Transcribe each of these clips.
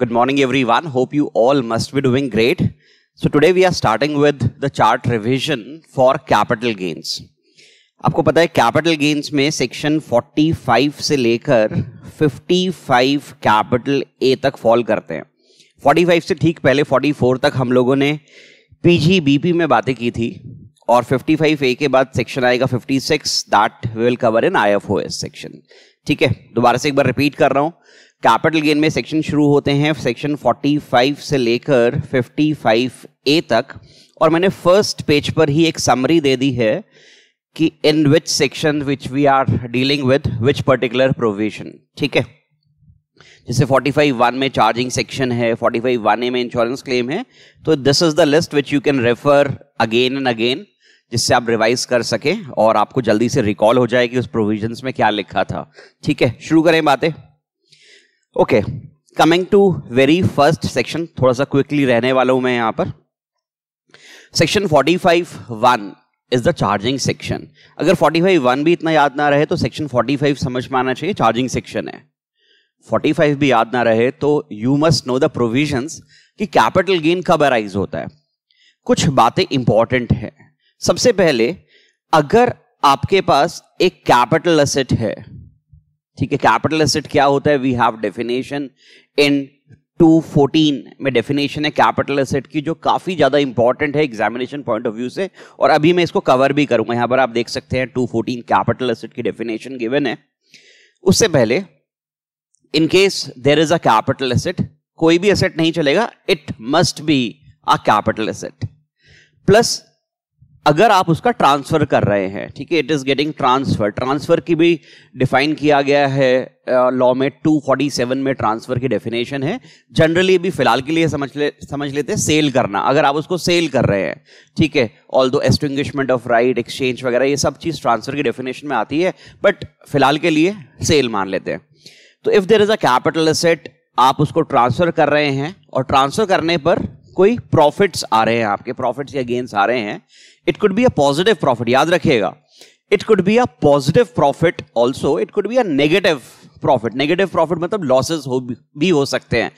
Good morning, everyone. Hope you all must be doing great. So today we are starting with the chart revision for capital gains. आपको पता है capital gains में section 45 से लेकर 55 capital A तक fall करते हैं 45 से ठीक पहले 44 तक हम लोगों ने पीजीबीपी में बातें की थी और 55 ए के बाद सेक्शन आएगा 56 that will cover in IFOS section ठीक है दोबारा से एक बार रिपीट कर रहा हूँ कैपिटल गेन में सेक्शन शुरू होते हैं सेक्शन 45 से लेकर 55 ए तक और मैंने फर्स्ट पेज पर ही एक समरी दे दी है कि in which section which we are dealing with which particular provision ठीक है जैसे 45 वन में चार्जिंग सेक्शन है 45 वन ए में इंश्योरेंस क्लेम है तो this is the list which you can refer again and again जिससे आप रिवाइज कर सके और आपको जल्दी से रिकॉल हो जाए कि उस प्रोविजन में क्या लिखा था ठीक है शुरू करें बातें okay coming to very first section थोड़ा सा क्विकली रहने वाला हूं मैं यहां पर section 45 one is the charging section अगर 45 वन भी इतना याद ना रहे तो सेक्शन 45 समझ में आना चाहिए चार्जिंग सेक्शन है 45 भी याद ना रहे तो you must know the provisions कि कैपिटल गेन कब अराइज होता है कुछ बातें इंपॉर्टेंट है सबसे पहले अगर आपके पास एक कैपिटल असेट है ठीक है कैपिटल एसेट क्या होता है वी हैव डेफिनेशन इन 214 में डेफिनेशन है कैपिटल एसेट की जो काफ़ी ज़्यादा इंपॉर्टेंट है एग्जामिनेशन पॉइंट ऑफ व्यू से और अभी मैं इसको कवर भी करूंगा यहां पर आप देख सकते हैं 214 कैपिटल एसेट की डेफिनेशन गिवन है उससे पहले in case there is a capital asset कोई भी एसेट नहीं चलेगा it must be a capital asset plus अगर आप उसका ट्रांसफ़र कर रहे हैं ठीक है it is getting transfer transfer की भी डिफाइन किया गया है लॉ में 247 में ट्रांसफ़र की डेफिनेशन है जनरली भी फ़िलहाल के लिए समझ ले समझ लेते हैं सेल करना अगर आप उसको सेल कर रहे हैं ठीक है ऑल दो एस्टिंग्विशमेंट ऑफ राइट एक्सचेंज वगैरह ये सब चीज़ ट्रांसफ़र की डेफिनेशन में आती है बट फ़िलहाल के लिए सेल मान लेते हैं तो if there is a capital asset आप उसको ट्रांसफ़र कर रहे हैं और ट्रांसफ़र करने पर कोई प्रॉफिट्स आ रहे हैं आपके प्रॉफिट्स या गेंस आ रहे हैं it could be a positive profit याद रखिएगा it could be a positive profit also it could be a negative profit negative profit मतलब लॉसेज हो भी हो सकते हैं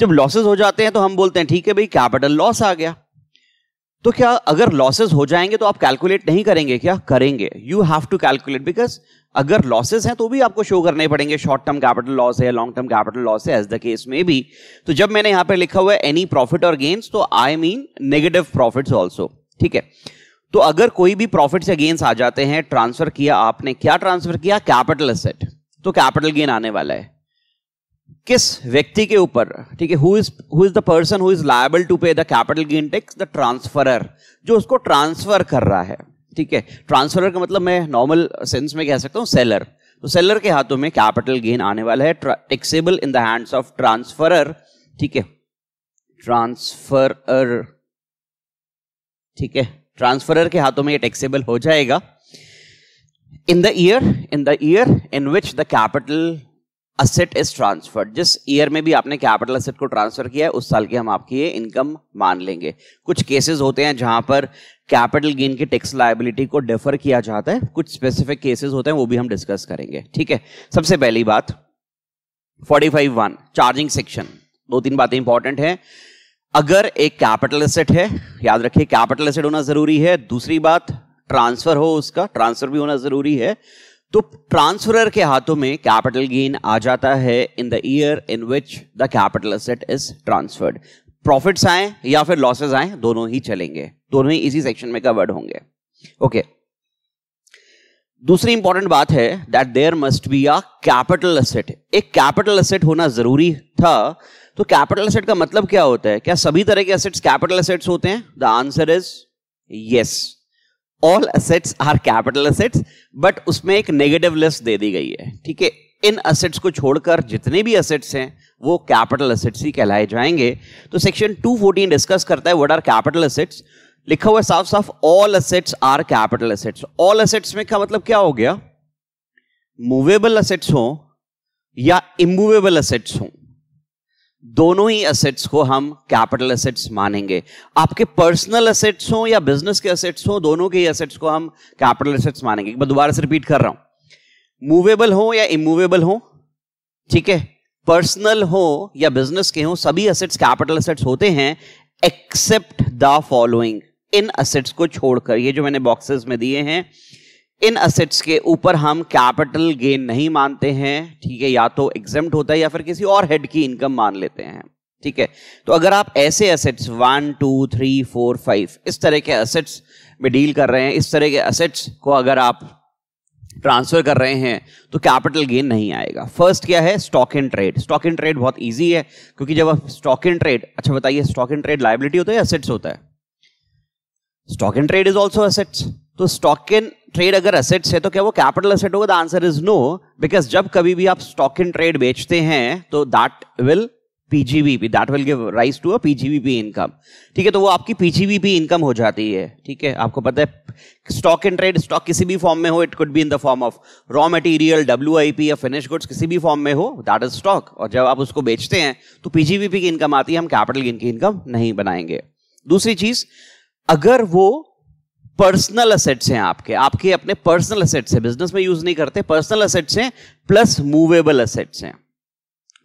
जब लॉसेज हो जाते हैं तो हम बोलते हैं ठीक है भाई कैपिटल लॉस आ गया तो क्या अगर लॉसेज हो जाएंगे तो आप कैलकुलेट नहीं करेंगे क्या करेंगे you have to calculate because अगर लॉसेज हैं तो भी आपको शो करने पड़ेंगे शॉर्ट टर्म कैपिटल लॉस है लॉन्ग टर्म कैपिटल लॉस है एज द केस में भी तो जब मैंने यहां पर लिखा हुआ है एनी प्रॉफिट और गेन्स तो I mean negative profit also ठीक है तो अगर कोई भी प्रॉफिट से गेंस आ जाते हैं ट्रांसफर किया आपने क्या ट्रांसफर किया कैपिटल असेट तो कैपिटल गेन आने वाला है किस व्यक्ति के ऊपर ठीक है who is who is the person who is liable to pay the capital gain tax the transferor जो उसको ट्रांसफर कर रहा है ठीक है ट्रांसफरर का मतलब मैं नॉर्मल सेंस में कह सकता हूँ सेलर तो सेलर के हाथों में कैपिटल गेन आने वाला है taxable in the hands of transferor ठीक है ट्रांसफरर ठीक है ट्रांसफरर के हाथों में ये टैक्सेबल हो जाएगा in the year in the year in which the capital asset is transferred जिस ईयर में भी आपने कैपिटल असेट को ट्रांसफर किया है उस साल की हम आपकी ये इनकम मान लेंगे कुछ केसेस होते हैं जहां पर कैपिटल गेन की टैक्स लाइबिलिटी को डिफर किया जाता है कुछ स्पेसिफिक केसेस होते हैं वो भी हम डिस्कस करेंगे ठीक है सबसे पहली बात forty five one charging section दो तीन बातें इंपॉर्टेंट हैं अगर एक कैपिटल एसेट है याद रखिए कैपिटल एसेट होना जरूरी है दूसरी बात ट्रांसफर हो उसका ट्रांसफर भी होना जरूरी है तो ट्रांसफरर के हाथों में कैपिटल गेन आ जाता है in the year in which the capital asset is transferred profits आए या फिर लॉसेस आए दोनों ही चलेंगे दोनों ही इसी सेक्शन में कवर्ड होंगे ओके दूसरी इंपॉर्टेंट बात है that there must be a capital asset एक कैपिटल एसेट होना जरूरी था तो कैपिटल एसेट का मतलब क्या होता है क्या सभी तरह के एसेट्स कैपिटल एसेट्स होते हैं the answer is yes all assets are capital assets but उसमें एक नेगेटिव लिस्ट दे दी गई है ठीक है इन असेट्स को छोड़कर जितने भी असेट्स हैं वो कैपिटल असेट्स ही कहलाए जाएंगे तो सेक्शन 214 डिस्कस करता है व्हाट आर कैपिटल असेट्स लिखा हुआ साफ साफ all assets are capital assets all assets में का मतलब क्या हो गया मूवेबल असेट्स हो या इमूवेबल असेट्स हों दोनों ही एसेट्स को हम कैपिटल एसेट्स मानेंगे आपके पर्सनल एसेट्स हो या बिजनेस के एसेट्स हो दोनों के एसेट्स को हम कैपिटल एसेट्स मानेंगे मैं दोबारा से रिपीट कर रहा हूं मूवेबल हो या इमूवेबल हो ठीक है पर्सनल हो या बिजनेस के हो सभी एसेट्स कैपिटल एसेट्स होते हैं एक्सेप्ट द फॉलोइंग इन एसेट्स को छोड़कर ये जो मैंने बॉक्सेस में दिए हैं इन असेट्स के ऊपर हम कैपिटल गेन नहीं मानते हैं ठीक है या तो एग्जाम होता है या फिर किसी और हेड की इनकम मान लेते हैं ठीक है तो अगर आप ऐसे assets one two three four five इस तरह के असेट्स में डील कर रहे हैं इस तरह के असेट्स को अगर आप ट्रांसफर कर रहे हैं तो कैपिटल गेन नहीं आएगा फर्स्ट क्या है stock in trade stock in trade बहुत इजी है क्योंकि जब आप स्टॉक इन ट्रेड अच्छा बताइए स्टॉक इन ट्रेड लाइबिलिटी होता है असेट्स होता है stock in trade is also assets तो स्टॉक इन ट्रेड अगर असेट्स है तो क्या वो कैपिटल असेट होगा the answer is no because जब कभी भी आप स्टॉक इन ट्रेड बेचते हैं तो that will PGBP that will give rise to a PGBP income ठीक है तो वो आपकी पीजीबीपी इनकम हो जाती है ठीक है आपको पता है स्टॉक इन ट्रेड स्टॉक किसी भी फॉर्म में हो it could be in the form of raw material W I P या फिनिश गुड्स किसी भी फॉर्म में हो दैट इज स्टॉक और जब आप उसको बेचते हैं तो पीजीबीपी की इनकम आती है हम कैपिटल गेन की इनकम नहीं बनाएंगे दूसरी चीज अगर वो पर्सनल असेट्स हैं आपके आपके अपने पर्सनल असेट्स हैं बिजनेस में यूज नहीं करते पर्सनल असेट्स हैं प्लस मूवेबल असेट्स हैं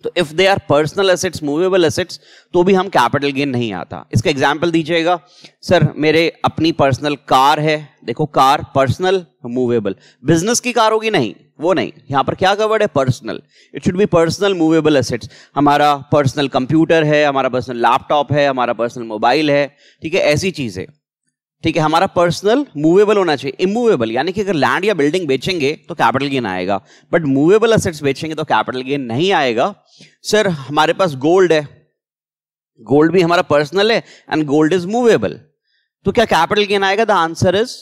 तो if they are personal assets movable assets तो भी हम कैपिटल गेन नहीं आता इसका एग्जाम्पल दीजिएगा सर मेरे अपनी पर्सनल कार है देखो कार पर्सनल मूवेबल बिजनेस की कार होगी नहीं वो नहीं यहाँ पर क्या कवर्ड है personal it should be personal movable assets हमारा पर्सनल कंप्यूटर है हमारा पर्सनल लैपटॉप है हमारा पर्सनल मोबाइल है ठीक है ऐसी चीज़ें ठीक है हमारा पर्सनल मूवेबल होना चाहिए इमूवेबल यानी कि अगर लैंड या बिल्डिंग बेचेंगे तो कैपिटल गेन आएगा बट मूवेबल असेट्स बेचेंगे तो कैपिटल गेन नहीं आएगा सर हमारे पास गोल्ड है गोल्ड भी हमारा पर्सनल है एंड गोल्ड इज मूवेबल तो क्या कैपिटल गेन आएगा द आंसर इज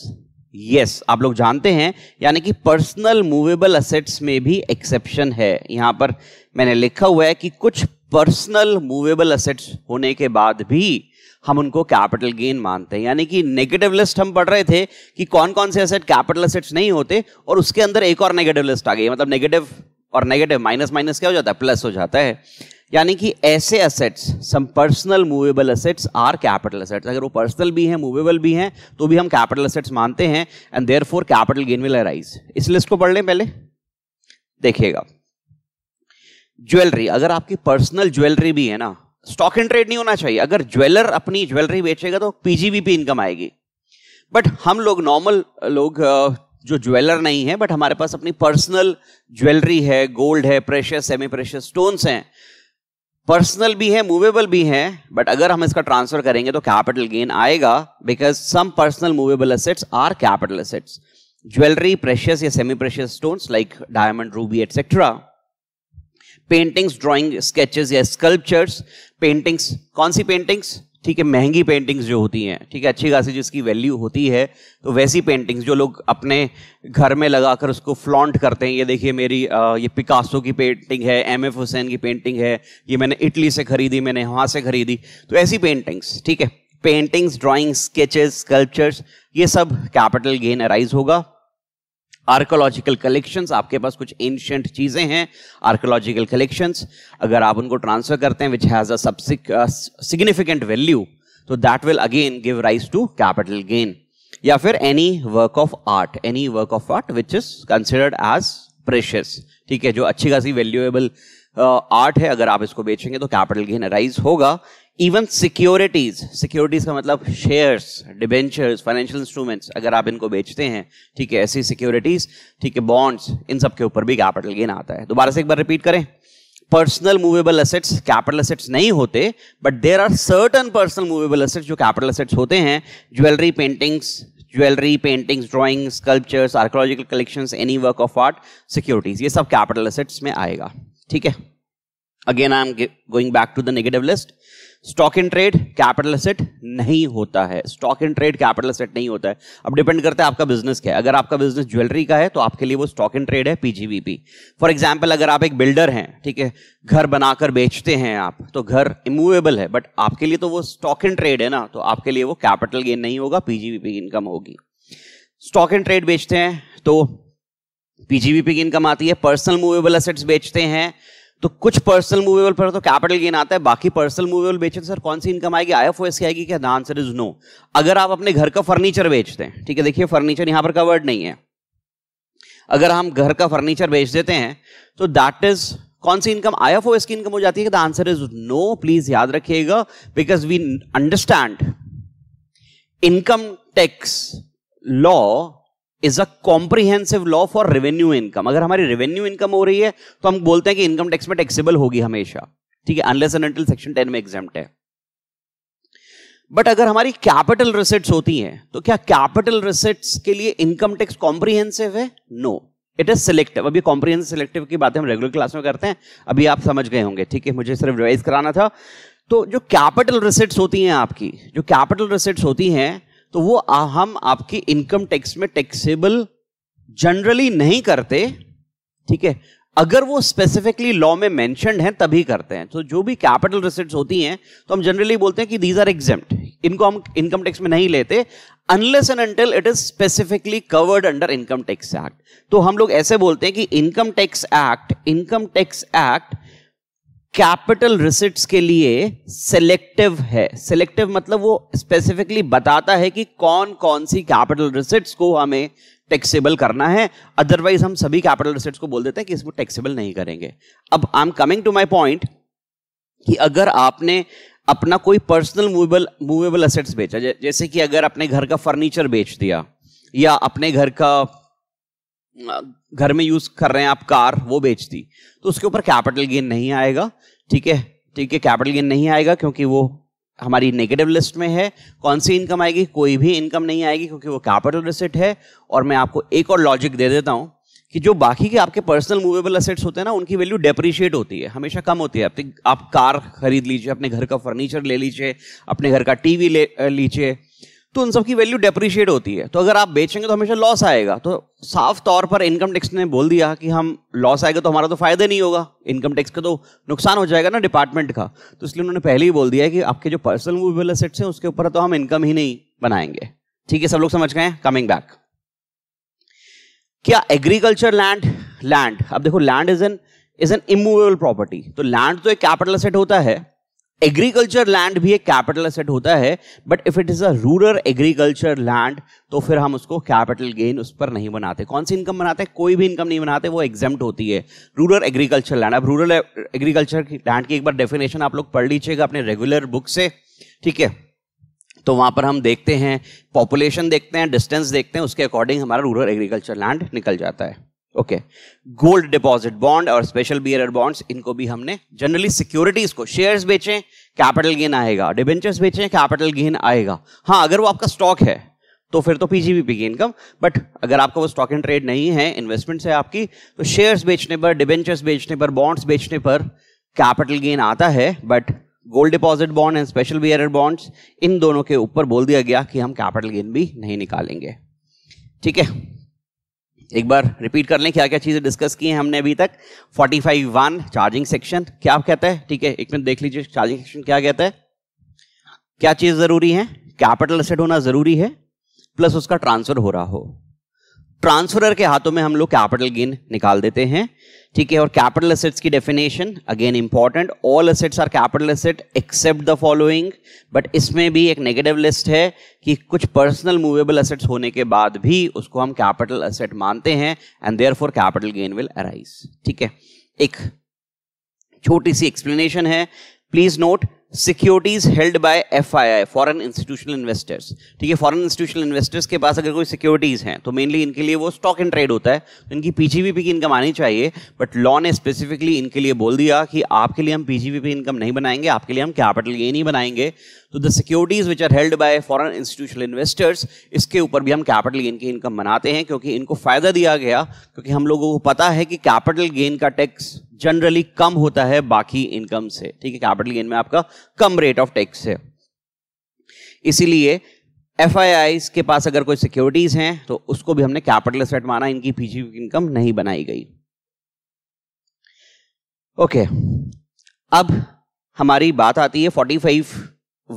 यस आप लोग जानते हैं यानी कि पर्सनल मूवेबल असेट्स में भी एक्सेप्शन है यहां पर मैंने लिखा हुआ है कि कुछ पर्सनल मूवेबल असेट्स होने के बाद भी हम उनको कैपिटल गेन मानते हैं यानी कि नेगेटिव लिस्ट हम पढ़ रहे थे कि कौन कौन से एसेट कैपिटल एसेट्स नहीं होते और उसके अंदर एक और नेगेटिव लिस्ट आ गई मतलब नेगेटिव और नेगेटिव माइनस माइनस क्या हो जाता है प्लस हो जाता है यानी कि ऐसे assets some personal movable assets are capital assets अगर वो पर्सनल भी हैं मूवेबल भी हैं तो भी हम कैपिटल असेट्स मानते हैं and therefore capital gain will arise इस लिस्ट को पढ़ लें पहले देखिएगा ज्वेलरी अगर आपकी पर्सनल ज्वेलरी भी है ना स्टॉक एंड ट्रेड नहीं होना चाहिए अगर ज्वेलर अपनी ज्वेलरी बेचेगा तो पीजीबी पे इनकम आएगी बट हम लोग नॉर्मल लोग जो ज्वेलर नहीं है बट हमारे पास अपनी पर्सनल ज्वेलरी है गोल्ड है प्रेशियस सेमी प्रेशियस स्टोन्स हैं पर्सनल भी है मूवेबल भी है बट अगर हम इसका ट्रांसफर करेंगे तो कैपिटल गेन आएगा because some personal movable assets are capital assets jewellery precious या semi precious stones like diamond ruby etcetera paintings drawing sketches या स्कल्पचर्स पेंटिंग्स कौन सी पेंटिंग्स ठीक है महंगी पेंटिंग्स जो होती हैं ठीक है अच्छी खासी जिसकी वैल्यू होती है तो वैसी पेंटिंग्स जो लोग अपने घर में लगाकर उसको फ्लॉन्ट करते हैं ये देखिए मेरी आ, ये पिकासो की पेंटिंग है एम एफ हुसैन की पेंटिंग है ये मैंने इटली से खरीदी मैंने वहाँ से खरीदी तो ऐसी पेंटिंग्स ठीक है पेंटिंग्स ड्राइंग्स स्केचेस स्कल्पचर्स ये सब कैपिटल गेन अराइज होगा आर्कोलॉजिकल कलेक्शंस आपके पास कुछ एंशंट चीज़ें हैं आर्कोलॉजिकल कलेक्शंस अगर आप उनको ट्रांसफर करते हैं विच हैज़ सिग्निफिकेंट वैल्यू तो that will again give rise to capital gain या फिर any work of art any work of art which is considered as precious ठीक है जो अच्छी खासी वैल्यूएबल आठ है अगर आप इसको बेचेंगे तो कैपिटल गेन अराइज होगा इवन सिक्योरिटीज सिक्योरिटीज का मतलब शेयर्स डिबेंचर्स फाइनेंशियल इंस्ट्रूमेंट्स अगर आप इनको बेचते हैं ठीक है ऐसी सिक्योरिटीज ठीक है बॉन्ड्स इन सब के ऊपर भी कैपिटल गेन आता है दोबारा से एक बार रिपीट करें personal movable assets capital assets नहीं होते but there are certain personal movable assets जो कैपिटल असेट्स होते हैं jewellery paintings jewellery paintings drawings sculptures archaeological collections any work of art securities ये सब कैपिटल असेट्स में आएगा ठीक है again I am going back to the negative list stock in trade capital asset नहीं होता है stock in trade capital asset नहीं होता है अब डिपेंड करता है आपका बिजनेस क्या है अगर आपका बिजनेस ज्वेलरी का है तो आपके लिए वो स्टॉक इन ट्रेड है पीजीबीपी फॉर एग्जाम्पल अगर आप एक बिल्डर हैं ठीक है घर बनाकर बेचते हैं आप तो घर इमूवेबल है बट आपके लिए तो वो स्टॉक इन ट्रेड है ना तो आपके लिए वो कैपिटल गेन नहीं होगा पीजीबीपी इनकम होगी स्टॉक इन ट्रेड बेचते हैं तो पीजीबीपी की इनकम आती है पर्सनल मूवेबल असेट्स बेचते हैं तो कुछ पर्सनल मूवेबल पर तो कैपिटल गेन आता है बाकी पर्सनल मूवेबल बेचे तो सर कौन सी इनकम आएगी आई एफ आएगी क्या आंसर इज नो अगर आप अपने घर का फर्नीचर बेचते हैं ठीक है देखिए फर्नीचर यहां पर कवर्ड नहीं है अगर हम घर का फर्नीचर बेच देते हैं तो दैट इज कौन सी इनकम आई एफ की इनकम हो जाती है the answer is no please याद रखिएगा because we understand income tax law is a comprehensive law for revenue income अगर हमारी रेवेन्यू इनकम हो रही है तो हम बोलते हैं कि इनकम टैक्स में टैक्सेबल होगी हमेशा ठीक है unless and until section ten में एग्जाम है बट अगर हमारी कैपिटल रिसेट्स होती हैं तो क्या कैपिटल रिसेट्स के लिए इनकम टैक्स कॉम्प्रीहेंसिव है नो इट इज सिलेक्टिव अभी कॉम्प्रीहेंसिव सिलेक्टिव की बातें हम रेगुलर क्लास में करते हैं अभी आप समझ गए होंगे ठीक है मुझे सिर्फ रिवाइज कराना था तो जो कैपिटल रिसेट्स होती हैं आपकी जो कैपिटल रिसेट्स होती हैं तो वो हम आपकी इनकम टैक्स में टैक्सेबल जनरली नहीं करते ठीक है अगर वो स्पेसिफिकली लॉ में मेंशन है तभी करते हैं तो जो भी कैपिटल रिसिट्स होती हैं तो हम जनरली बोलते हैं कि दीज आर एग्जेम्प्ट इनको हम इनकम टैक्स में नहीं लेते unless and until it is specifically covered under income tax act तो हम लोग ऐसे बोलते हैं कि income tax act income tax act capital receipts के लिए सेलेक्टिव है सेलेक्टिव मतलब वो स्पेसिफिकली बताता है कि कौन कौन सी कैपिटल रिसिट्स को हमें टैक्सेबल करना है अदरवाइज हम सभी कैपिटल रिसिट्स को बोल देते हैं कि इसको टैक्सेबल नहीं करेंगे अब I am coming to my point कि अगर आपने अपना कोई पर्सनल मूवेबल मूवेबल असेट्स बेचा जैसे कि अगर अपने घर का फर्नीचर बेच दिया या अपने घर का घर में यूज कर रहे हैं आप कार वो बेच दी तो उसके ऊपर कैपिटल गेन नहीं आएगा ठीक है ठीक है कैपिटल गेन नहीं आएगा क्योंकि वो हमारी नेगेटिव लिस्ट में है कौन सी इनकम आएगी कोई भी इनकम नहीं आएगी क्योंकि वो कैपिटल रिसिट है और मैं आपको एक और लॉजिक दे देता हूँ कि जो बाकी के आपके पर्सनल मूवेबल असेट्स होते हैं ना उनकी वैल्यू डेप्रिशिएट होती है हमेशा कम होती है तो आप कार खरीद लीजिए अपने घर का फर्नीचर ले लीजिए अपने घर का टीवी ले लीजिए तो उन सब की वैल्यू डेप्रिशिएट होती है तो अगर आप बेचेंगे तो हमेशा लॉस आएगा तो साफ तौर पर इनकम टैक्स ने बोल दिया कि हम लॉस आएगा तो हमारा तो फायदा नहीं होगा इनकम टैक्स का तो नुकसान हो जाएगा ना डिपार्टमेंट का तो इसलिए उन्होंने पहले ही बोल दिया है कि आपके जो पर्सनल मूवेबल असेट्स हैं उसके ऊपर तो हम इनकम ही नहीं बनाएंगे ठीक है सब लोग समझ गए कमिंग बैक क्या एग्रीकल्चर लैंड लैंड अब देखो land is an is an immovable property तो लैंड तो एक कैपिटल असेट होता है एग्रीकल्चर लैंड भी एक कैपिटल असेट होता है but if it is a rural agriculture land तो फिर हम उसको कैपिटल गेन उस पर नहीं बनाते कौन सी इनकम बनाते हैं कोई भी इनकम नहीं बनाते वो एग्जेम्ट होती है रूरल एग्रीकल्चर लैंड अब रूरल एग्रीकल्चर लैंड की एक बार डेफिनेशन आप लोग पढ़ लीजिएगा अपने रेगुलर बुक से ठीक है तो वहां पर हम देखते हैं पॉपुलेशन देखते हैं डिस्टेंस देखते हैं उसके अकॉर्डिंग हमारा रूरल एग्रीकल्चर लैंड निकल जाता है ओके गोल्ड डिपॉजिट बॉन्ड और स्पेशल बियरर बॉन्ड्स इनको भी हमने जनरली सिक्योरिटीज को शेयर्स बेचें कैपिटल गेन आएगा डिबेंचर्स बेचें कैपिटल गेन आएगा हाँ अगर वो आपका स्टॉक है तो फिर तो पीजीबीपी की इनकम बट अगर आपका वो स्टॉक एंड ट्रेड नहीं है इन्वेस्टमेंट है आपकी तो शेयर्स बेचने पर डिबेंचर्स बेचने पर बॉन्ड्स बेचने पर कैपिटल गेन आता है but gold deposit bond and special bearer bonds इन दोनों के ऊपर बोल दिया गया कि हम कैपिटल गेन भी नहीं निकालेंगे ठीक है एक बार रिपीट कर लें क्या क्या चीज़ें डिस्कस की हैं हमने अभी तक फाइव वन चार्जिंग सेक्शन क्या कहता है ठीक है एक मिनट देख लीजिए चार्जिंग सेक्शन क्या कहता है क्या चीज़ ज़रूरी है कैपिटल असेट होना ज़रूरी है प्लस उसका ट्रांसफ़र हो रहा हो ट्रांसफरर के हाथों में हम लोग कैपिटल गेन निकाल देते हैं ठीक है और कैपिटल असेट्स की definition again important all assets are capital asset except the following but इसमें भी एक नेगेटिव लिस्ट है कि कुछ पर्सनल मूवेबल असेट्स होने के बाद भी उसको हम कैपिटल असेट मानते हैं and therefore capital gain will arise ठीक है एक छोटी सी एक्सप्लेनेशन है please note securities held by F I I foreign institutional investors ठीक है फॉरन इंस्टीट्यूशनल इन्वेस्टर्स के पास अगर कोई सिक्योरिटीज हैं तो मेनली इनके लिए वो स्टॉक एंड ट्रेड होता है तो इनकी पीजीबीपी की इनकम आनी चाहिए बट लॉ ने स्पेसिफिकली इनके लिए बोल दिया कि आपके लिए हम पी इनकम नहीं बनाएंगे आपके लिए हम कैपिटल गेन ही बनाएंगे तो the securities which are held by foreign institutional investors इसके ऊपर भी हम कैपिटल गेन की इनकम बनाते हैं क्योंकि इनको फायदा दिया गया क्योंकि हम लोगों को पता है कि कैपिटल गेन का टैक्स जनरली कम होता है बाकी इनकम से ठीक है कैपिटल गेन में आपका कम रेट ऑफ टैक्स है इसीलिए एफ के पास अगर कोई सिक्योरिटीज हैं तो उसको भी हमने कैपिटल सेट माना इनकी पीजी इनकम नहीं बनाई गई ओके okay. अब हमारी बात आती है 45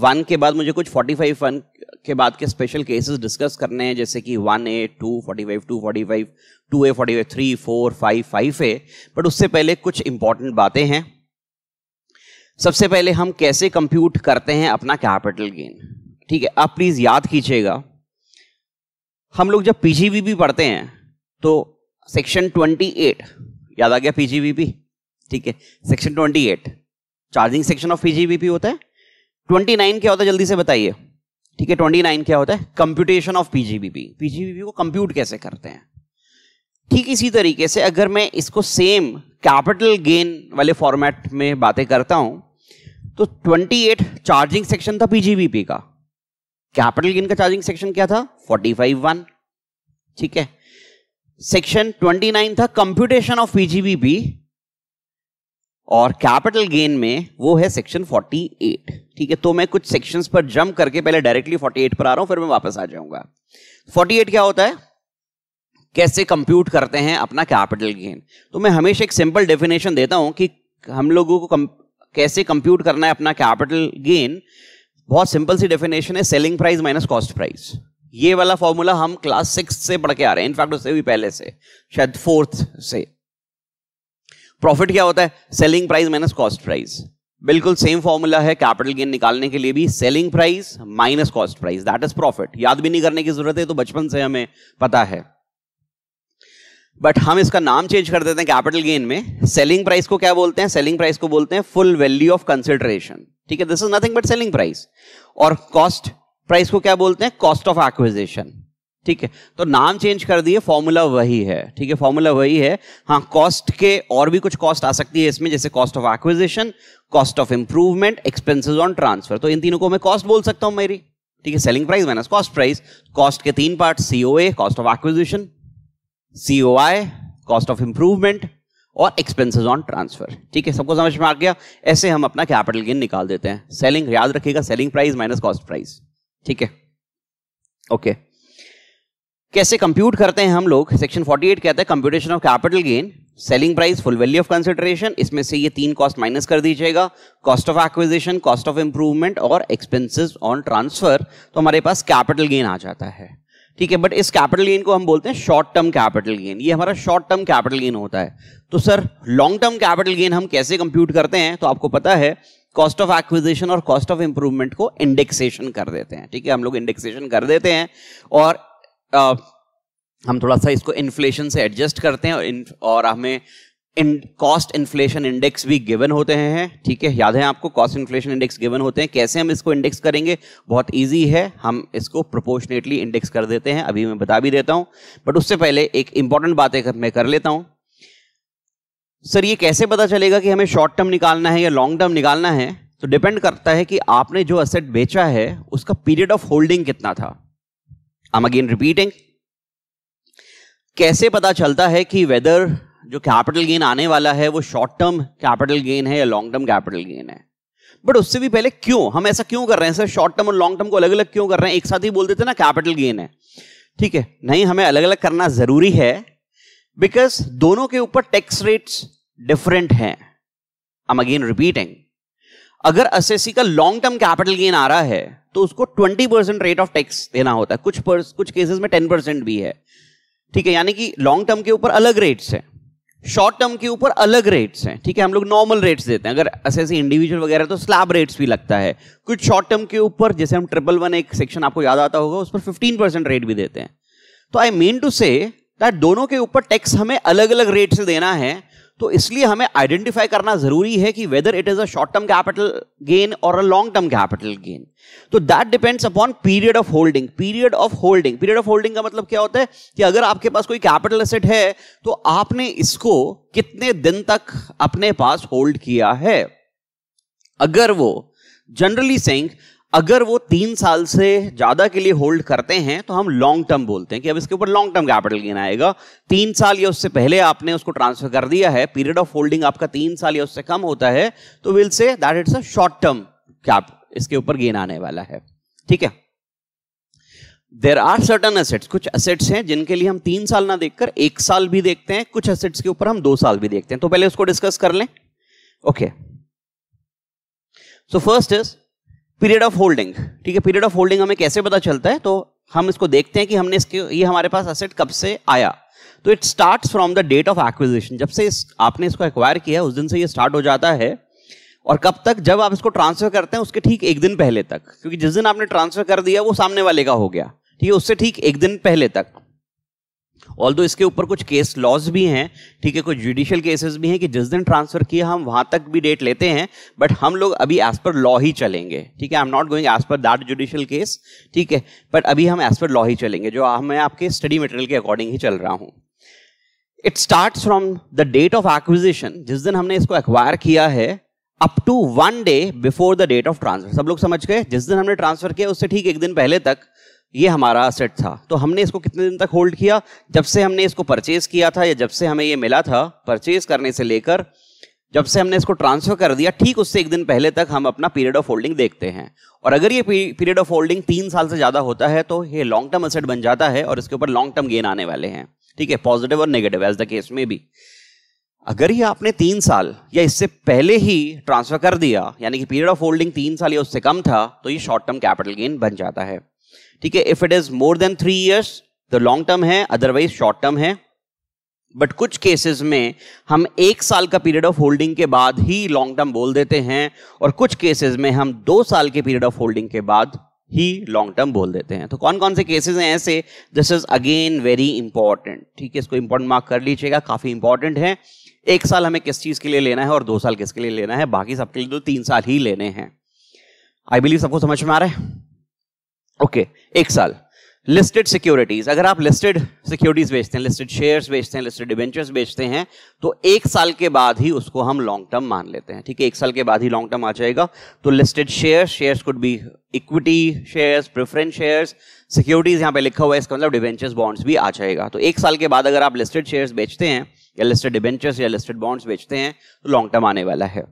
वन के बाद मुझे कुछ फोर्टी फाइव वन के बाद के स्पेशल केसेस डिस्कस करने हैं जैसे कि one A two forty five two forty five two A forty five three four five five A but उससे पहले कुछ इंपॉर्टेंट बातें हैं सबसे पहले हम कैसे कंप्यूट करते हैं अपना कैपिटल गेन ठीक है आप प्लीज याद कीजिएगा हम लोग जब पीजीबी भी पढ़ते हैं तो सेक्शन 28 याद आ गया पीजीबीपी ठीक है section 28 charging section of PGBP होता है ट्वेंटी नाइन क्या होता है जल्दी से बताइए ठीक है ट्वेंटी नाइन क्या होता है कंप्यूटेशन ऑफ पीजीबीपी पीजीबीपी को कंप्यूट कैसे करते हैं ठीक इसी तरीके से अगर मैं इसको सेम कैपिटल गेन वाले फॉर्मेट में बातें करता हूं तो 28 चार्जिंग सेक्शन था पीजीबीपी का कैपिटल गेन का चार्जिंग सेक्शन क्या था 45 वन ठीक है सेक्शन 29 था कंप्यूटेशन ऑफ पीजीबीपी और कैपिटल गेन में वो है सेक्शन 48 ठीक है तो मैं कुछ सेक्शंस पर जंप करके पहले डायरेक्टली 48 पर आ रहा हूं फिर मैं वापस आ जाऊंगा 48 क्या होता है कैसे कंप्यूट करते हैं अपना कैपिटल गेन तो मैं हमेशा एक सिंपल डेफिनेशन देता हूं कि हम लोगों को कम, कैसे कंप्यूट करना है अपना कैपिटल गेन बहुत सिंपल सी डेफिनेशन है selling price minus cost price ये वाला फॉर्मूला हम क्लास सिक्स से पढ़ के आ रहे हैं इनफैक्ट उससे भी पहले से शायद फोर्थ से प्रॉफिट क्या होता है selling price minus cost price बिल्कुल सेम फॉर्मूला है कैपिटल गेन निकालने के लिए भी selling price minus cost price that is profit याद भी नहीं करने की जरूरत है तो बचपन से हमें पता है बट हम इसका नाम चेंज कर देते हैं कैपिटल गेन में सेलिंग प्राइस को क्या बोलते हैं सेलिंग प्राइस को बोलते हैं फुल वैल्यू ऑफ कंसिडरेशन ठीक है this is nothing but selling price और कॉस्ट प्राइस को क्या बोलते हैं कॉस्ट ऑफ एक्विजेशन ठीक है तो नाम चेंज कर दिए फॉर्मूला वही है ठीक है फॉर्मूला वही है हाँ कॉस्ट के और भी कुछ कॉस्ट आ सकती है इसमें जैसे cost of acquisition cost of improvement expenses on transfer तो इन तीनों को मैं कॉस्ट बोल सकता हूं मेरी ठीक है selling price minus cost price cost के तीन part COA cost of acquisition COI cost of improvement और एक्सपेंसेस ऑन ट्रांसफर ठीक है सबको समझ में आ गया ऐसे हम अपना कैपिटल गेन निकाल देते हैं सेलिंग याद रखिएगा selling price minus cost price ठीक है ओके okay. कैसे कंप्यूट करते हैं हम लोग सेक्शन 48 कहता है computation of capital gain selling price full value of consideration इसमें से ये तीन कॉस्ट माइनस कर दीजिएगा cost of acquisition cost of improvement और एक्सपेंसेस ऑन ट्रांसफर तो हमारे पास कैपिटल गेन आ जाता है ठीक है बट इस कैपिटल गेन को हम बोलते हैं शॉर्ट टर्म कैपिटल गेन ये हमारा शॉर्ट टर्म कैपिटल गेन होता है तो sir long term capital gain हम कैसे कंप्यूट करते हैं तो आपको पता है कॉस्ट ऑफ एक्विजिशन और कॉस्ट ऑफ इंप्रूवमेंट को इंडेक्सेशन कर देते हैं ठीक है हम लोग इंडेक्सेशन कर देते हैं और हम थोड़ा सा इसको इन्फ्लेशन से एडजस्ट करते हैं और इन, और हमें इन कॉस्ट इन्फ्लेशन इंडेक्स भी गिवन होते हैं ठीक है याद है आपको कॉस्ट इन्फ्लेशन इंडेक्स गिवन होते हैं कैसे हम इसको इंडेक्स करेंगे बहुत इजी है हम इसको प्रोपोर्शनेटली इंडेक्स कर देते हैं अभी मैं बता भी देता हूं बट उससे पहले एक इंपॉर्टेंट बात एक मैं कर लेता हूं सर ये कैसे पता चलेगा कि हमें शॉर्ट टर्म निकालना है या लॉन्ग टर्म निकालना है तो डिपेंड करता है कि आपने जो असेट बेचा है उसका पीरियड ऑफ होल्डिंग कितना था एम अगेन रिपीटिंग कैसे पता चलता है कि वेदर जो कैपिटल गेन आने वाला है वो शॉर्ट टर्म कैपिटल गेन है या लॉन्ग टर्म कैपिटल गेन है बट उससे भी पहले क्यों हम ऐसा क्यों कर रहे हैं सर शॉर्ट टर्म और लॉन्ग टर्म को अलग अलग क्यों कर रहे हैं एक साथ ही बोल देते ना कैपिटल गेन है ठीक है नहीं हमें अलग अलग करना जरूरी है बिकॉज दोनों के ऊपर टैक्स रेट्स डिफरेंट हैं आई एम अगेन रिपीटिंग अगर एस का लॉन्ग टर्म कैपिटल गेन आ रहा है तो उसको twenty percent rate of tax देना होता है कुछ पर्स, कुछ केसेस में टेन परसेंट भी है ठीक है यानी कि लॉन्ग टर्म के ऊपर अलग रेट्स हैं शॉर्ट टर्म के ऊपर अलग रेट्स हैं ठीक है हम लोग नॉर्मल रेट्स देते हैं अगर ऐसे इंडिविजुअल वगैरह तो स्लैब रेट्स भी लगता है कुछ शॉर्ट टर्म के ऊपर जैसे हम ट्रिपल वन एक सेक्शन आपको याद आता होगा उस पर फिफ्टीन परसेंट रेट भी देते हैं तो आई मीन टू से दोनों के ऊपर टैक्स हमें अलग अलग रेट से देना है तो इसलिए हमें आइडेंटिफाई करना जरूरी है कि whether it is a short term capital gain और a long term capital gain तो that depends upon period of holding period of holding period of holding का मतलब क्या होता है कि अगर आपके पास कोई कैपिटल एसेट है तो आपने इसको कितने दिन तक अपने पास होल्ड किया है अगर वो जनरली सिंह अगर वो तीन साल से ज़्यादा के लिए होल्ड करते हैं तो हम लॉन्ग टर्म बोलते हैं कि अब इसके ऊपर लॉन्ग टर्म कैपिटल गेन आएगा तीन साल या उससे पहले आपने उसको ट्रांसफर कर दिया है पीरियड ऑफ होल्डिंग आपका तीन साल या उससे कम होता है तो will say that it's a short term cap इसके ऊपर गेन आने वाला है ठीक है देर आर सर्टन असेट्स कुछ असेट्स हैं जिनके लिए हम तीन साल ना देखकर एक साल भी देखते हैं कुछ असेट्स के ऊपर हम दो साल भी देखते हैं तो पहले उसको डिस्कस कर लें okay so first is period of holding ठीक है पीरियड ऑफ होल्डिंग हमें कैसे पता चलता है तो हम इसको देखते हैं कि हमने इसके ये हमारे पास असेट कब से आया तो it start from the date of acquisition जब से इस, आपने इसको एक्वायर किया उस दिन से ये स्टार्ट हो जाता है और कब तक जब आप इसको ट्रांसफर करते हैं उसके ठीक एक दिन पहले तक क्योंकि जिस दिन आपने ट्रांसफर कर दिया वो सामने वाले का हो गया ठीक है उससे ठीक एक दिन पहले तक ऑल इसके ऊपर कुछ केस लॉज भी हैं ठीक है कुछ जुडिशियल केसेस भी हैं कि जिस दिन ट्रांसफर किया हम वहां तक भी डेट लेते हैं बट हम लोग अभी एज पर लॉ ही चलेंगे ठीक है I am not going as per that judicial case ठीक है बट अभी हम एज पर लॉ ही चलेंगे जो मैं आपके स्टडी मटेरियल के अकॉर्डिंग ही चल रहा हूँ it start from the date of acquisition जिस दिन हमने इसको एक्वायर किया है up to one day before the date of transfer सब लोग समझ गए जिस दिन हमने ट्रांसफर किया उससे ठीक एक दिन पहले तक ये हमारा असेट था तो हमने इसको कितने दिन तक होल्ड किया जब से हमने इसको परचेज किया था या जब से हमें ये मिला था परचेज करने से लेकर जब से हमने इसको ट्रांसफर कर दिया ठीक उससे एक दिन पहले तक हम अपना पीरियड ऑफ होल्डिंग देखते हैं और अगर ये पीरियड ऑफ होल्डिंग तीन साल से ज़्यादा होता है तो ये लॉन्ग टर्म असेट बन जाता है और इसके ऊपर लॉन्ग टर्म गेन आने वाले हैं ठीक है पॉजिटिव और नेगेटिव एज द केस में भी अगर ये आपने तीन साल या इससे पहले ही ट्रांसफर कर दिया यानी कि पीरियड ऑफ होल्डिंग तीन साल या उससे कम था तो ये शॉर्ट टर्म कैपिटल गेन बन जाता है ठीक है if it is more than three years तो लॉन्ग टर्म है अदरवाइज शॉर्ट टर्म है बट कुछ केसेस में हम एक साल का पीरियड ऑफ होल्डिंग के बाद ही लॉन्ग टर्म बोल देते हैं और कुछ केसेस में हम दो साल के पीरियड ऑफ होल्डिंग के बाद ही लॉन्ग टर्म बोल देते हैं तो कौन कौन से केसेस हैं ऐसे this is again very important ठीक है इसको इंपॉर्टेंट मार्क कर लीजिएगा काफी इंपॉर्टेंट है एक साल हमें किस चीज के लिए लेना है और दो साल किसके लिए लेना है बाकी सबके लिए तो तीन साल ही लेने हैं आई बिलीव सबको समझ में आ रहा है ओके okay, एक साल लिस्टेड सिक्योरिटीज अगर आप लिस्टेड सिक्योरिटीज बेचते हैं लिस्टेड शेयर्स बेचते हैं लिस्टेड डिवेंचर्स बेचते हैं तो एक साल के बाद ही उसको हम लॉन्ग टर्म मान लेते हैं ठीक है एक साल के बाद ही लॉन्ग टर्म आ जाएगा तो listed share shares could be equity shares preference shares securities यहाँ पे लिखा हुआ है इसका मतलब डिवेंचर्स बॉन्ड्स भी आ जाएगा तो एक साल के बाद अगर आप लिस्टेड शेयर्स बेचते हैं या लिस्टेड डिवेंचर्स या लिस्टेड बॉन्ड्स बेचते हैं तो लॉन्ग टर्म आने वाला है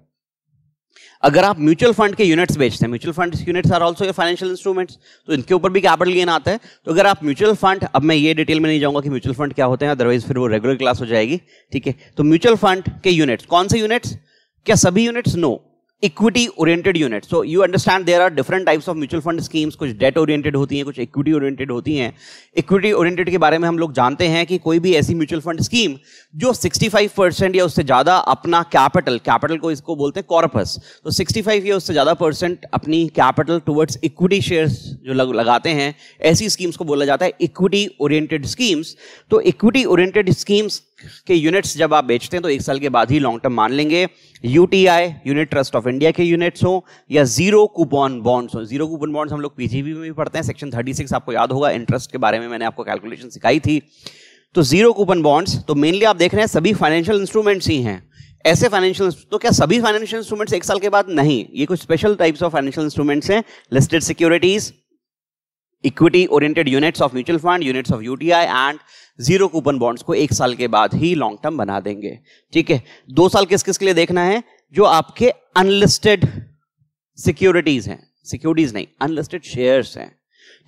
अगर आप म्यूचुअल फंड के यूनिट्स बेचते हैं mutual fund units are also financial instruments तो इनके ऊपर भी कैपिटल गेन आता है तो अगर आप म्यूचुअल फंड अब मैं ये डिटेल में नहीं जाऊंगा कि म्यूचुअल फंड क्या होते हैं अदरवाइज फिर वो रेगुलर क्लास हो जाएगी ठीक है तो म्यूचुअल फंड के यूनिट्स कौन से यूनिट्स क्या सभी units no no. Equity oriented unit so you understand there are different types of mutual fund schemes कुछ डेट ओरिएंटेड होती हैं कुछ इक्विटी ओरिएंटेड होती हैं इक्विटी ओरिएंटेड के बारे में हम लोग जानते हैं कि कोई भी ऐसी म्यूचुअल फंड स्कीम जो 65 परसेंट या उससे ज़्यादा अपना कैपिटल कैपिटल को इसको बोलते हैं कॉरपस तो 65 या उससे ज़्यादा परसेंट अपनी कैपिटल टुवर्ड्स इक्विटी शेयर्स जो लग, लगाते हैं ऐसी स्कीम्स को बोला जाता है इक्विटी ओरिएंटेड स्कीम्स तो इक्विटी ओरिएंटेड स्कीम्स के यूनिट्स जब आप बेचते हैं तो एक साल के बाद ही लॉन्ग टर्म मान लेंगे UTI unit trust of India के यूनिट्स हो या जीरो कूपन बॉन्ड्स हो जीरो कूपन बॉन्ड्स हम लोग पीजीबी में भी पढ़ते हैं सेक्शन 36 आपको याद होगा इंटरेस्ट के बारे में मैंने आपको कैलकुलेशन सिखाई थी तो जीरो कूपन बॉन्ड्स तो मेनली आप देख रहे हैं सभी फाइनेंशियल इंस्ट्रूमेंट्स ही हैं ऐसे फाइनेंशियल तो क्या सभी फाइनेंशियल इंस्ट्रूमेंट्स एक साल के बाद नहीं ये कुछ special types of financial instruments हैं listed securities equity oriented units of mutual fund units of UTI and zero coupon bonds को एक साल के बाद ही लॉन्ग टर्म बना देंगे ठीक है दो साल किस किस के लिए देखना है जो आपके अनलिस्टेड सिक्योरिटीज हैं सिक्योरिटीज नहीं अनलिस्टेड शेयर्स हैं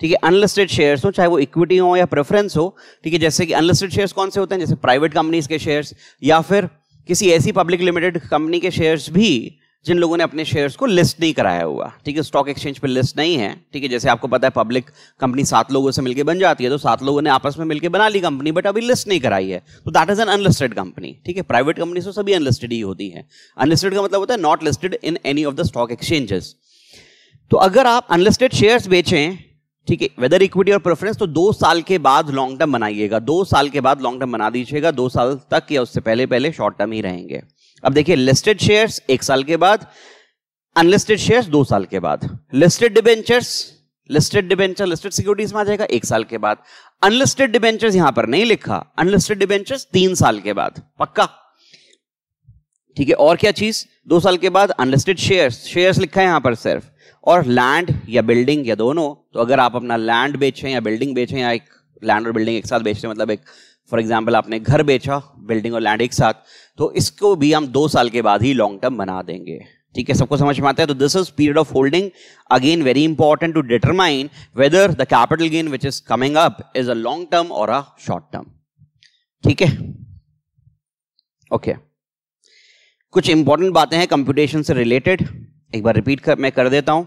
ठीक है अनलिस्टेड शेयर्स हो चाहे वो इक्विटी हो या प्रेफरेंस हो ठीक है जैसे कि अनलिस्टेड शेयर्स कौन से होते हैं जैसे प्राइवेट कंपनीज के शेयर्स या फिर किसी ऐसी पब्लिक लिमिटेड कंपनी के शेयर्स भी जिन लोगों ने अपने शेयर्स को लिस्ट नहीं कराया हुआ ठीक है स्टॉक एक्सचेंज पे लिस्ट नहीं है ठीक है जैसे आपको पता है पब्लिक कंपनी सात लोगों से मिलकर बन जाती है तो सात लोगों ने आपस में मिलकर बना ली कंपनी बट अभी लिस्ट नहीं कराई है तो that is an unlisted company ठीक है प्राइवेट कंपनी तो सभी अनलिस्टेड ही होती है अनलिस्टेड का मतलब होता है not listed in any of the stock exchanges तो अगर आप अनलिस्टेड शेयर्स बेचें ठीक है वेदर इक्विटी और प्रेफरेंस तो दो साल के बाद लॉन्ग टर्म बनाइएगा दो साल के बाद लॉन्ग टर्म बना दीजिएगा दो साल तक या उससे पहले पहले शॉर्ट टर्म ही रहेंगे अब देखिए लिस्टेड शेयर्स एक साल के बाद अनलिस्टेड शेयर्स दो साल के बाद listed debentures listed debenture listed securities में आ जाएगा एक साल के बाद अनलिस्टेड डिबेंचर्स यहां पर नहीं लिखा अनलिस्टेड डिबेंचर्स तीन साल के बाद पक्का ठीक है और क्या चीज दो साल के बाद अनलिस्टेड शेयर्स शेयर्स लिखा है यहां पर सिर्फ और लैंड या बिल्डिंग या दोनों तो अगर आप अपना लैंड बेचें या बिल्डिंग बेचें या एक लैंड और बिल्डिंग एक साथ बेचते मतलब एक फॉर एग्जाम्पल आपने घर बेचा बिल्डिंग और लैंड एक साथ तो इसको भी हम दो साल के बाद ही लॉन्ग टर्म बना देंगे ठीक है सबको समझ में आता है तो this is period of holding again very important to determine whether the capital gain which is coming up is a long term or a short term ठीक है ओके कुछ इंपॉर्टेंट बातें हैं कंप्यूटेशन से रिलेटेड एक बार रिपीट कर मैं कर देता हूं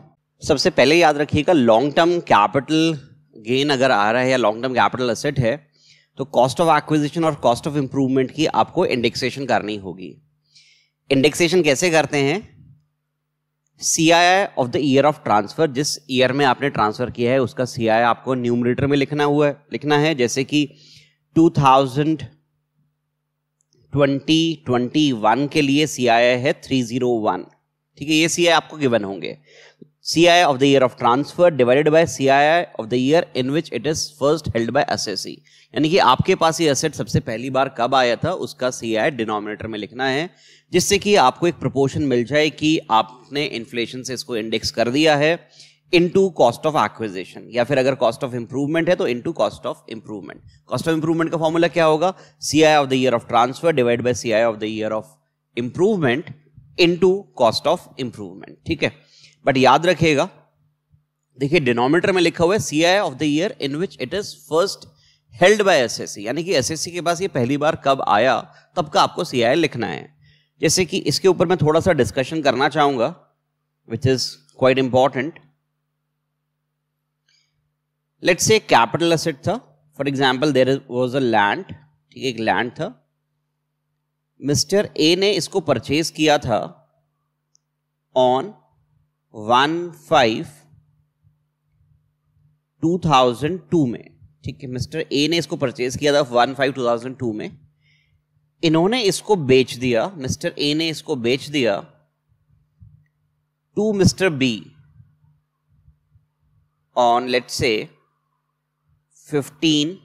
सबसे पहले याद रखिएगा लॉन्ग टर्म कैपिटल गेन अगर आ रहा है या लॉन्ग टर्म कैपिटल असेट है तो कॉस्ट ऑफ एक्विजिशन और कॉस्ट ऑफ इम्प्रूवमेंट की आपको इंडेक्सेशन करनी होगी इंडेक्सेशन कैसे करते हैं C I I of the year of transfer जिस ईयर में आपने ट्रांसफर किया है उसका सी आई आपको न्यूमरेटर में लिखना हुआ है लिखना है जैसे कि 2020-21 के लिए सी आई आई है 301 ठीक है ये सी आई आपको गिवन होंगे C I of the year of transfer the by C I I of the year in which it is first held by S S assessee यानी कि आपके पास ये एसेट सबसे पहली बार कब आया था उसका सी आई डिनोमिनेटर में लिखना है जिससे कि आपको एक प्रपोर्शन मिल जाए कि आपने इन्फ्लेशन से इसको इंडेक्स कर दिया है इनटू कॉस्ट ऑफ एक्विजेशन या फिर अगर कॉस्ट ऑफ इंप्रूवमेंट है तो into cost of improvement cost of improvement का फॉर्मूला क्या होगा C I of the year of transfer divide by C I of the year of improvement into cost of improvement ठीक है but याद रखिएगा देखिए डिनोमीटर में लिखा हुआ है C I of the year in which it is first held by S S assessee यानी कि एस एस सी के पास ये पहली बार कब आया तब का आपको सी आई लिखना है जैसे कि इसके ऊपर मैं थोड़ा सा डिस्कशन करना चाहूंगा which is quite important let's say capital asset था for example there was a land ठीक है एक लैंड था मिस्टर ए ने इसको परचेज किया था on one five two thousand two में ठीक है मिस्टर ए ने इसको परचेज किया था one five two thousand two में इन्होंने इसको बेच दिया मिस्टर ए ने इसको बेच दिया to mister B on let's say fifteen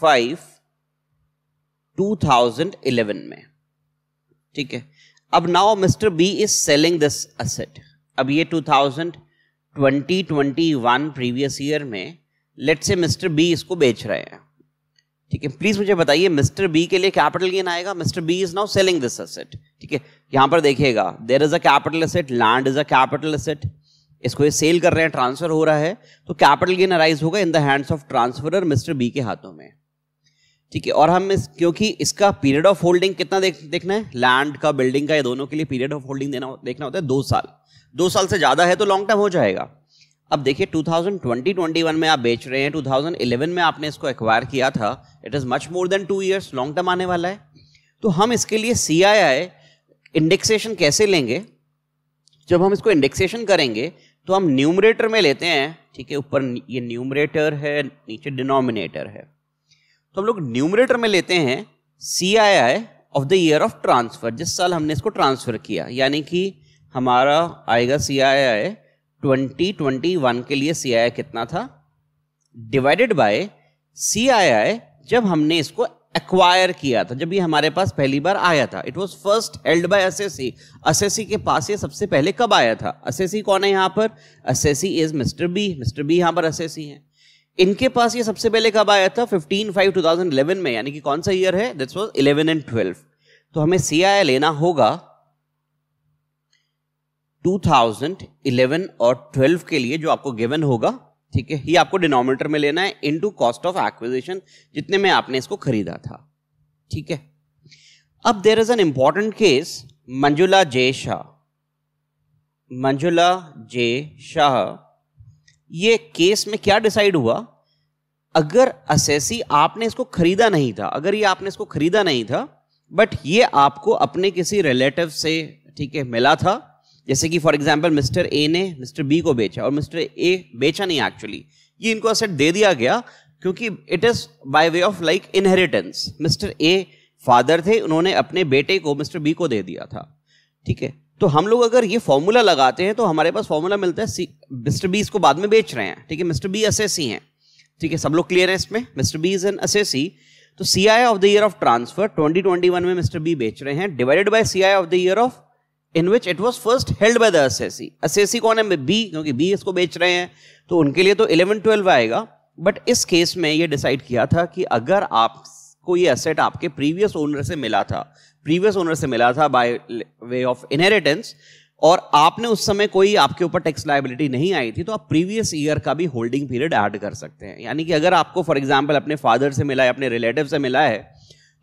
five two thousand eleven में ठीक है अब now mister B is selling this asset अब ये 2020-21 प्रीवियस ईयर में लेट से मिस्टर बी इसको बेच रहे हैं ठीक है प्लीज मुझे बताइए मिस्टर बी के लिए कैपिटल गेन आएगा mister B is now selling this asset ठीक है यहां पर देखिएगा there is a capital asset land is a capital asset इसको ये सेल कर रहे हैं ट्रांसफर हो रहा है तो कैपिटल गेन अराइज होगा in the hands of transferor mister B के हाथों में ठीक है और हम इस क्योंकि इसका पीरियड ऑफ होल्डिंग कितना देख, देखना है लैंड का बिल्डिंग का ये दोनों के लिए पीरियड ऑफ होल्डिंग देना देखना होता है दो साल दो साल से ज़्यादा है तो लॉन्ग टर्म हो जाएगा अब देखिए 2020 21 में आप बेच रहे हैं 2011 में आपने इसको एक्वायर किया था it is much more than two years long term आने वाला है तो हम इसके लिए सी इंडेक्सेशन कैसे लेंगे जब हम इसको इंडेक्सेशन करेंगे तो हम न्यूमरेटर में लेते हैं ठीक है ऊपर ये न्यूमरेटर है नीचे डिनोमिनेटर है तो हम लोग न्यूमरेटर में लेते हैं C I I of the year of transfer जिस साल हमने इसको ट्रांसफर किया यानी कि हमारा आएगा C I I twenty twenty one के लिए सी आई आई कितना था डिवाइडेड बाय सी आई आई जब हमने इसको एक्वायर किया था जब ये हमारे पास पहली बार आया था it was first held by assessee assessee के पास ये सबसे पहले कब आया था असेसी कौन है यहाँ पर assessee is mister B mister B यहाँ पर असेसी है इनके पास ये सबसे पहले कब आया था fifteen five two thousand eleven में यानी कि कौन सा ईयर है this was eleven and twelve तो हमें सी आई आई लेना होगा 2011 और 12 के लिए जो आपको गिवन होगा ठीक है ये आपको डिनोमिनेटर में लेना है इनटू कॉस्ट ऑफ एक्विजिशन जितने में आपने इसको खरीदा था ठीक है अब there is an important case Manjula J Shah Manjula J Shah ये केस में क्या डिसाइड हुआ अगर असेसी आपने इसको खरीदा नहीं था अगर ये आपने इसको खरीदा नहीं था बट ये आपको अपने किसी रिलेटिव से ठीक है मिला था जैसे कि फॉर एग्जाम्पल मिस्टर ए ने मिस्टर बी को बेचा और मिस्टर ए बेचा नहीं एक्चुअली ये इनको असेट दे दिया गया क्योंकि it is by way of like inheritance mister A father थे उन्होंने अपने बेटे को मिस्टर बी को दे दिया था ठीक है तो हम लोग अगर ये फॉर्मूला लगाते हैं तो हमारे पास फॉर्मूला मिलता है सी मिस्टर बी इसको बाद में बेच रहे हैं ठीक है मिस्टर बी एस हैं ठीक है सब लोग क्लियर है इसमें mister B is an S तो C I of the year of transfer 2021 में मिस्टर बी बेच रहे हैं divided by C I of the year of in which it was first held by the assessee assessee कौन है B क्योंकि B इसको बेच रहे हैं तो उनके लिए तो इलेवन ट्वेल्व आएगा बट इस केस में ये डिसाइड किया था कि अगर आपको ये असेट आपके प्रीवियस ओनर से मिला था प्रीवियस ओनर से मिला था बाय वे ऑफ इनहेरिटेंस और आपने उस समय कोई आपके ऊपर टैक्स लाइबिलिटी नहीं आई थी तो आप प्रीवियस ईयर का भी होल्डिंग पीरियड ऐड कर सकते हैं यानी कि अगर आपको फॉर एग्जाम्पल अपने फादर से मिला है अपने रिलेटिव से मिला है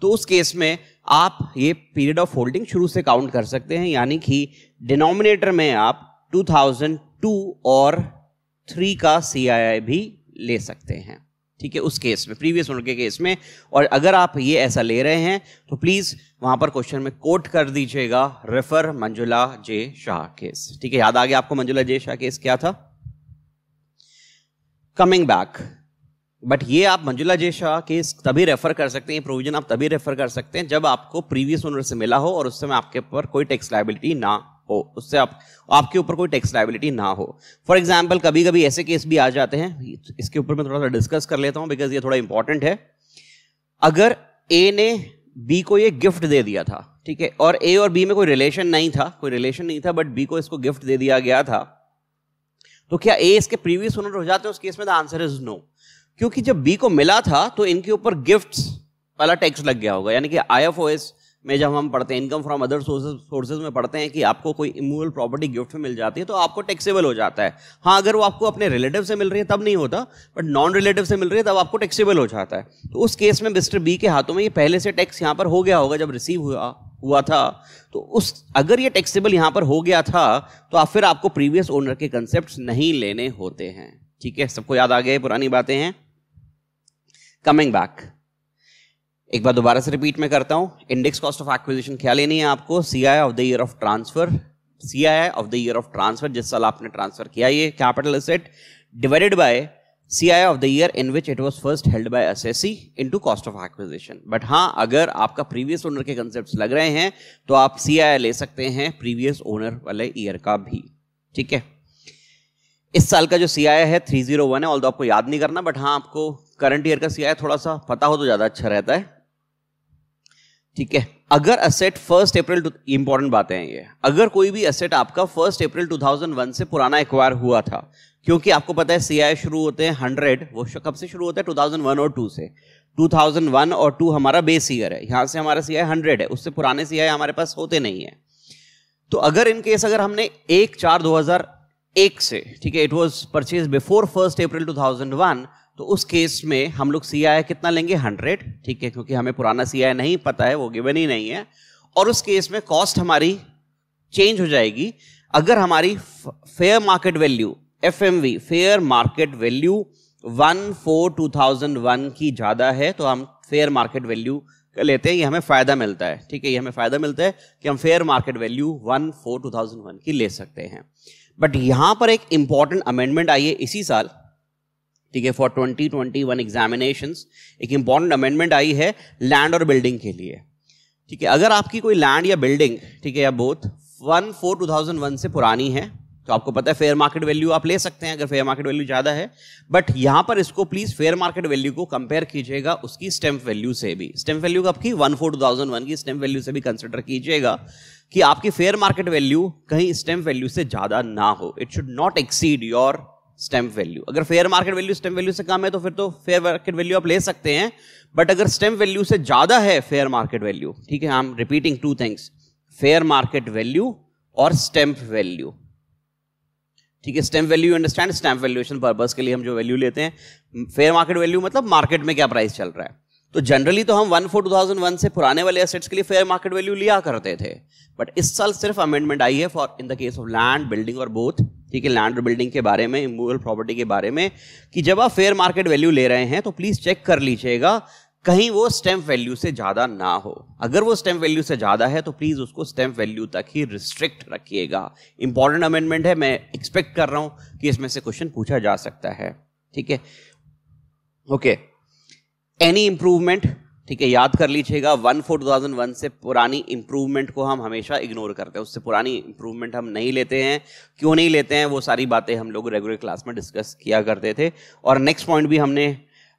तो उस केस में आप ये पीरियड ऑफ होल्डिंग शुरू से काउंट कर सकते हैं यानी कि डिनोमिनेटर में आप 2002 और 3 का सी भी ले सकते हैं ठीक है उस केस में प्रीवियस ओनर के केस में और अगर आप ये ऐसा ले रहे हैं तो प्लीज़ वहां पर क्वेश्चन में कोट कर दीजिएगा refer Manjula J Shah case ठीक है याद आ गया आपको मंजुला जे शाह केस क्या था कमिंग बैक बट ये आप मंजुला जय शाह के तभी रेफर कर सकते हैं प्रोविजन आप तभी रेफर कर सकते हैं जब आपको प्रीवियस ओनर से मिला हो और उस समय आपके ऊपर कोई टैक्स लाइबिलिटी ना हो उससे आप आपके ऊपर कोई टैक्स लाइबिलिटी ना हो फॉर एग्जाम्पल कभी कभी ऐसे केस भी आ जाते हैं इसके ऊपर मैं थोड़ा सा डिस्कस कर लेता हूँ बिकॉज ये थोड़ा इंपॉर्टेंट है अगर ए ने बी को ये गिफ्ट दे दिया था ठीक है और ए और बी में कोई रिलेशन नहीं था कोई रिलेशन नहीं था बट बी को इसको गिफ्ट दे दिया गया था तो क्या ए इसके प्रीवियस ओनर हो जाते हैं उस केस में द आंसर इज नो क्योंकि जब बी को मिला था तो इनके ऊपर गिफ्ट वाला टैक्स लग गया होगा यानी कि आई में जब हम पढ़ते हैं इनकम फ्रॉम अदर सोर्सेज में पढ़ते हैं कि आपको कोई इमूवल प्रॉपर्टी गिफ्ट में मिल जाती है तो आपको टैक्सेबल हो जाता है हाँ अगर वो आपको अपने रिलेटिव से मिल रही है तब नहीं होता बट नॉन रिलेटिव से मिल रही है तब आपको टैक्सेबल हो जाता है तो उस केस में मिस्टर बी के हाथों में ये पहले से टैक्स यहाँ पर हो गया होगा जब रिसीव हुआ हुआ था तो उस अगर ये टैक्सेबल यहाँ पर हो गया था तो आप फिर आपको प्रीवियस ओनर के कंसेप्ट नहीं लेने होते हैं ठीक है सबको याद आ गए पुरानी बातें हैं कमिंग बैक एक बार दोबारा से रिपीट में करता हूं इंडेक्स कॉस्ट ऑफ एक्विजिशन क्या लेनी है आपको C I of the year of transfer C I of the year of transfer जिस साल आपने ट्रांसफर किया ये capital asset divided by C I of the year in which it was first held by S S assessee into cost of acquisition but हाँ अगर आपका previous owner के concept लग रहे हैं तो आप सी आई आई ले सकते हैं प्रीवियस ओनर वाले ईयर का भी ठीक है इस साल का जो सी आई है थ्री जीरो वन है ऑल आपको याद नहीं करना बट हाँ आपको करंट ईयर का सीआई थोड़ा सा पता हो तो ज्यादा अच्छा रहता है ठीक है अगर असेट फर्स्ट अप्रैल इंपॉर्टेंट बातें हैं ये अगर कोई भी असेट आपका फर्स्ट अप्रैल 2001 से पुराना एक्वायर हुआ था क्योंकि आपको पता है सीआई शुरू होते हैं हंड्रेड वो कब से शुरू होता है टू और टू से 2001 और 2 हमारा बेस ईयर है यहाँ से हमारा सीआई हंड्रेड है उससे पुराने सीआई हमारे पास होते नहीं है तो अगर इन केस अगर हमने एक चार दो हजार एक से ठीक है it was purchase before first April 2001 तो उस केस में हम लोग सी आई कितना लेंगे हंड्रेड ठीक है क्योंकि हमें पुराना सी आई नहीं पता है वो गिवन ही नहीं है और उस केस में कॉस्ट हमारी चेंज हो जाएगी अगर हमारी fair market value F M fair market value one four two thousand one की ज़्यादा है तो हम फेयर मार्केट वैल्यू लेते हैं ये हमें फ़ायदा मिलता है ठीक है ये हमें फ़ायदा मिलता है कि हम fair market value one four two thousand one की ले सकते हैं बट यहाँ पर एक इम्पॉर्टेंट अमेंडमेंट आई है इसी साल ठीक है for twenty twenty one examination एक इंपॉर्टेंट अमेंडमेंट आई है लैंड और बिल्डिंग के लिए ठीक है अगर आपकी कोई लैंड या बिल्डिंग ठीक है या both one four two thousand one से पुरानी है तो आपको पता है फेयर मार्केट वैल्यू आप ले सकते हैं अगर फेयर मार्केट वैल्यू ज़्यादा है बट यहाँ पर इसको प्लीज़ फेयर मार्केट वैल्यू को कंपेयर कीजिएगा उसकी स्टेम्प वैल्यू से भी स्टेम्प वैल्यू कब की one four two thousand one की स्टेम्प वैल्यू से भी कंसिडर कीजिएगा कि आपकी फेयर मार्केट वैल्यू कहीं स्टेम्प वैल्यू से ज़्यादा ना हो it should not exceed your stamp value अगर fair market value stamp value से कम है तो फिर तो फेयर मार्केट वैल्यू आप ले सकते हैं बट अगर स्टैम्प वैल्यू से ज़्यादा है फेयर मार्केट वैल्यू ठीक है I am repeating two things fair market value और स्टैम्प वैल्यू ठीक है stamp value understand stamp valuation purpose के लिए हम जो वैल्यू लेते हैं फेयर मार्केट वैल्यू मतलब मार्केट में क्या प्राइस चल रहा है तो जनरली तो हम one four two thousand one से पुराने वाले एसेट्स के लिए फेयर मार्केट वैल्यू लिया करते थे बट इस साल सिर्फ अमेंडमेंट आई है for in the case of land building और बोथ ठीक है लैंड बिल्डिंग के बारे में इमूवल प्रॉपर्टी के बारे में कि जब आप फेयर मार्केट वैल्यू ले रहे हैं तो प्लीज़ चेक कर लीजिएगा कहीं वो स्टैम्प वैल्यू से ज़्यादा ना हो अगर वो स्टैम्प वैल्यू से ज़्यादा है तो प्लीज़ उसको स्टैम्प वैल्यू तक ही रिस्ट्रिक्ट रखिएगा इंपॉर्टेंट अमेंडमेंट है मैं एक्सपेक्ट कर रहा हूं कि इसमें से क्वेश्चन पूछा जा सकता है ठीक है ओके एनी इंप्रूवमेंट ठीक है याद कर लीजिएगा one four two thousand one से पुरानी इंप्रूवमेंट को हम हमेशा इग्नोर करते हैं उससे पुरानी इंप्रूवमेंट हम नहीं लेते हैं क्यों नहीं लेते हैं वो सारी बातें हम लोग रेगुलर क्लास में डिस्कस किया करते थे और नेक्स्ट पॉइंट भी हमने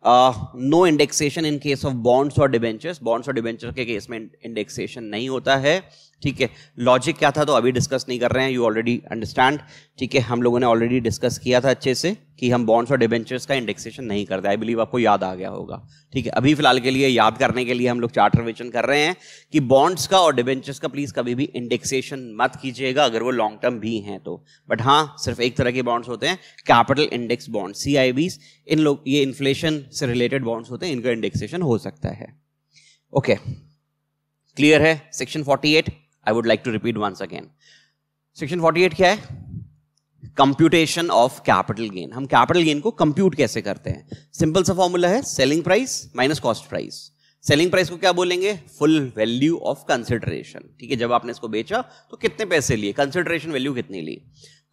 no indexation in case of bonds और डिबेंचर्स बॉन्ड्स और डिबेंचर के केस में इंडेक्सेशन नहीं होता है ठीक है लॉजिक क्या था तो अभी डिस्कस नहीं कर रहे हैं यू ऑलरेडी अंडरस्टैंड ठीक है हम लोगों ने ऑलरेडी डिस्कस किया था अच्छे से कि हम बॉन्ड्स और डिबेंचर्स का इंडेक्सेशन नहीं करते आई बिलीव आपको याद आ गया होगा ठीक है अभी फिलहाल के लिए याद करने के लिए हम लोग चार्टर रिविजन कर रहे हैं कि बॉन्ड्स का और डिबेंचर्स का प्लीज़ कभी भी इंडेक्सेशन मत कीजिएगा अगर वो लॉन्ग टर्म भी हैं तो बट हाँ सिर्फ एक तरह के बॉन्ड्स होते हैं कैपिटल इंडेक्स बॉन्ड सी इन लोग ये इन्फ्लेशन से रिलेटेड बॉन्ड्स होते हैं इनका इंडेक्सेशन हो सकता है ओके okay. क्लियर है section 48 I would like to repeat once again section 48 क्या है कंप्यूटेशन ऑफ कैपिटल गेन हम कैपिटल गेन को कंप्यूट कैसे करते हैं सिंपल सा फॉर्मूला है selling price minus cost price selling price को क्या बोलेंगे फुल वैल्यू ऑफ कंसिडरेशन ठीक है जब आपने इसको बेचा तो कितने पैसे लिए कंसिडरेशन वैल्यू कितनी ली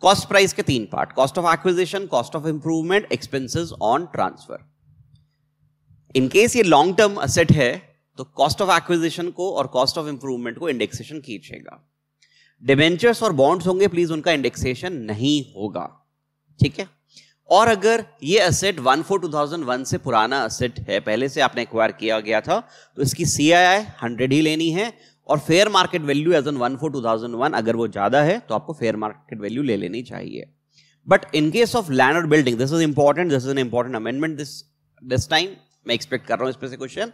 कॉस्ट प्राइस के तीन part cost of acquisition cost of improvement expenses on transfer in case ये लॉन्ग टर्म असेट है तो कॉस्ट ऑफ एक्विजिशन को और कॉस्ट ऑफ इंप्रूवमेंट को इंडेक्सेशन खींचेगा डिबेंचर्स और बॉन्ड्स होंगे प्लीज उनका इंडेक्सेशन नहीं होगा ठीक है और अगर ये asset one four two thousand one से पुराना असेट है पहले से आपने एक्वायर किया गया था तो इसकी सी आई आई हंड्रेड ही लेनी है और fair market value as on one four two thousand one अगर वो ज्यादा है तो आपको फेयर मार्केट वैल्यू ले लेनी चाहिए but in case of land और building this is important this is an important amendment this this time मैं एक्सपेक्ट कर रहा हूँ इसमें से क्वेश्चन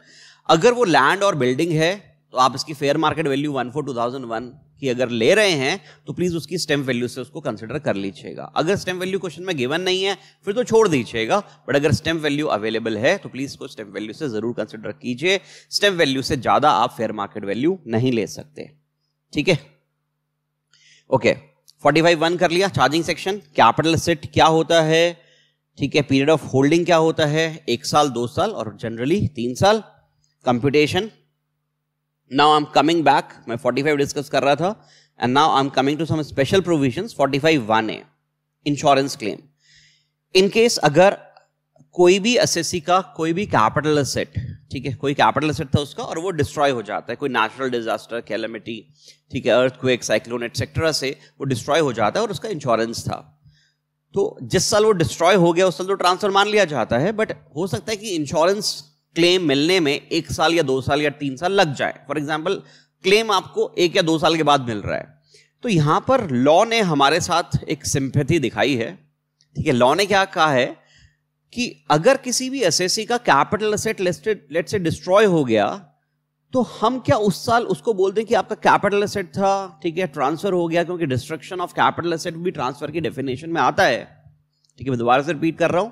अगर वो लैंड और बिल्डिंग है तो आप इसकी fair market value one four two thousand one की अगर ले रहे हैं तो प्लीज उसकी स्टेम वैल्यू से उसको कंसिडर कर लीजिएगा अगर स्टेम वैल्यू क्वेश्चन में गिवन नहीं है फिर तो छोड़ दीजिएगा बट अगर स्टेम वैल्यू अवेलेबल है तो प्लीज उसको स्टेम वैल्यू से जरूर कंसिडर कीजिए स्टेम वैल्यू से ज्यादा आप फेयर मार्केट वैल्यू नहीं ले सकते ठीक है ओके फोर्टी फाइव वन कर लिया चार्जिंग सेक्शन कैपिटल सेट क्या होता है ठीक है पीरियड ऑफ होल्डिंग क्या होता है एक साल दो साल और जनरली तीन साल computation computation. Now I'm coming back, मैं 45 डिस्कस कर रहा था and now I am coming to some provision forty five one A insurance claim in case अगर कोई भी एस एस सी का कोई भी कैपिटल असेट ठीक है कोई कैपिटल असेट था उसका और वो डिस्ट्रॉय हो जाता है कोई नेचुरल डिजास्टर कैलमिटी ठीक है अर्थ क्वेक साइक्लोन एक्सेट्रा से वो डिस्ट्रॉय हो जाता है और उसका इंश्योरेंस था तो जिस साल वो डिस्ट्रॉय हो गया उस साल तो ट्रांसफर मान लिया जाता है बट हो सकता है कि इंश्योरेंस क्लेम मिलने में एक साल या दो साल या तीन साल लग जाए फॉर एग्जाम्पल क्लेम आपको एक या दो साल के बाद मिल रहा है तो यहां पर लॉ ने हमारे साथ एक सिंपथी दिखाई है ठीक है लॉ ने क्या कहा है कि अगर किसी भी सी का कैपिटल असेट लिस्टेड लेट से डिस्ट्रॉय हो गया तो हम क्या उस साल उसको बोलते दें कि आपका कैपिटल असेट था ठीक है ट्रांसफर हो गया क्योंकि डिस्ट्रक्शन ऑफ कैपिटल असेट भी ट्रांसफर की डेफिनेशन में आता है ठीक है मैं दोबारा से रिपीट कर रहा हूं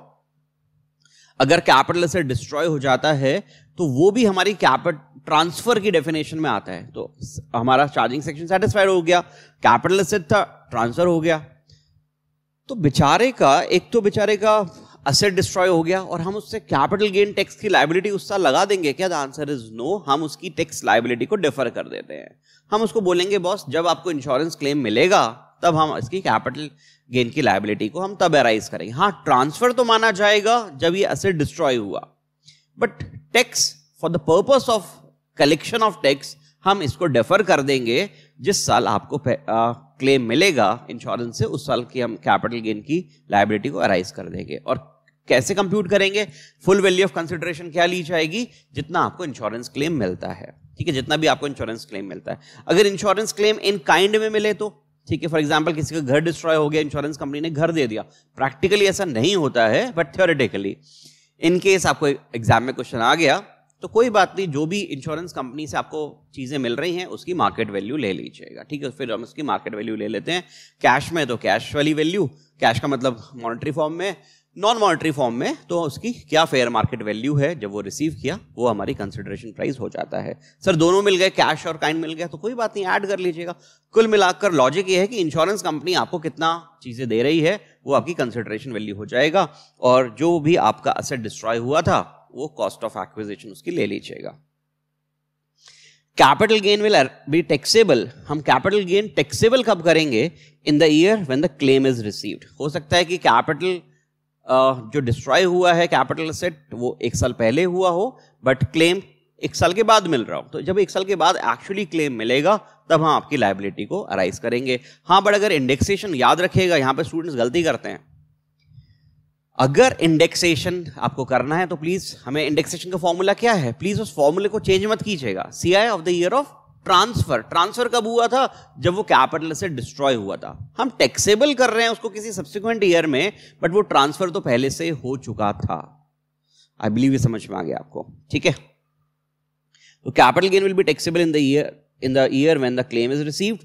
अगर कैपिटल से डिस्ट्रॉय हो जाता है तो वो भी हमारी कैपिटल ट्रांसफर की डेफिनेशन में आता है तो हमारा चार्जिंग सेक्शन सेटिस्फाइड हो गया कैपिटल एसेट था ट्रांसफर हो गया तो बेचारे का एक तो बेचारे का असेट डिस्ट्रॉय हो गया और हम उससे कैपिटल गेन टैक्स की लाइबिलिटी उस साल लगा देंगे क्या द आंसर इज नो हम उसकी टैक्स लाइबिलिटी को डिफर कर देते हैं हम उसको बोलेंगे बॉस जब आपको इंश्योरेंस क्लेम मिलेगा तब हम इसकी कैपिटल गेन की लाइबिलिटी को हम तब एराइज करेंगे हाँ ट्रांसफर तो माना जाएगा जब ये असेट डिस्ट्रॉय हुआ but tax for the purpose of collection of tax हम इसको डेफर कर देंगे जिस साल आपको क्लेम मिलेगा इंश्योरेंस से उस साल की हम कैपिटल गेन की लाइबिलिटी को अराइज कर देंगे और कैसे कंप्यूट करेंगे फुल वैल्यू ऑफ कंसिडरेशन क्या ली जाएगी जितना आपको इंश्योरेंस क्लेम मिलता है ठीक है जितना भी आपको इंश्योरेंस क्लेम मिलता है अगर इंश्योरेंस क्लेम इन काइंड में मिले तो ठीक है फॉर एग्जाम्पल किसी का घर डिस्ट्रॉय हो गया इंश्योरेंस कंपनी ने घर दे दिया प्रैक्टिकली ऐसा नहीं होता है बट थियोरिटिकली इनकेस आपको एग्जाम में क्वेश्चन आ गया तो कोई बात नहीं जो भी इंश्योरेंस कंपनी से आपको चीज़ें मिल रही हैं उसकी मार्केट वैल्यू ले लीजिएगा ठीक है फिर हम उसकी मार्केट वैल्यू ले लेते हैं कैश में तो कैश वाली वैल्यू कैश का मतलब मॉनिटरी फॉर्म में नॉन मॉनिटरी फॉर्म में तो उसकी क्या फेयर मार्केट वैल्यू है जब वो रिसीव किया वो हमारी कंसिडरेशन प्राइस हो जाता है सर दोनों मिल गए कैश और काइंड मिल गया तो कोई बात नहीं ऐड कर लीजिएगा कुल मिलाकर लॉजिक ये है कि इंश्योरेंस कंपनी आपको कितना चीज़ें दे रही है वो आपकी कंसिडरेशन वैल्यू हो जाएगा और जो भी आपका असेट डिस्ट्रॉय हुआ था वो कॉस्ट ऑफ एक्विजिशन उसकी ले लीजिएगा capital gain will be taxable हम कैपिटल गेन टैक्सेबल कब करेंगे in the year when the claim is received हो सकता है कि कैपिटल जो डिस्ट्रॉय हुआ है कैपिटल सेट वो एक साल पहले हुआ हो बट क्लेम एक साल के बाद मिल रहा हो तो जब एक साल के बाद एक्चुअली क्लेम मिलेगा तब हम आपकी लाइबिलिटी को अराइज करेंगे हाँ बट अगर इंडेक्सेशन याद रखेगा यहाँ पे स्टूडेंट्स गलती करते हैं अगर इंडेक्सेशन आपको करना है तो प्लीज हमें इंडेक्सेशन का फॉर्मूला क्या है प्लीज उस फॉर्मूले को चेंज मत कीजिएगा see of the year of transfer transfer कब हुआ था जब वो कैपिटल से डिस्ट्रॉय हुआ था हम टैक्सेबल कर रहे हैं उसको किसी सब्सिक्वेंट ईयर में बट वो ट्रांसफर तो पहले से हो चुका था आई बिलीव ये समझ में आ गया आपको ठीक है तो capital gain will be taxable in the year in the year when the claim is received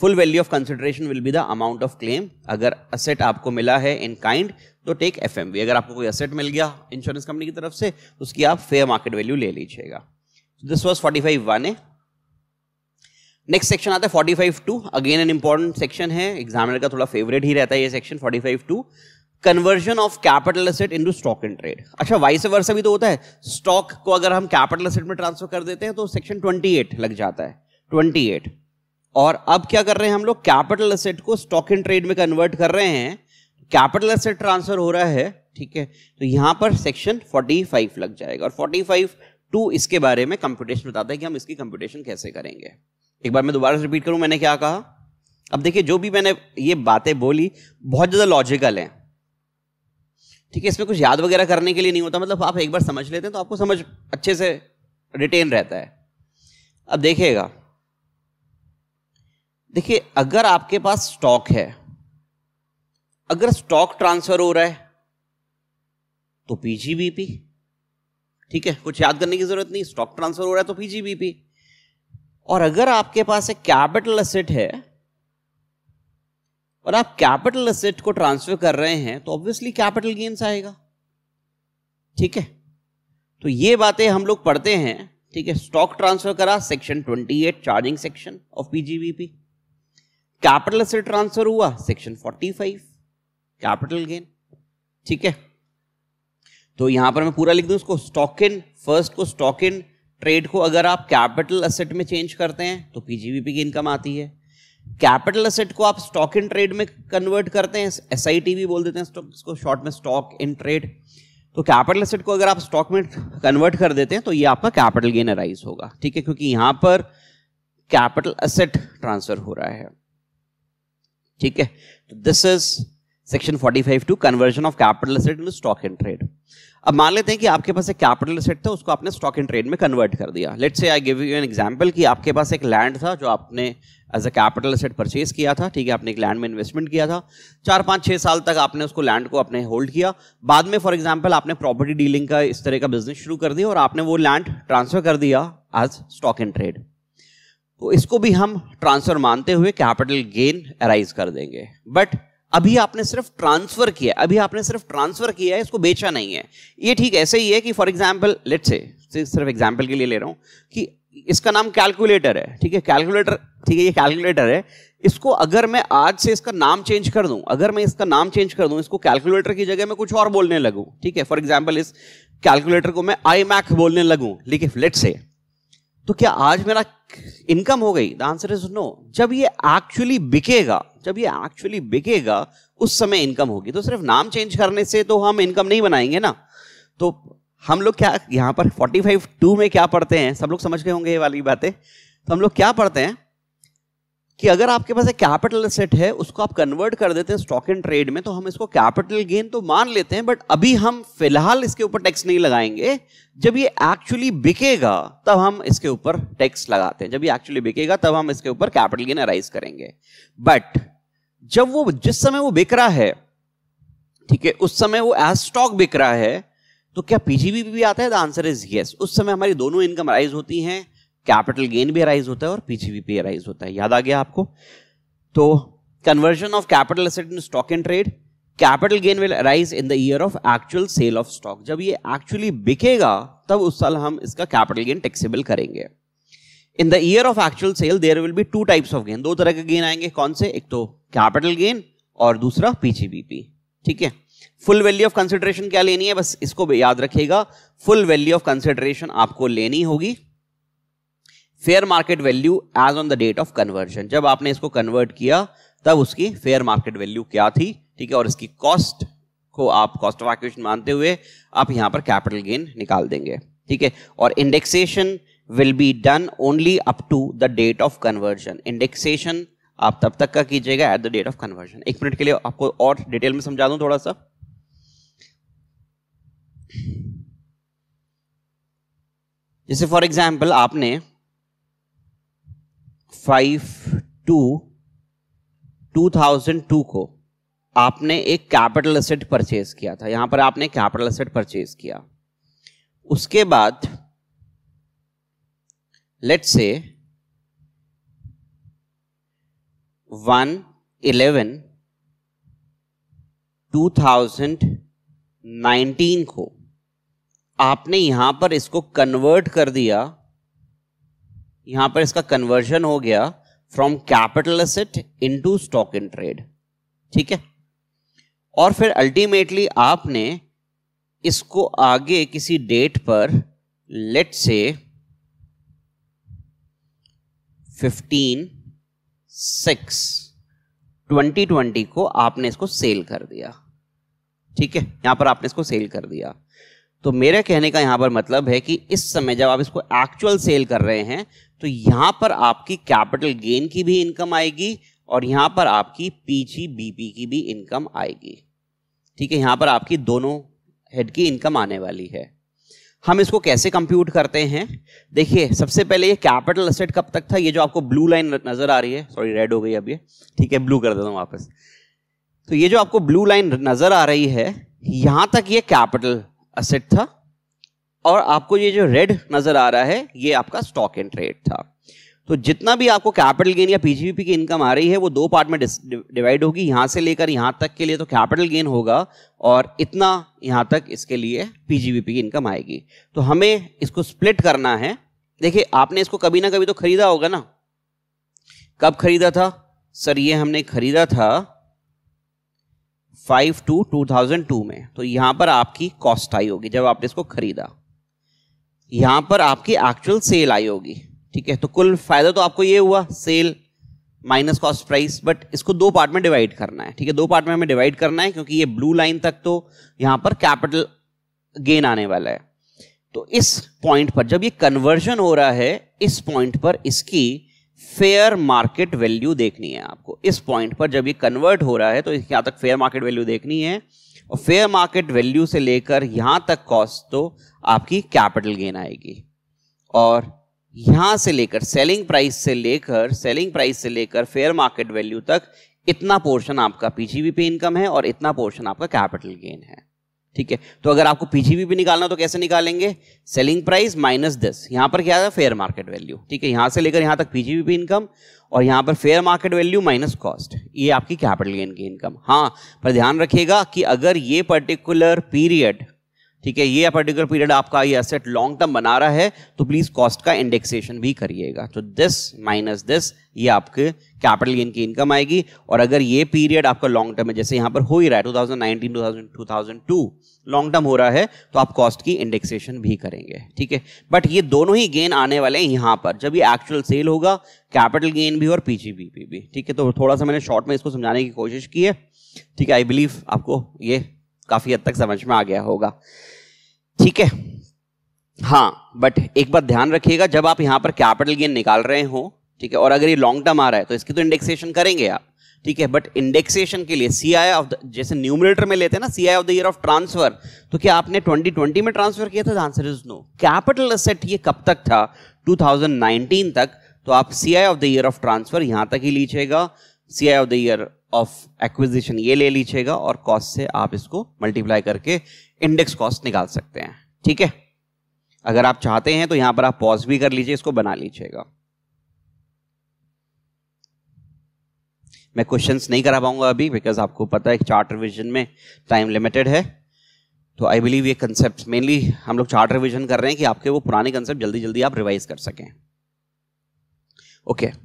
full value of consideration will be the amount of claim अगर असेट आपको मिला है इन काइंड तो टेक एफ अगर आपको कोई asset मिल गया insurance company की तरफ से तो उसकी आप फेयर मार्केट वैल्यू ले लीजिएगा this was forty five one A next section आता है forty five two again an important section है एग्जामिनर का थोड़ा फेवरेट ही रहता है ये section forty five two conversion of capital asset into stock and trade अच्छा वाइस वर्षा भी तो होता है स्टॉक को अगर हम कैपिटल असेट में ट्रांसफर कर देते हैं तो सेक्शन 28 लग जाता है 28 और अब क्या कर रहे हैं हम लोग कैपिटल असेट को स्टॉक एंड ट्रेड में कन्वर्ट कर रहे हैं कैपिटल असेट ट्रांसफर हो रहा है ठीक है तो यहाँ पर सेक्शन फोर्टी लग जाएगा और फोर्टी टू इसके बारे में कंप्यूटेशन बताता है कि हम इसकी कंप्यूटेशन कैसे करेंगे एक बार मैं दोबारा से रिपीट करूं मैंने क्या कहा अब देखिए जो भी मैंने ये बातें बोली बहुत ज़्यादा लॉजिकल है ठीक है इसमें कुछ याद वगैरह करने के लिए नहीं होता मतलब आप एक बार समझ लेते हैं तो आपको समझ अच्छे से रिटेन रहता है अब देखिएगा देखिए अगर आपके पास स्टॉक है अगर स्टॉक ट्रांसफर हो रहा है तो पीजीबीपी ठीक है कुछ याद करने की जरूरत नहीं स्टॉक ट्रांसफर हो रहा है तो पीजीबीपी और अगर आपके पास एक कैपिटल असेट है और आप कैपिटल असेट को ट्रांसफर कर रहे हैं तो ऑब्वियसली कैपिटल गेन्स आएगा ठीक है तो ये बातें हम लोग पढ़ते हैं ठीक है स्टॉक ट्रांसफर करा section 28 charging section of PGBP capital asset transfer हुआ सेक्शन 45 कैपिटल गेन ठीक है तो यहां पर मैं पूरा लिख दू उसको स्टॉक इन फर्स्ट को स्टॉक इन ट्रेड को अगर आप कैपिटल असेट में चेंज करते हैं तो पीजीबीपी की इनकम आती है कैपिटल असेट को आप स्टॉक इन ट्रेड में कन्वर्ट करते हैं एस भी बोल देते हैं इसको शॉर्ट में स्टॉक इन ट्रेड तो कैपिटल असेट को अगर आप स्टॉक में कन्वर्ट कर देते हैं तो ये आपका कैपिटल गेन अराइज होगा ठीक है क्योंकि यहां पर कैपिटल असेट ट्रांसफर हो रहा है ठीक है तो this is section 45 two conversion of capital asset in stock and trade अब मान लेते हैं कि आपके पास एक कैपिटल एसेट था उसको आपने स्टॉक एंड ट्रेड में कन्वर्ट कर दिया let's say I give you an example कि आपके पास एक लैंड था जो आपने as a capital asset purchase किया था ठीक है आपने एक लैंड में इन्वेस्टमेंट किया था चार पाँच छः साल तक आपने उसको लैंड को अपने होल्ड किया बाद में फॉर एग्जाम्पल आपने प्रॉपर्टी डीलिंग का इस तरह का बिजनेस शुरू कर दिया और आपने वो लैंड ट्रांसफर कर दिया एज स्टॉक एंड ट्रेड तो इसको भी हम ट्रांसफर मानते हुए कैपिटल गेन अराइज कर देंगे बट अभी आपने सिर्फ ट्रांसफर किया अभी आपने सिर्फ ट्रांसफर किया है इसको बेचा नहीं है ये ठीक ऐसे ही है कि फॉर एग्जाम्पल लेट से सिर्फ एग्जाम्पल के लिए ले रहा हूँ कि इसका नाम कैलकुलेटर है ठीक है कैलकुलेटर ठीक है ये कैलकुलेटर है इसको अगर मैं आज से इसका नाम चेंज कर दूं अगर मैं इसका नाम चेंज कर दूं इसको कैलकुलेटर की जगह मैं कुछ और बोलने लगूं ठीक है फॉर एग्जाम्पल इस कैलकुलेटर को मैं आई मैक बोलने लगूं लेकिन लेट से तो क्या आज मेरा इनकम हो गई द आंसर इज नो जब ये एक्चुअली बिकेगा जब ये एक्चुअली बिकेगा उस समय इनकम होगी तो सिर्फ नाम चेंज करने से तो हम इनकम नहीं बनाएंगे ना तो हम लोग क्या यहाँ पर 45 टू में क्या पढ़ते हैं सब लोग समझ गए होंगे ये वाली बातें तो हम लोग क्या पढ़ते हैं कि अगर आपके पास एक कैपिटल सेट है उसको आप कन्वर्ट कर देते हैं स्टॉक एंड ट्रेड में तो हम इसको कैपिटल गेन तो मान लेते हैं बट अभी हम फिलहाल इसके ऊपर टैक्स नहीं लगाएंगे जब ये एक्चुअली बिकेगा तब हम इसके ऊपर टैक्स लगाते हैं जब ये एक्चुअली बिकेगा तब हम इसके ऊपर कैपिटल गेन अराइज करेंगे बट जब वो जिस समय वो बिक रहा है ठीक है उस समय वो एज स्टॉक बिक रहा है तो क्या पीजीबी भी आता है द आंसर इज यस उस समय हमारी दोनों इनकम राइज होती हैं कैपिटल गेन भी अराइज होता है और पीछे भी अराइज होता है याद आ गया आपको तो conversion of capital asset in stock and trade capital gain will arise in the year of actual sale of stock जब ये एक्चुअली बिकेगा तब उस साल हम इसका कैपिटल गेन टैक्सेबल करेंगे in the year of actual sale there will be two types of gain दो तरह के गेन आएंगे कौन से एक तो कैपिटल गेन और दूसरा पीजीबीपी ठीक है फुल वैल्यू ऑफ कंसिडरेशन क्या लेनी है बस इसको याद रखिएगा फुल वैल्यू ऑफ कंसिडरेशन आपको लेनी होगी fair market value as on the date of conversion जब आपने इसको कन्वर्ट किया तब उसकी फेयर मार्केट वैल्यू क्या थी ठीक है और इसकी कॉस्ट को आप कॉस्ट ऑफ एक्विजन मानते हुए आप यहां पर कैपिटल गेन निकाल देंगे ठीक है और indexation will be done only up to the date of conversion indexation आप तब तक का कीजिएगा at the date of conversion एक मिनट के लिए आपको और डिटेल में समझा दूं थोड़ा सा जैसे फॉर एग्जाम्पल आपने five two two thousand two को आपने एक कैपिटल एसेट परचेज किया था यहां पर आपने कैपिटल एसेट परचेज किया उसके बाद let's say one eleven two thousand nineteen को आपने यहां पर इसको कन्वर्ट कर दिया यहां पर इसका कन्वर्जन हो गया from capital asset into stock in trade ठीक है और फिर अल्टीमेटली आपने इसको आगे किसी डेट पर लेट से 15 सिक्स 2020 को आपने इसको सेल कर दिया ठीक है यहां पर आपने इसको सेल कर दिया तो मेरे कहने का यहां पर मतलब है कि इस समय जब आप इसको एक्चुअल सेल कर रहे हैं तो यहां पर आपकी कैपिटल गेन की भी इनकम आएगी और यहां पर आपकी पीजी बीपी की भी इनकम आएगी ठीक है यहां पर आपकी दोनों हेड की इनकम आने वाली है हम इसको कैसे कंप्यूट करते हैं देखिए सबसे पहले ये कैपिटल असेट कब तक था ये जो आपको ब्लू लाइन नज़र आ रही है सॉरी रेड हो गई अब ये ठीक है ब्लू कर देता हूँ वापस तो ये जो आपको ब्लू लाइन नज़र आ रही है यहां तक ये कैपिटल असेट था और आपको ये जो रेड नजर आ रहा है ये आपका स्टॉक एंड ट्रेड था तो जितना भी आपको कैपिटल गेन या पीजीबीपी की इनकम आ रही है वो दो पार्ट में डिवाइड होगी यहां से लेकर यहां तक के लिए तो कैपिटल गेन होगा और इतना यहां तक इसके लिए पीजीबीपी की इनकम आएगी तो हमें इसको स्प्लिट करना है देखिए आपने इसको कभी ना कभी तो खरीदा होगा ना कब खरीदा था सर ये हमने खरीदा था five two two thousand two में तो यहां पर आपकी कॉस्ट आई होगी जब आपने इसको खरीदा यहां पर आपकी एक्चुअल सेल आई होगी ठीक है तो कुल फायदा तो आपको ये हुआ sale minus cost price but इसको दो पार्ट में डिवाइड करना है ठीक है दो पार्ट में हमें डिवाइड करना है क्योंकि ये ब्लू लाइन तक तो यहां पर कैपिटल गेन आने वाला है तो इस पॉइंट पर जब ये कन्वर्जन हो रहा है इस पॉइंट पर इसकी फेयर मार्केट वैल्यू देखनी है आपको इस पॉइंट पर जब ये कन्वर्ट हो रहा है तो यहाँ तक फेयर मार्केट वैल्यू देखनी है और फेयर मार्केट वैल्यू से लेकर यहाँ तक कॉस्ट तो आपकी कैपिटल गेन आएगी और यहाँ से लेकर सेलिंग प्राइस से लेकर सेलिंग प्राइस से लेकर फेयर मार्केट वैल्यू तक इतना पोर्शन आपका पीजीबी पे इनकम है और इतना पोर्शन आपका कैपिटल गेन है ठीक है तो अगर आपको पीजीबी भी निकालना तो कैसे निकालेंगे सेलिंग प्राइस माइनस दस यहाँ पर क्या है फेयर मार्केट वैल्यू ठीक है यहाँ से लेकर यहाँ तक भी इनकम और यहाँ पर fair market value minus cost ये आपकी कैपिटल गेन की इनकम हाँ पर ध्यान रखिएगा कि अगर ये पर्टिकुलर पीरियड ठीक है ये पर्टिकुलर पीरियड आपका ये असेट लॉन्ग टर्म बना रहा है तो प्लीज कॉस्ट का इंडेक्सेशन भी करिएगा तो दिस माइनस दिस ये आपके कैपिटल गेन की इनकम आएगी और अगर ये पीरियड आपका लॉन्ग टर्म है जैसे यहां पर हो ही रहा है 2019 2002 लॉन्ग टर्म हो रहा है तो आप कॉस्ट की इंडेक्सेशन भी करेंगे ठीक है बट ये दोनों ही गेन आने वाले हैं यहां पर जब ये एक्चुअल सेल होगा कैपिटल गेन भी और पीजीबीपी भी ठीक है तो थोड़ा सा मैंने शॉर्ट में इसको समझाने की कोशिश की है ठीक है आई बिलीव आपको ये काफ़ी हद तक समझ में आ गया होगा ठीक है हाँ बट एक बात ध्यान रखिएगा जब आप यहां पर कैपिटल गेन निकाल रहे हो ठीक है और अगर ये लॉन्ग टर्म आ रहा है तो इसकी तो इंडेक्सेशन करेंगे आप ठीक है बट इंडेक्सेशन के लिए सी आई ऑफ जैसे न्यूमिनेटर में लेते हैं ना C I of the year of transfer तो क्या आपने 2020 में ट्रांसफर किया था answer is no capital asset ये कब तक था 2019 तक तो आप C I of the year of transfer यहां तक ही लीजिएगा C I of the year of acquisition ये ले लीजिएगा और कॉस्ट से आप इसको मल्टीप्लाई करके इंडेक्स कॉस्ट निकाल सकते हैं ठीक है अगर आप चाहते हैं तो यहां पर आप पॉज भी कर लीजिए इसको बना लीजिएगा मैं क्वेश्चंस नहीं करा पाऊंगा अभी बिकॉज आपको पता है चार्ट रिविजन में टाइम लिमिटेड है तो आई बिलीव ये कंसेप्ट मेनली हम लोग चार्ट रिविजन कर रहे हैं कि आपके वो पुराने कंसेप्ट जल्दी जल्दी आप रिवाइज कर सकें ओके okay.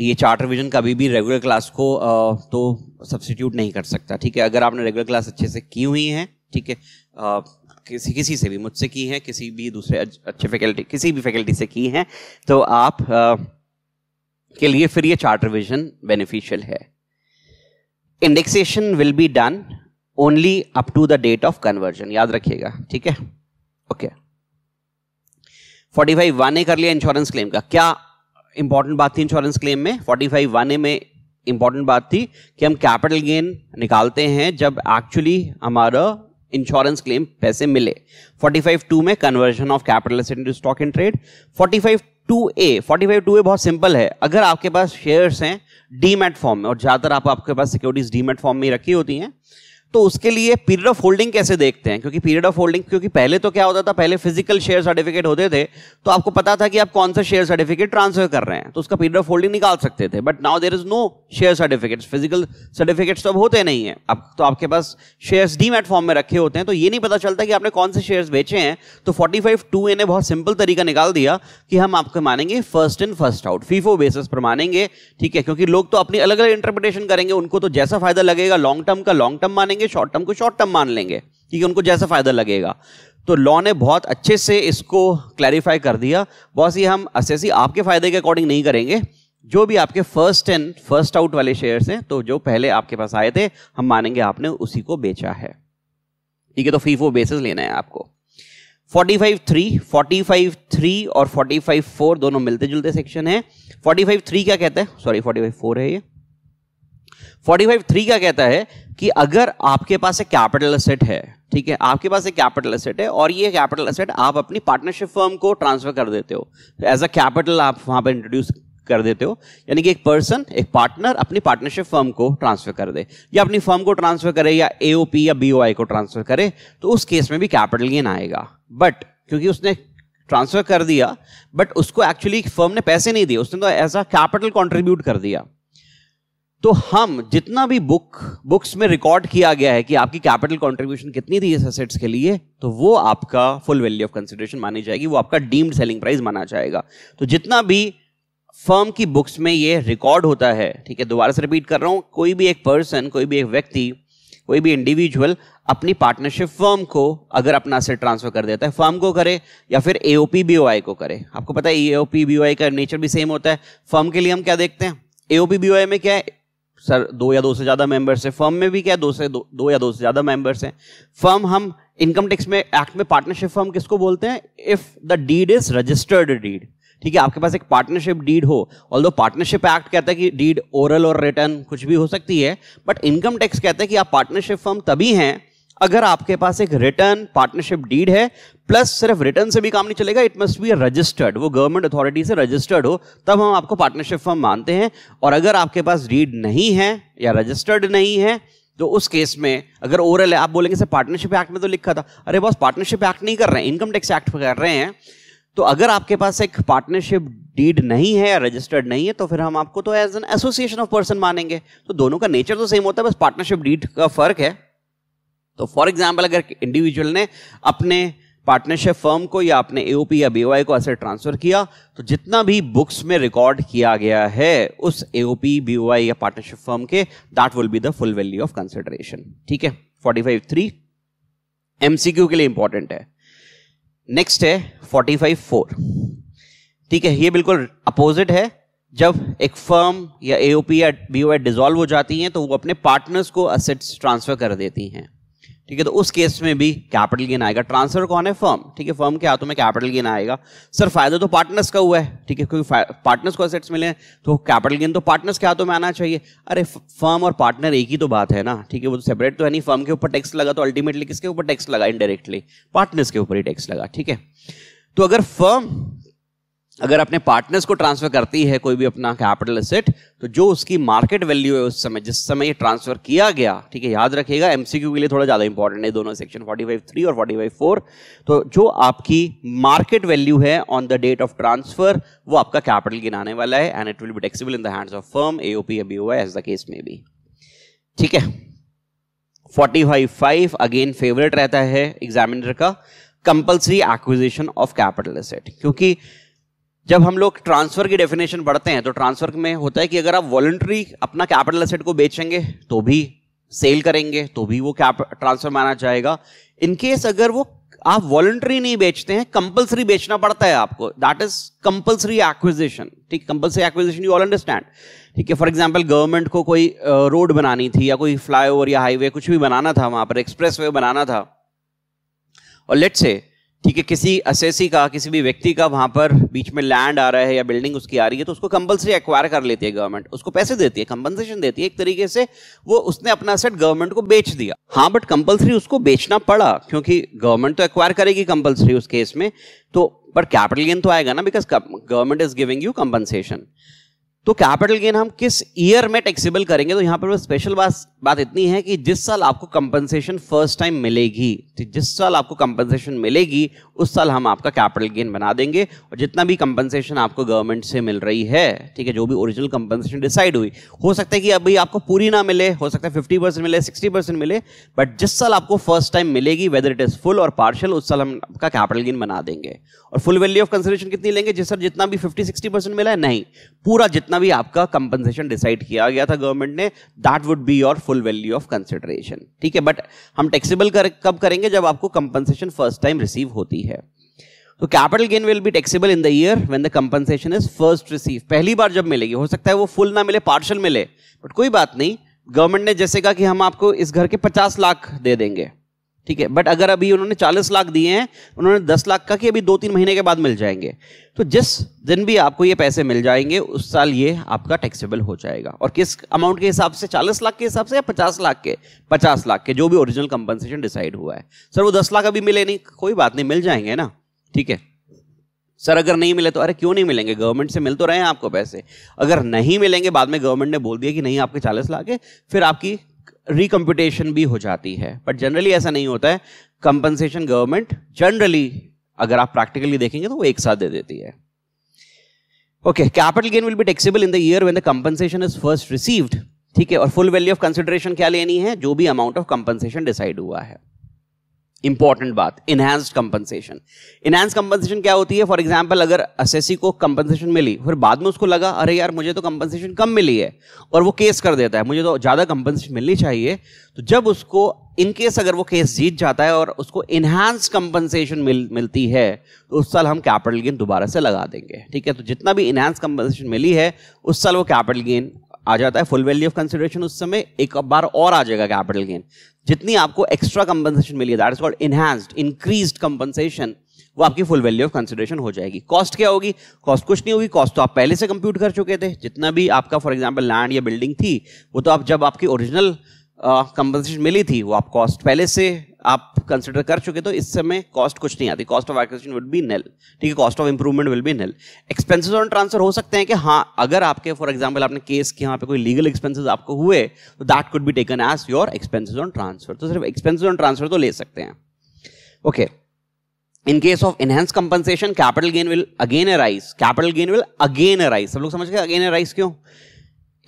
ये चार्टर विजन कभी भी रेगुलर क्लास को आ, तो सब्सटीट्यूट नहीं कर सकता ठीक है अगर आपने रेगुलर क्लास अच्छे से की हुई है ठीक है किसी किसी से भी मुझसे की है किसी भी दूसरे अच्छे फैकल्टी किसी भी फैकल्टी से की है तो आप आ, के लिए फिर ये चार्टर विजन बेनिफिशियल है indexation will be done only up to the date of conversion याद रखिएगा ठीक है okay forty five one A कर लिया इंश्योरेंस क्लेम का क्या इंपॉर्टेंट बात थी इंश्योरेंस क्लेम में फोर्टी फाइव वन ए में इंपॉर्टेंट बात थी कि हम कैपिटल गेन निकालते हैं जब एक्चुअली हमारा इंश्योरेंस क्लेम पैसे मिले 45.2 में conversion of capital asset into stock in trade two A बहुत सिंपल है अगर आपके पास शेयर्स हैं डीमेट फॉर्म में और ज़्यादातर आप आपके पास सिक्योरिटीज डीमेट फॉर्म में रखी होती हैं तो उसके लिए पीरियड ऑफ होल्डिंग कैसे देखते हैं क्योंकि पीरियड ऑफ होल्डिंग क्योंकि पहले तो क्या होता था पहले फिजिकल शेयर सर्टिफिकेट होते थे तो आपको पता था कि आप कौन सा शेयर सर्टिफिकेट ट्रांसफर कर रहे हैं तो उसका पीरियड ऑफ होल्डिंग निकाल सकते थे but now there is no share certificates physical certificates तो अब होते नहीं है अब तो आपके पास शेयर्स डी फॉर्म में रखे होते हैं तो ये नहीं पता चलता कि आपने कौन से शेयर्स बेचे हैं तो फोर्टी फाइव टू ए ने बहुत सिंपल तरीका निकाल दिया कि हम आपको मानेंगे first in first out FIFO basis पर मानेंगे ठीक है क्योंकि लोग तो अपनी अलग अलग इंटरप्रिटेशन करेंगे उनको तो जैसा फायदा लगेगा लॉन्ग टर्म का लॉन्ग टर्म मानेंगे लेंगे शॉर्ट टर्म को शॉर्ट टर्म मान लेंगे क्योंकि उनको जैसा फायदा लगेगा तो लॉ ने बहुत अच्छे से इसको क्लैरिफाई कर दिया बॉस ये हम असेसी आपके फायदे के अकॉर्डिंग नहीं करेंगे जो भी आपके फर्स्ट इन फर्स्ट आउट वाले शेयर्स हैं तो जो पहले आपके पास आए थे हम मानेंगे आपने उसी को बेचा है ठीक है तो फीफो बेसिस लेना है आपको 45.3, 45.3 और 45.4 दोनों मिलते जुलते सेक्शन है 45.3 क्या कहता है सॉरी 45.4 है ये 45.3 क्या कहता है कि अगर आपके पास एक कैपिटल असेट है ठीक है आपके पास एक कैपिटल असेट है और ये कैपिटल असेट आप अपनी पार्टनरशिप फर्म को ट्रांसफर कर देते हो एज अ कैपिटल आप वहाँ पर इंट्रोड्यूस कर देते हो यानी कि एक पर्सन एक पार्टनर अपनी पार्टनरशिप फर्म को ट्रांसफर कर दे या अपनी फर्म को ट्रांसफर करे या एओपी या बीओआई को ट्रांसफर करे तो उस केस में भी कैपिटल गेन आएगा बट क्योंकि उसने ट्रांसफर कर दिया बट उसको एक्चुअली फर्म ने पैसे नहीं दिए उसने तो एज अ कैपिटल कॉन्ट्रीब्यूट कर दिया तो हम जितना भी बुक बुक्स में रिकॉर्ड किया गया है कि आपकी कैपिटल कंट्रीब्यूशन कितनी थी इस असेट्स के लिए तो वो आपका फुल वैल्यू ऑफ कंसिडरेशन मानी जाएगी वो आपका डीम्ड सेलिंग प्राइस माना जाएगा तो जितना भी फर्म की बुक्स में ये रिकॉर्ड होता है ठीक है दोबारा से रिपीट कर रहा हूँ कोई भी एक पर्सन कोई भी एक व्यक्ति कोई भी इंडिविजुअल अपनी पार्टनरशिप फर्म को अगर अपना असेट ट्रांसफर कर देता है फर्म को करे या फिर ए को करे आपको पता है ए का नेचर भी सेम होता है फर्म के लिए हम क्या देखते हैं ए में क्या है सर दो या दो से ज़्यादा मेंबर्स हैं फर्म में भी क्या दो से दो, दो या दो से ज़्यादा मेंबर्स हैं फर्म हम इनकम टैक्स में एक्ट में पार्टनरशिप फर्म किसको बोलते हैं if the deed is registered deed ठीक है आपके पास एक पार्टनरशिप डीड हो ऑल दो पार्टनरशिप एक्ट कहता है कि डीड ओरल और रिटर्न कुछ भी हो सकती है बट इनकम टैक्स कहता है कि आप पार्टनरशिप फर्म तभी हैं अगर आपके पास एक रिटर्न पार्टनरशिप डीड है प्लस सिर्फ रिटर्न से भी काम नहीं चलेगा इट मस्ट बी रजिस्टर्ड वो गवर्नमेंट अथॉरिटी से रजिस्टर्ड हो तब हम आपको पार्टनरशिप फर्म मानते हैं और अगर आपके पास डीड नहीं है या रजिस्टर्ड नहीं है तो उस केस में अगर ओरल है आप बोलेंगे सर पार्टनरशिप एक्ट में तो लिखा था अरे बॉस पार्टनरशिप एक्ट नहीं कर रहे हैं इनकम टैक्स एक्ट कर रहे हैं तो अगर आपके पास एक पार्टनरशिप डीड नहीं है या रजिस्टर्ड नहीं है तो फिर हम आपको तो as an association of person मानेंगे तो दोनों का नेचर तो सेम होता है बस पार्टनरशिप डीड का फर्क है तो फॉर एग्जाम्पल अगर इंडिविजुअल ने अपने पार्टनरशिप फर्म को या अपने एओपी या बीओआई को ऐसे ट्रांसफर किया तो जितना भी बुक्स में रिकॉर्ड किया गया है उस एओपी बीओआई या पार्टनरशिप फर्म के that will be the full value of consideration ठीक है फोर्टी फाइव थ्री एमसीक्यू के लिए इंपॉर्टेंट है नेक्स्ट है फोर्टी फाइव फोर ठीक है ये बिल्कुल अपोजिट है जब एक फर्म या एओपी या बीओआई डिजॉल्व हो जाती हैं तो वो अपने पार्टनर्स को असेट्स ट्रांसफर कर देती हैं ठीक है तो उस केस में भी कैपिटल गेन आएगा ट्रांसफर कौन है फर्म ठीक है फर्म के हाथों में कैपिटल गेन आएगा सर फायदा तो पार्टनर्स का हुआ है ठीक है क्योंकि पार्टनर्स को असेट्स मिले तो कैपिटल गेन तो पार्टनर्स के हाथों में आना चाहिए अरे फर्म और पार्टनर एक ही तो बात है ना ठीक है वो तो सेपरेट तो है नहीं फर्म के ऊपर टैक्स लगा तो अल्टीमेटली किसके ऊपर टैक्स लगा इनडायरेक्टली पार्टनर्स के ऊपर ही टैक्स लगा ठीक है तो अगर फर्म अगर अपने पार्टनर्स को ट्रांसफर करती है कोई भी अपना कैपिटल एसेट तो जो उसकी मार्केट वैल्यू है उस समय जिस समय ये ट्रांसफर किया गया ठीक है याद रखिएगा एमसीक्यू के लिए थोड़ा ज्यादा इंपॉर्टेंट है दोनों सेक्शन 45.3 और 45.4 तो जो आपकी मार्केट वैल्यू है on the date of transfer वो आपका कैपिटल गिनाने वाला है and it will be taxable in the hands of firm AOP या एज द केस में भी ठीक है फाइव अगेन फेवरेट रहता है एग्जामिनर का compulsory acquisition of capital asset क्योंकि जब हम लोग ट्रांसफर की डेफिनेशन पढ़ते हैं तो ट्रांसफर में होता है कि अगर आप वॉलंटरी अपना कैपिटल एसेट को बेचेंगे तो भी सेल करेंगे तो भी वो क्या ट्रांसफर माना जाएगा इनकेस अगर वो आप वॉलंटरी नहीं बेचते हैं कंपलसरी बेचना पड़ता है आपको दैट इज कंपलसरी एक्विजिशन ठीक compulsory acquisition you all understand ठीक है फॉर एग्जाम्पल गवर्नमेंट को कोई रोड बनानी थी या कोई फ्लाईओवर या हाईवे कुछ भी बनाना था वहां पर एक्सप्रेस वे बनाना था और लेट से ठीक है किसी असेसी का किसी भी व्यक्ति का वहाँ पर बीच में लैंड आ रहा है या बिल्डिंग उसकी आ रही है तो उसको कंपलसरी एक्वायर कर लेती है गवर्नमेंट उसको पैसे देती है कंपनसेशन देती है एक तरीके से वो उसने अपना असेट गवर्नमेंट को बेच दिया हाँ बट कंपलसरी उसको बेचना पड़ा क्योंकि गवर्नमेंट तो एक्वायर करेगी कंपलसरी उस केस में तो पर कैपिटल गेन तो आएगा ना because government is giving you compensation तो कैपिटल गेन हम किस ईयर में टैक्सेबल करेंगे तो यहाँ पर स्पेशल बात बात इतनी है कि जिस साल आपको कंपनसेशन फर्स्ट टाइम मिलेगी तो जिस साल आपको कंपनसेशन मिलेगी उस साल हम आपका कैपिटल गेन बना देंगे और जितना भी कंपनसेशन आपको गवर्नमेंट से मिल रही है ठीक है जो भी ओरिजिनल कंपनसेशन डिसाइड हुई हो सकता है कि अभी आपको पूरी ना मिले हो सकता है फिफ्टी परसेंट मिले सिक्सटी परसेंट मिले बट जिस साल आपको फर्स्ट टाइम मिलेगी whether it is full or partial उस साल हम आपका कैपिटल गेन बना देंगे और फुल वैल्यू ऑफ कंसिडरेशन कितनी लेंगे जिस सर जितना भी फिफ्टी सिक्सटी परसेंट मिला है नहीं पूरा जितना भी आपका कंपनसेशन डिसाइड किया गया था गवर्नमेंट ने that would be your full value of consideration ठीक है बट हम टैक्सेबल कर कब करेंगे जब आपको कंपनसेशन फर्स्ट टाइम रिसीव होती है तो capital gain will be taxable in the year when the compensation is first receive पहली बार जब मिलेगी हो सकता है वो फुल ना मिले पार्शल मिले बट कोई बात नहीं गवर्नमेंट ने जैसे कहा कि हम आपको इस घर के पचास लाख दे देंगे ठीक है बट अगर अभी उन्होंने 40 लाख दिए हैं उन्होंने 10 लाख का कि अभी दो तीन महीने के बाद मिल जाएंगे तो जिस दिन भी आपको ये पैसे मिल जाएंगे उस साल ये आपका टैक्सेबल हो जाएगा और किस अमाउंट के हिसाब से 40 लाख के हिसाब से या 50 लाख के 50 लाख के जो भी ओरिजिनल कंपनसेशन डिसाइड हुआ है सर वो दस लाख अभी मिले नहीं कोई बात नहीं मिल जाएंगे ना ठीक है सर अगर नहीं मिले तो अरे क्यों नहीं मिलेंगे गवर्नमेंट से मिल तो रहे हैं आपको पैसे अगर नहीं मिलेंगे बाद में गवर्नमेंट ने बोल दिया कि नहीं आपके चालीस लाख है फिर आपकी रिकम्पिटेशन भी हो जाती है बट जनरली ऐसा नहीं होता है कंपनसेशन गवर्नमेंट जनरली अगर आप प्रैक्टिकली देखेंगे तो वो एक साथ दे देती है okay capital gain will be taxable in the year when the compensation is first received ठीक है और फुल वैल्यू ऑफ कंसिडरेशन क्या लेनी है जो भी अमाउंट ऑफ कंपनसेशन डिसाइड हुआ है इंपॉर्टेंट बात इनहेंस्ड कंपनसेशन इनहेंस कंपनसेशन क्या होती है फॉर एग्जाम्पल अगर एस एस सी को कंपनसेशन मिली फिर बाद में उसको लगा अरे यार मुझे तो कंपनसेशन कम मिली है और वो केस कर देता है मुझे तो ज़्यादा कंपनसेशन मिलनी चाहिए तो जब उसको इन केस अगर वो केस जीत जाता है और उसको इनहेंस कंपनसेशन मिल मिलती है तो उस साल हम कैपिटल गेन दोबारा से लगा देंगे ठीक है तो जितना भी इनहेंस कंपनसेशन मिली है उस साल वो कैपिटल गेन आ जाता है फुल वैल्यू ऑफ कंसिडरेशन उस समय एक बार और आ जाएगा कैपिटल गेन जितनी आपको एक्स्ट्रा कंपनसेशन मिली that is called enhanced increase compensation वो आपकी फुल वैल्यू ऑफ कंसिडरेशन हो जाएगी कॉस्ट क्या होगी कॉस्ट कुछ नहीं होगी कॉस्ट तो आप पहले से कंप्यूट कर चुके थे जितना भी आपका फॉर एग्जाम्पल लैंड या बिल्डिंग थी वो तो आप जब आपकी ओरिजिनल कंपनसेशन मिली थी वो आप कॉस्ट पहले से आप कंसिडर कर चुके तो इस समय कॉस्ट कुछ नहीं आती cost of acquisition would be null ठीक है cost of improvement will be null expenses on transfer हो सकते हैं कि हाँ अगर आपके फॉर एग्जांपल आपने केस के यहाँ पे कोई लीगल एक्सपेंसेस आपको हुए तो that could be taken as your expenses on transfer तो सिर्फ एक्सपेंसेस ऑन ट्रांसफर तो ले सकते हैं okay in case of enhance compensation capital gain will again arise capital gain will again arise सब लोग समझ गए अगेन अराइज क्यों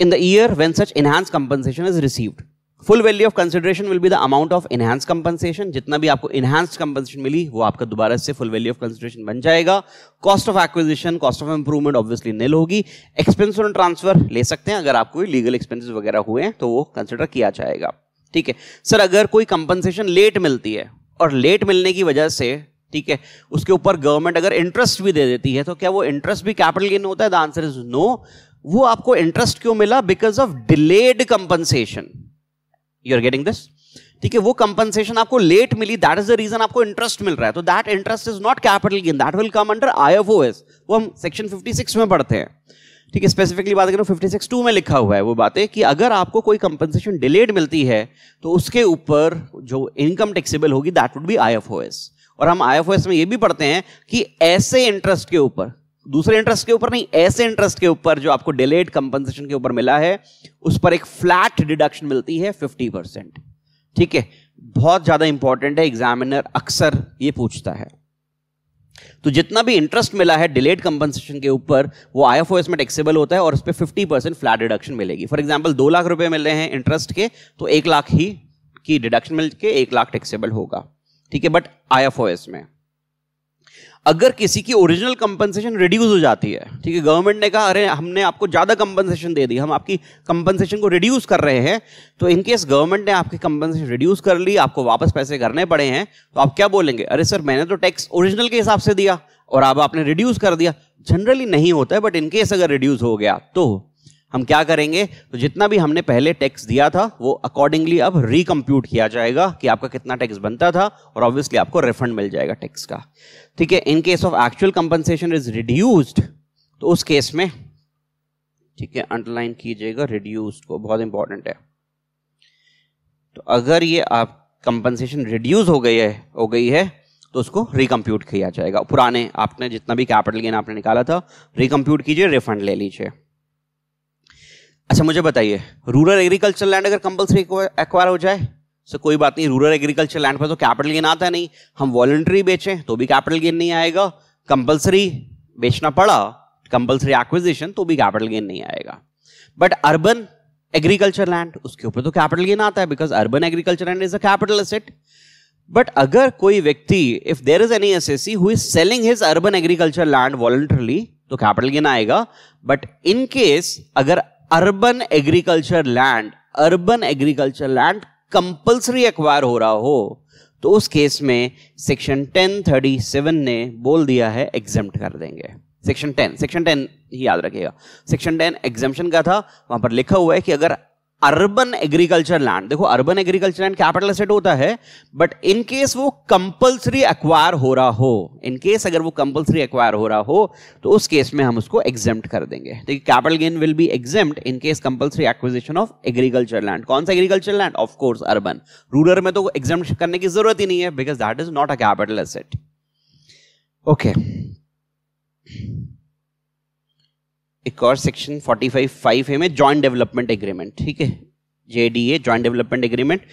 in the year when such enhance compensation is received full value of consideration will be the amount of enhance compensation जितना भी आपको enhanced compensation मिली वो आपका दोबारा से फुल वैल्यू ऑफ कंसिडरेशन बन जाएगा cost of acquisition cost of improvement obviously nil होगी एक्सपेंस ऑन ट्रांसफर ले सकते हैं अगर आपको लीगल एक्सपेंसिस वगैरह हुए हैं तो वो कंसिडर किया जाएगा ठीक है सर अगर कोई कंपनसेशन लेट मिलती है और लेट मिलने की वजह से ठीक है उसके ऊपर गवर्नमेंट अगर इंटरेस्ट भी दे देती है तो क्या वो इंटरेस्ट भी कैपिटल गेन होता है द आंसर इज नो वो आपको इंटरेस्ट क्यों मिला because of delayed compensation you are getting this ठीक है वो कंपनसेशन आपको लेट मिली दैट इज द रीजन आपको इंटरेस्ट मिल रहा है तो that interest is not capital gain that will come under I F O S वो हम सेक्शन 56 में पढ़ते हैं ठीक है स्पेसिफिकली बात करें फिफ्टी सिक्स टू में लिखा हुआ है वो बात है कि अगर आपको कोई कंपनसेशन डिलेड मिलती है तो उसके ऊपर जो इनकम टैक्सेबल होगी that would be I F O S और हम आई एफ ओ एस में ये भी पढ़ते हैं कि ऐसे इंटरेस्ट के ऊपर दूसरे इंटरेस्ट के ऊपर नहीं ऐसे इंटरेस्ट के ऊपर जो आपको डिलेड कंपनसेशन के ऊपर मिला है उस पर एक फ्लैट डिडक्शन मिलती है फिफ्टी परसेंट ठीक है बहुत ज्यादा इंपॉर्टेंट है एग्जामिनर अक्सर ये पूछता है तो जितना भी इंटरेस्ट मिला है डिलेड कंपनसेशन के ऊपर वो आई में टैक्सेबल होता है और उस पर फिफ्टी परसेंट फ्लैट डिडक्शन मिलेगी फॉर एग्जाम्पल दो लाख रुपए मिल रहे हैं इंटरेस्ट के तो एक लाख ही की डिडक्शन मिल के एक लाख टैक्सेबल होगा ठीक है बट आई में अगर किसी की ओरिजिनल कंपनसेशन रिड्यूस हो जाती है ठीक है गवर्नमेंट ने कहा अरे हमने आपको ज़्यादा कंपनसेशन दे दी हम आपकी कंपनसेशन को रिड्यूस कर रहे हैं तो इन केस गवर्नमेंट ने आपकी कंपनसेशन रिड्यूस कर ली आपको वापस पैसे करने पड़े हैं तो आप क्या बोलेंगे अरे सर मैंने तो टैक्स ओरिजिनल के हिसाब से दिया और अब आपने रिड्यूस कर दिया जनरली नहीं होता है बट इनकेस अगर रिड्यूस हो गया तो हम क्या करेंगे तो जितना भी हमने पहले टैक्स दिया था वो अकॉर्डिंगली अब रिकम्प्यूट किया जाएगा कि आपका कितना टैक्स बनता था और ऑब्वियसली आपको रिफंड मिल जाएगा टैक्स का ठीक है in case of actual compensation is reduced तो उस केस में ठीक है अंडरलाइन कीजिएगा रिड्यूस्ड को बहुत इंपॉर्टेंट है तो अगर ये आप कंपनसेशन रिड्यूस हो गई है हो गई है तो उसको रिकम्प्यूट किया जाएगा पुराने आपने जितना भी कैपिटल गेन आपने निकाला था रिकम्प्यूट कीजिए रिफंड ले लीजिए अच्छा मुझे बताइए रूरल एग्रीकल्चर लैंड अगर कंपल्सरी एक्वायर हो जाए तो कोई बात नहीं रूरल एग्रीकल्चर लैंड पर तो कैपिटल गेन आता नहीं हम वॉलंट्री बेचें तो भी कैपिटल गेन नहीं आएगा कंपल्सरी बेचना पड़ा कंपल्सरी एक्विजिशन तो भी कैपिटल गेन नहीं आएगा बट अर्बन एग्रीकल्चर लैंड उसके ऊपर तो कैपिटल गेन आता है because urban agriculture land is a capital asset but अगर कोई व्यक्ति if there is any S S assessee who is selling his urban agriculture land voluntarily तो कैपिटल गेन आएगा बट इन केस अगर urban agriculture land urban agriculture land compulsory acquire हो रहा हो तो उस केस में सेक्शन 1037 ने बोल दिया है एग्जेम्प्ट कर देंगे सेक्शन 10 सेक्शन 10 ही याद रखिएगा सेक्शन 10 एग्जेम्पन का था वहां पर लिखा हुआ है कि अगर अर्बन एग्रीकल्चर लैंड देखो urban agriculture land capital asset होता है बट इन केस वो कंपलसरी एक्वायर हो रहा हो इन केस अगर वो कंपलसरी एक्वायर हो रहा हो तो उस केस में हम उसको एग्जेम्प्ट कर देंगे देखिए capital gain will be exempt in case compulsory acquisition of agriculture land कौन सा agriculture land of course urban rural में तो एग्जेम्प्ट करने की जरूरत ही नहीं है because that is not a capital asset okay एक और सेक्शन फाइव है में जॉइंट डेवलपमेंट एग्रीमेंट ठीक है जेडीए जॉइंट डेवलपमेंट एग्रीमेंट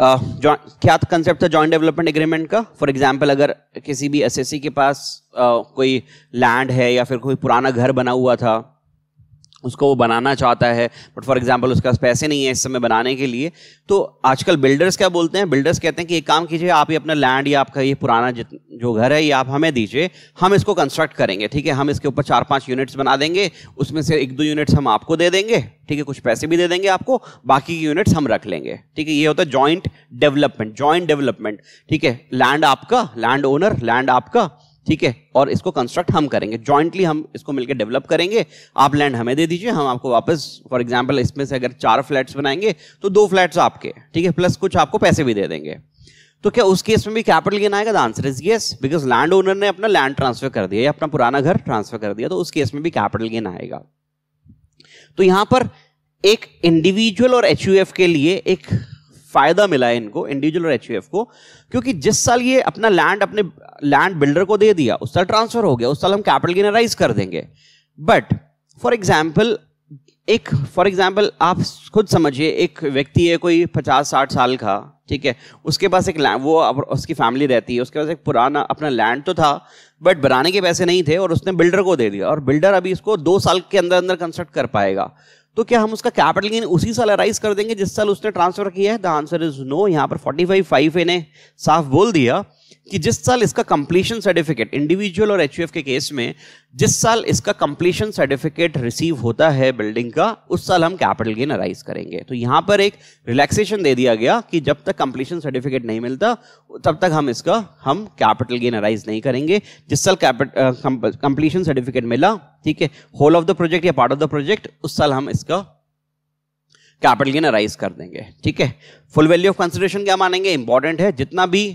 क्या कंसेप्ट था जॉइंट डेवलपमेंट एग्रीमेंट का फॉर एग्जांपल अगर किसी भी एसएससी के पास uh, कोई लैंड है या फिर कोई पुराना घर बना हुआ था उसको वो बनाना चाहता है बट फॉर एग्जाम्पल उसके पास पैसे नहीं है इस समय बनाने के लिए तो आजकल बिल्डर्स क्या बोलते हैं बिल्डर्स कहते हैं कि एक काम कीजिए आप ये अपना लैंड या आपका ये पुराना जो घर है ये आप हमें दीजिए हम इसको कंस्ट्रक्ट करेंगे ठीक है हम इसके ऊपर चार पांच यूनिट्स बना देंगे उसमें से एक दो यूनिट्स हम आपको दे देंगे ठीक है कुछ पैसे भी दे देंगे आपको बाकी की यूनिट्स हम रख लेंगे ठीक है ये होता है जॉइंट डेवलपमेंट जॉइंट डेवलपमेंट ठीक है लैंड आपका लैंड ओनर लैंड आपका ठीक है और इसको कंस्ट्रक्ट हम करेंगे जॉइंटली हम इसको मिलकर डेवलप करेंगे आप लैंड हमें दे दीजिए हम आपको वापस फॉर एग्जाम्पल इसमें से अगर चार फ्लैट्स बनाएंगे तो दो फ्लैट्स आपके ठीक है प्लस कुछ आपको पैसे भी दे देंगे तो क्या उस केस में भी कैपिटल गेन आएगा the answer is yes because land owner ने अपना लैंड ट्रांसफर कर दिया या अपना पुराना घर ट्रांसफर कर दिया तो उस केस में भी कैपिटल गेन आएगा तो यहां पर एक इंडिविजुअल और एच के लिए एक फायदा मिला है इनको इंडिविजुअल और एचयूएफ को क्योंकि जिस साल ये अपना लैंड अपने लैंड बिल्डर को दे दिया उस साल ट्रांसफर हो गया उस साल हम कैपिटल गेन राइज कर देंगे बट फॉर एग्जाम्पल एक फॉर एग्जाम्पल आप खुद समझिए एक व्यक्ति है कोई पचास साठ साल का ठीक है उसके पास एक वो उसकी फैमिली रहती है उसके पास एक पुराना अपना लैंड तो था बट बनाने के पैसे नहीं थे और उसने बिल्डर को दे दिया और बिल्डर अभी इसको दो साल के अंदर अंदर कंस्ट्रक्ट कर पाएगा तो क्या हम उसका कैपिटल गेन उसी साल अराइज कर देंगे जिस साल उसने ट्रांसफर किया है द आंसर इज नो यहाँ पर फोर्टी फाइव फाइव ने साफ बोल दिया कि जिस साल इसका कंप्लीशन सर्टिफिकेट इंडिविजुअल और एच के केस में जिस साल इसका कंप्लीशन सर्टिफिकेट रिसीव होता है बिल्डिंग का उस साल हम कैपिटल गेन अराइज करेंगे तो यहां पर एक रिलैक्सेशन दे दिया गया कि जब तक कंप्लीशन सर्टिफिकेट नहीं मिलता तब तक हम इसका हम कैपिटल गेन अराइज नहीं करेंगे जिस साल कंप्लीशन सर्टिफिकेट मिला ठीक है होल ऑफ द प्रोजेक्ट या पार्ट ऑफ द प्रोजेक्ट उस साल हम इसका कैपिटल गेन अराइज कर देंगे ठीक है फुल वैल्यू ऑफ कंसिडरेशन क्या मानेंगे इंपॉर्टेंट है जितना भी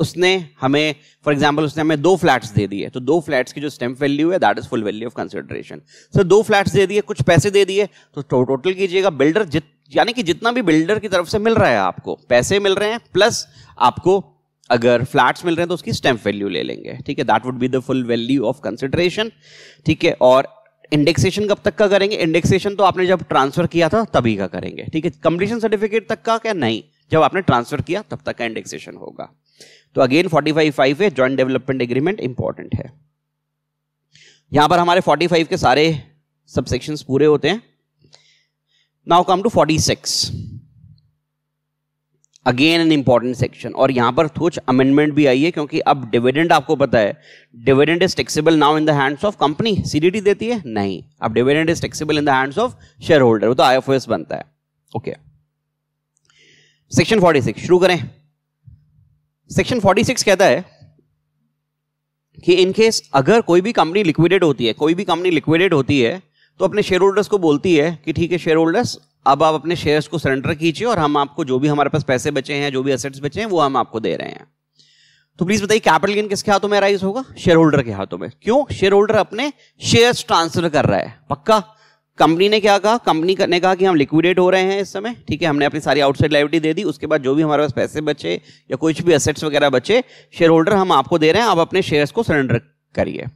उसने हमें फॉर एग्जाम्पल उसने हमें दो फ्लैट्स दे दिए तो दो फ्लैट्स की जो स्टेम्प वैल्यू है that is full value of consideration sir दो फ्लैट्स दे दिए कुछ पैसे दे दिए तो टोटल कीजिएगा बिल्डर जित यानी कि जितना भी बिल्डर की तरफ से मिल रहा है आपको पैसे मिल रहे हैं प्लस आपको अगर फ्लैट्स मिल रहे हैं तो उसकी स्टैम्प वैल्यू ले लेंगे ठीक है that would be the full value of consideration ठीक है और इंडेक्सेशन कब तक का करेंगे इंडेक्सेशन तो आपने जब ट्रांसफर किया था तभी का करेंगे ठीक है कंप्लीशन सर्टिफिकेट तक का क्या नहीं जब आपने ट्रांसफर किया तब तक का इंडेक्सेशन होगा तो अगेन फोर्टी फाइव फाइव है ज्वाइंट डेवलपमेंट एग्रीमेंट इंपॉर्टेंट है यहां पर हमारे फोर्टी फाइव के सारे सबसेक्शंस पूरे होते हैं now come to forty six again an important section और यहां पर कुछ अमेंडमेंट भी आई है क्योंकि अब डिविडेंड आपको पता है dividend is taxable now in the hands of company CDT देती है नहीं अब dividend is taxable in the hands of share holder वो तो आईएफओएस बनता है ओके सेक्शन 46 शुरू करें सेक्शन 46 कहता है कि इनकेस अगर कोई भी कंपनी लिक्विडेड होती है कोई भी कंपनी लिक्विडेड होती है तो अपने शेयर होल्डर्स को बोलती है कि ठीक है शेयर होल्डर्स अब आप अपने शेयर्स को सरेंडर कीजिए और हम आपको जो भी हमारे पास पैसे बचे हैं जो भी असेट्स बचे हैं वो हम आपको दे रहे हैं तो प्लीज बताइए कैपिटल गेन किसके हाथों में राइज होगा शेयर होल्डर के हाथों में क्यों शेयर होल्डर अपने शेयर्स ट्रांसफर कर रहा है पक्का कंपनी ने क्या कहा कंपनी ने कहा कि हम लिक्विडेट हो रहे हैं इस समय ठीक है हमने अपनी सारी आउटसाइड लाइविटी दे दी उसके बाद जो भी हमारे पास पैसे बचे या कुछ भी असेट्स वगैरह बचे शेयर होल्डर हम आपको दे रहे हैं आप अपने शेयर्स को सरेंडर करिए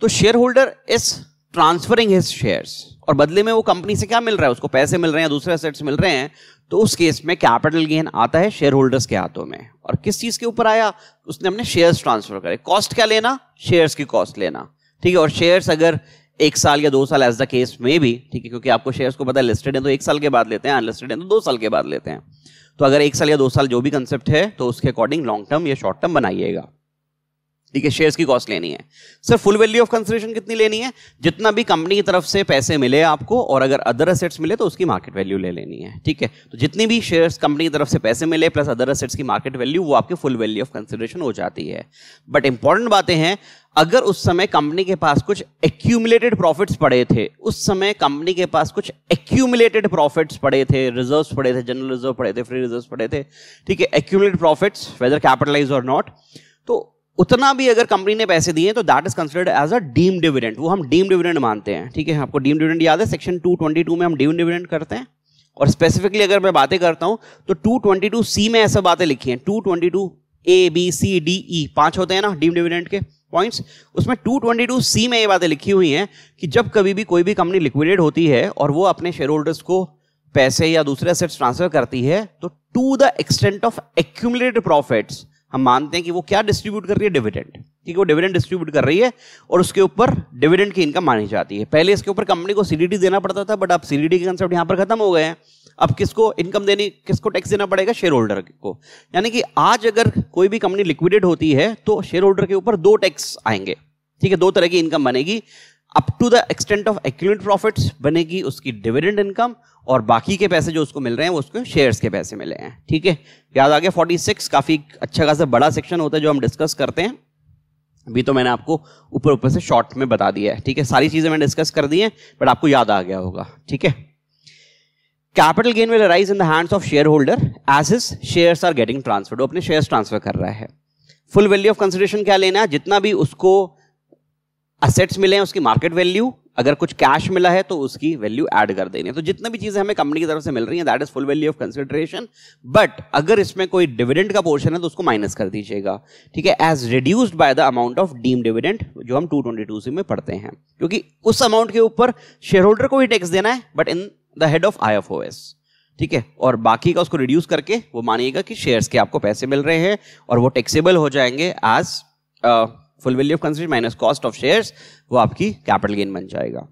तो share holder is transferring his shares और बदले में वो कंपनी से क्या मिल रहा है उसको पैसे मिल रहे हैं दूसरे असेट्स मिल रहे हैं तो उस केस में कैपिटल गेन आता है शेयर होल्डर्स के हाथों में और किस चीज के ऊपर आया उसने हमने शेयर्स ट्रांसफर करे कॉस्ट क्या लेना शेयर्स की कॉस्ट लेना ठीक है और शेयर्स अगर एक साल या दो साल एज द केस में भी ठीक है क्योंकि आपको शेयर्स को पता है लिस्टेड है तो एक साल के बाद लेते हैं अनलिस्टेड है तो दो साल के बाद लेते हैं तो अगर एक साल या दो साल जो भी कंसेप्ट है तो उसके अकॉर्डिंग लॉन्ग टर्म या शॉर्ट टर्म बनाइएगा ठीक है शेयर्स की कॉस्ट लेनी है sir full value of consideration कितनी लेनी है जितना भी कंपनी की तरफ से पैसे मिले आपको और अगर अदर असेट्स मिले तो उसकी मार्केट वैल्यू ले लेनी है ठीक है तो जितनी भी शेयर्स कंपनी की तरफ से पैसे मिले प्लस अदर असेट्स की मार्केट वैल्यू वो आपकी फुल वैल्यू ऑफ कंसिडरेशन हो जाती है बट इंपॉर्टेंट बातें हैं अगर उस समय कंपनी के पास कुछ एक्यूमुलेटेड प्रॉफिट्स पड़े थे उस समय कंपनी के पास कुछ एक्यूमुलेटेड प्रॉफिट्स पड़े थे रिजर्व्स पड़े थे जनरल रिजर्व पड़े थे फ्री रिजर्व्स पड़े थे ठीक है एक्यूमुलेटेड प्रॉफिट्स वेदर कैपिटलाइज और नॉट तो उतना भी अगर कंपनी ने पैसे दिए तो that is considered as a deem dividend वो हम डीम डिविडेंड मानते हैं ठीक है आपको डीम डिविडेंड याद है सेक्शन टू में हम डीम डिविडेंड करते हैं और स्पेसिफिकली अगर मैं बातें करता हूं तो टू सी में ऐसा बातें लिखी हैं two A B C D E पांच होते हैं ना डीम डिविडेंड के पॉइंट्स उसमें 222 सी में ये बातें लिखी हुई हैं कि जब कभी भी कोई भी कंपनी लिक्विडेड होती है और वो अपने शेयर होल्डर्स को पैसे या दूसरे असेट्स ट्रांसफर करती है तो to the extent of accumulated profits हम मानते हैं कि वो क्या डिस्ट्रीब्यूट कर रही है डिविडेंड ठीक है वो डिविडेंड डिस्ट्रीब्यूट कर रही है और उसके ऊपर डिविडेंड की इनकम मानी जाती है पहले इसके ऊपर कंपनी को सीडीडी देना पड़ता था बट अब सीडीडी के कंसेप्ट यहां पर खत्म हो गए हैं अब किसको इनकम देनी किसको टैक्स देना पड़ेगा शेयर होल्डर को यानी कि आज अगर कोई भी कंपनी लिक्विडेड होती है तो शेयर होल्डर के ऊपर दो टैक्स आएंगे ठीक है दो तरह की इनकम बनेगी up to the extent of accumulated profit बनेगी उसकी डिविडेंड इनकम और बाकी के पैसे जो उसको मिल रहे हैं वो उसको शेयर्स के पैसे मिले हैं ठीक है याद आ गया सिक्स काफ़ी अच्छा खासा बड़ा सेक्शन होता है जो हम डिस्कस करते हैं अभी तो मैंने आपको ऊपर ऊपर से शॉर्ट में बता दिया है ठीक है सारी चीज़ें मैंने डिस्कस कर दी हैं बट आपको याद आ गया होगा ठीक है capital gain will rise in the hands of share holder as is shares are getting transfer अपने शेयर ट्रांसफर कर रहा है फुल वैल्यू ऑफ कंसिडरेशन क्या लेना है जितना भी उसको असेट्स मिले हैं उसकी मार्केट वैल्यू अगर कुछ कैश मिला है तो उसकी वैल्यू ऐड कर देनी है तो जितनी भी चीजें हमें कंपनी की तरफ से मिल रही है that is full value of consideration but अगर इसमें कोई डिविडेंड का पोर्शन है तो उसको माइनस कर दीजिएगा ठीक है as reduced by the amount of deem dividend जो हम टू ट्वेंटी टू सी में पढ़ते हैं क्योंकि उस अमाउंट के ऊपर शेयर होल्डर को ही टैक्स देना है but in the head of I IFOS ठीक है और बाकी का उसको रिड्यूस करके वो मानिएगा कि शेयर्स के आपको पैसे मिल रहे हैं और वो टैक्सेबल हो जाएंगे as full value of consider minus cost of shares वो आपकी कैपिटल गेन बन जाएगा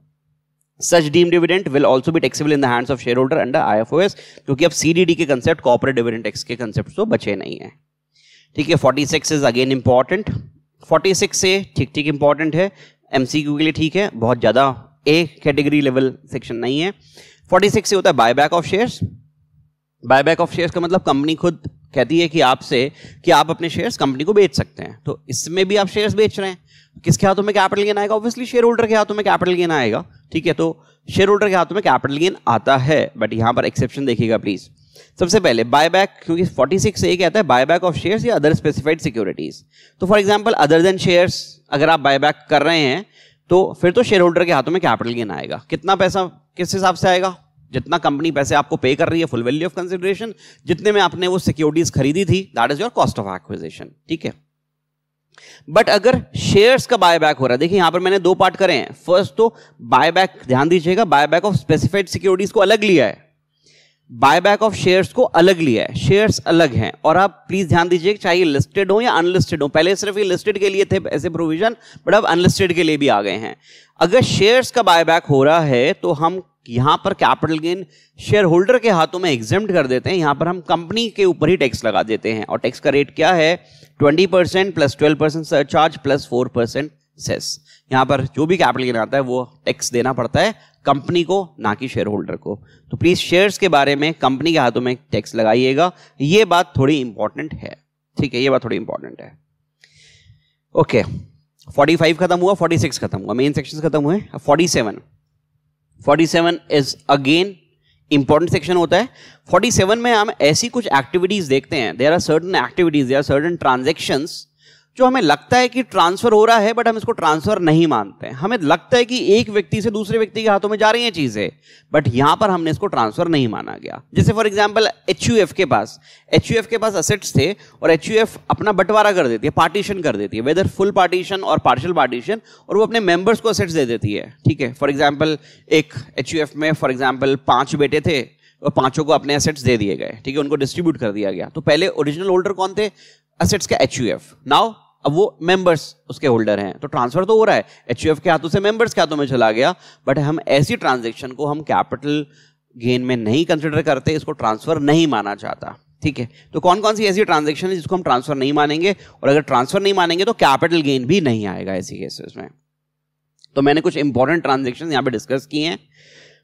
such deem dividend will also भी taxable in the hands of share holder under I F O S क्योंकि अब सी डी डी के concept corporate dividend tax के concept तो बचे नहीं है ठीक है forty six is again important forty six से ठीक ठीक इंपॉर्टेंट है एम सी क्यू के लिए ठीक है बहुत ज़्यादा ए कैटेगरी लेवल सेक्शन नहीं है फोर्टी सिक्स होता है buyback of shares buyback of shares का मतलब कंपनी खुद कहती है कि आपसे कि आप अपने शेयर्स कंपनी को बेच सकते हैं तो इसमें भी आप शेयर्स बेच रहे हैं किसके हाथों में कैपिटल गेन आएगा ऑब्वियसली शेयर होल्डर के हाथों में कैपिटल गेन आएगा ठीक है तो शेयर होल्डर के हाथों में कैपिटल गेन आता है बट यहां पर एक्सेप्शन देखिएगा प्लीज़ सबसे पहले बायबैक क्योंकि 46 से ये कहता है बायबैक ऑफ शेयर्स या अदर स्पेसिफाइड सिक्योरिटीज तो for example other than shares अगर आप बायबैक कर रहे हैं तो फिर तो शेयर होल्डर के हाथों में कैपिटल गेन आएगा कितना पैसा किस हिसाब से आएगा जितना कंपनी पैसे आपको पे कर रही है फुल वैल्यू ऑफ कंसिडरेशन जितने में आपने वो सिक्योरिटीज खरीदी थी that is your cost of acquisition ठीक है बट अगर शेयर्स का बायबैक हो रहा है देखिए यहां पर मैंने दो पार्ट करे हैं फर्स्ट तो बायबैक ध्यान दीजिएगा बायबैक ऑफ स्पेसिफाइड सिक्योरिटीज को अलग लिया है बायबैक ऑफ शेयर्स को अलग लिया है शेयर्स अलग हैं और आप प्लीज ध्यान दीजिए चाहे लिस्टेड हो या अनलिस्टेड हो पहले सिर्फ ये लिस्टेड के लिए थे ऐसे प्रोविजन बट अब अनलिस्टेड के लिए भी आ गए हैं अगर शेयर्स का बायबैक हो रहा है तो हम यहां पर कैपिटल गेन शेयर होल्डर के हाथों में एग्जाम कर देते हैं यहां पर हम कंपनी के ऊपर ही टैक्स लगा देते हैं और टैक्स का रेट क्या है twenty percent plus twelve percent surcharge plus four percent cess यहां पर जो भी कैपिटल गेन आता है वो टैक्स देना पड़ता है कंपनी को ना कि शेयर होल्डर को तो प्लीज़ शेयर्स के बारे में कंपनी के हाथों में टैक्स लगाइएगा ये बात थोड़ी इंपॉर्टेंट है ठीक है ये बात थोड़ी इंपॉर्टेंट है ओके फोर्टी फाइव खत्म हुआ फोर्टी सिक्स खत्म हुआ मेन सेक्शन खत्म हुए forty seven forty seven is again important section होता है फोर्टी सेवन में हम ऐसी कुछ एक्टिविटीज देखते हैं there are certain activities there are certain transactions जो हमें लगता है कि ट्रांसफर हो रहा है बट हम इसको ट्रांसफर नहीं मानते हैं हमें लगता है कि एक व्यक्ति से दूसरे व्यक्ति के हाथों में जा रही हैं चीजें बट यहां पर हमने इसको ट्रांसफर नहीं माना गया जैसे फॉर एग्जाम्पल एच के पास एच के पास असेट्स थे और एच अपना बंटवारा कर देती है पार्टीशन कर देती है वेदर फुल पार्टीशन और पार्शियल पार्टीशन और वो अपने मेंबर्स को असेट्स दे देती है ठीक है फॉर एग्जाम्पल एक एच में फॉर एग्जाम्पल पांच बेटे थे और पांचों को अपने असेट्स दे दिए गए ठीक है उनको डिस्ट्रीब्यूट कर दिया गया तो पहले ओरिजिनल होल्डर कौन थे एच यू एफ नाउ अब वो मेंबर्स उसके होल्डर हैं तो ट्रांसफर तो हो रहा है एच के हाथों से मेंबर्स के हाथों में चला गया बट हम ऐसी ट्रांजेक्शन को हम कैपिटल गेन में नहीं कंसिडर करते इसको ट्रांसफर नहीं माना जाता ठीक है तो कौन कौन सी ऐसी ट्रांजेक्शन है जिसको हम ट्रांसफर नहीं मानेंगे और अगर ट्रांसफर नहीं मानेंगे तो कैपिटल गेन भी नहीं आएगा ऐसी केसेस में तो मैंने कुछ इंपॉर्टेंट ट्रांजेक्शन यहाँ पे डिस्कस किए हैं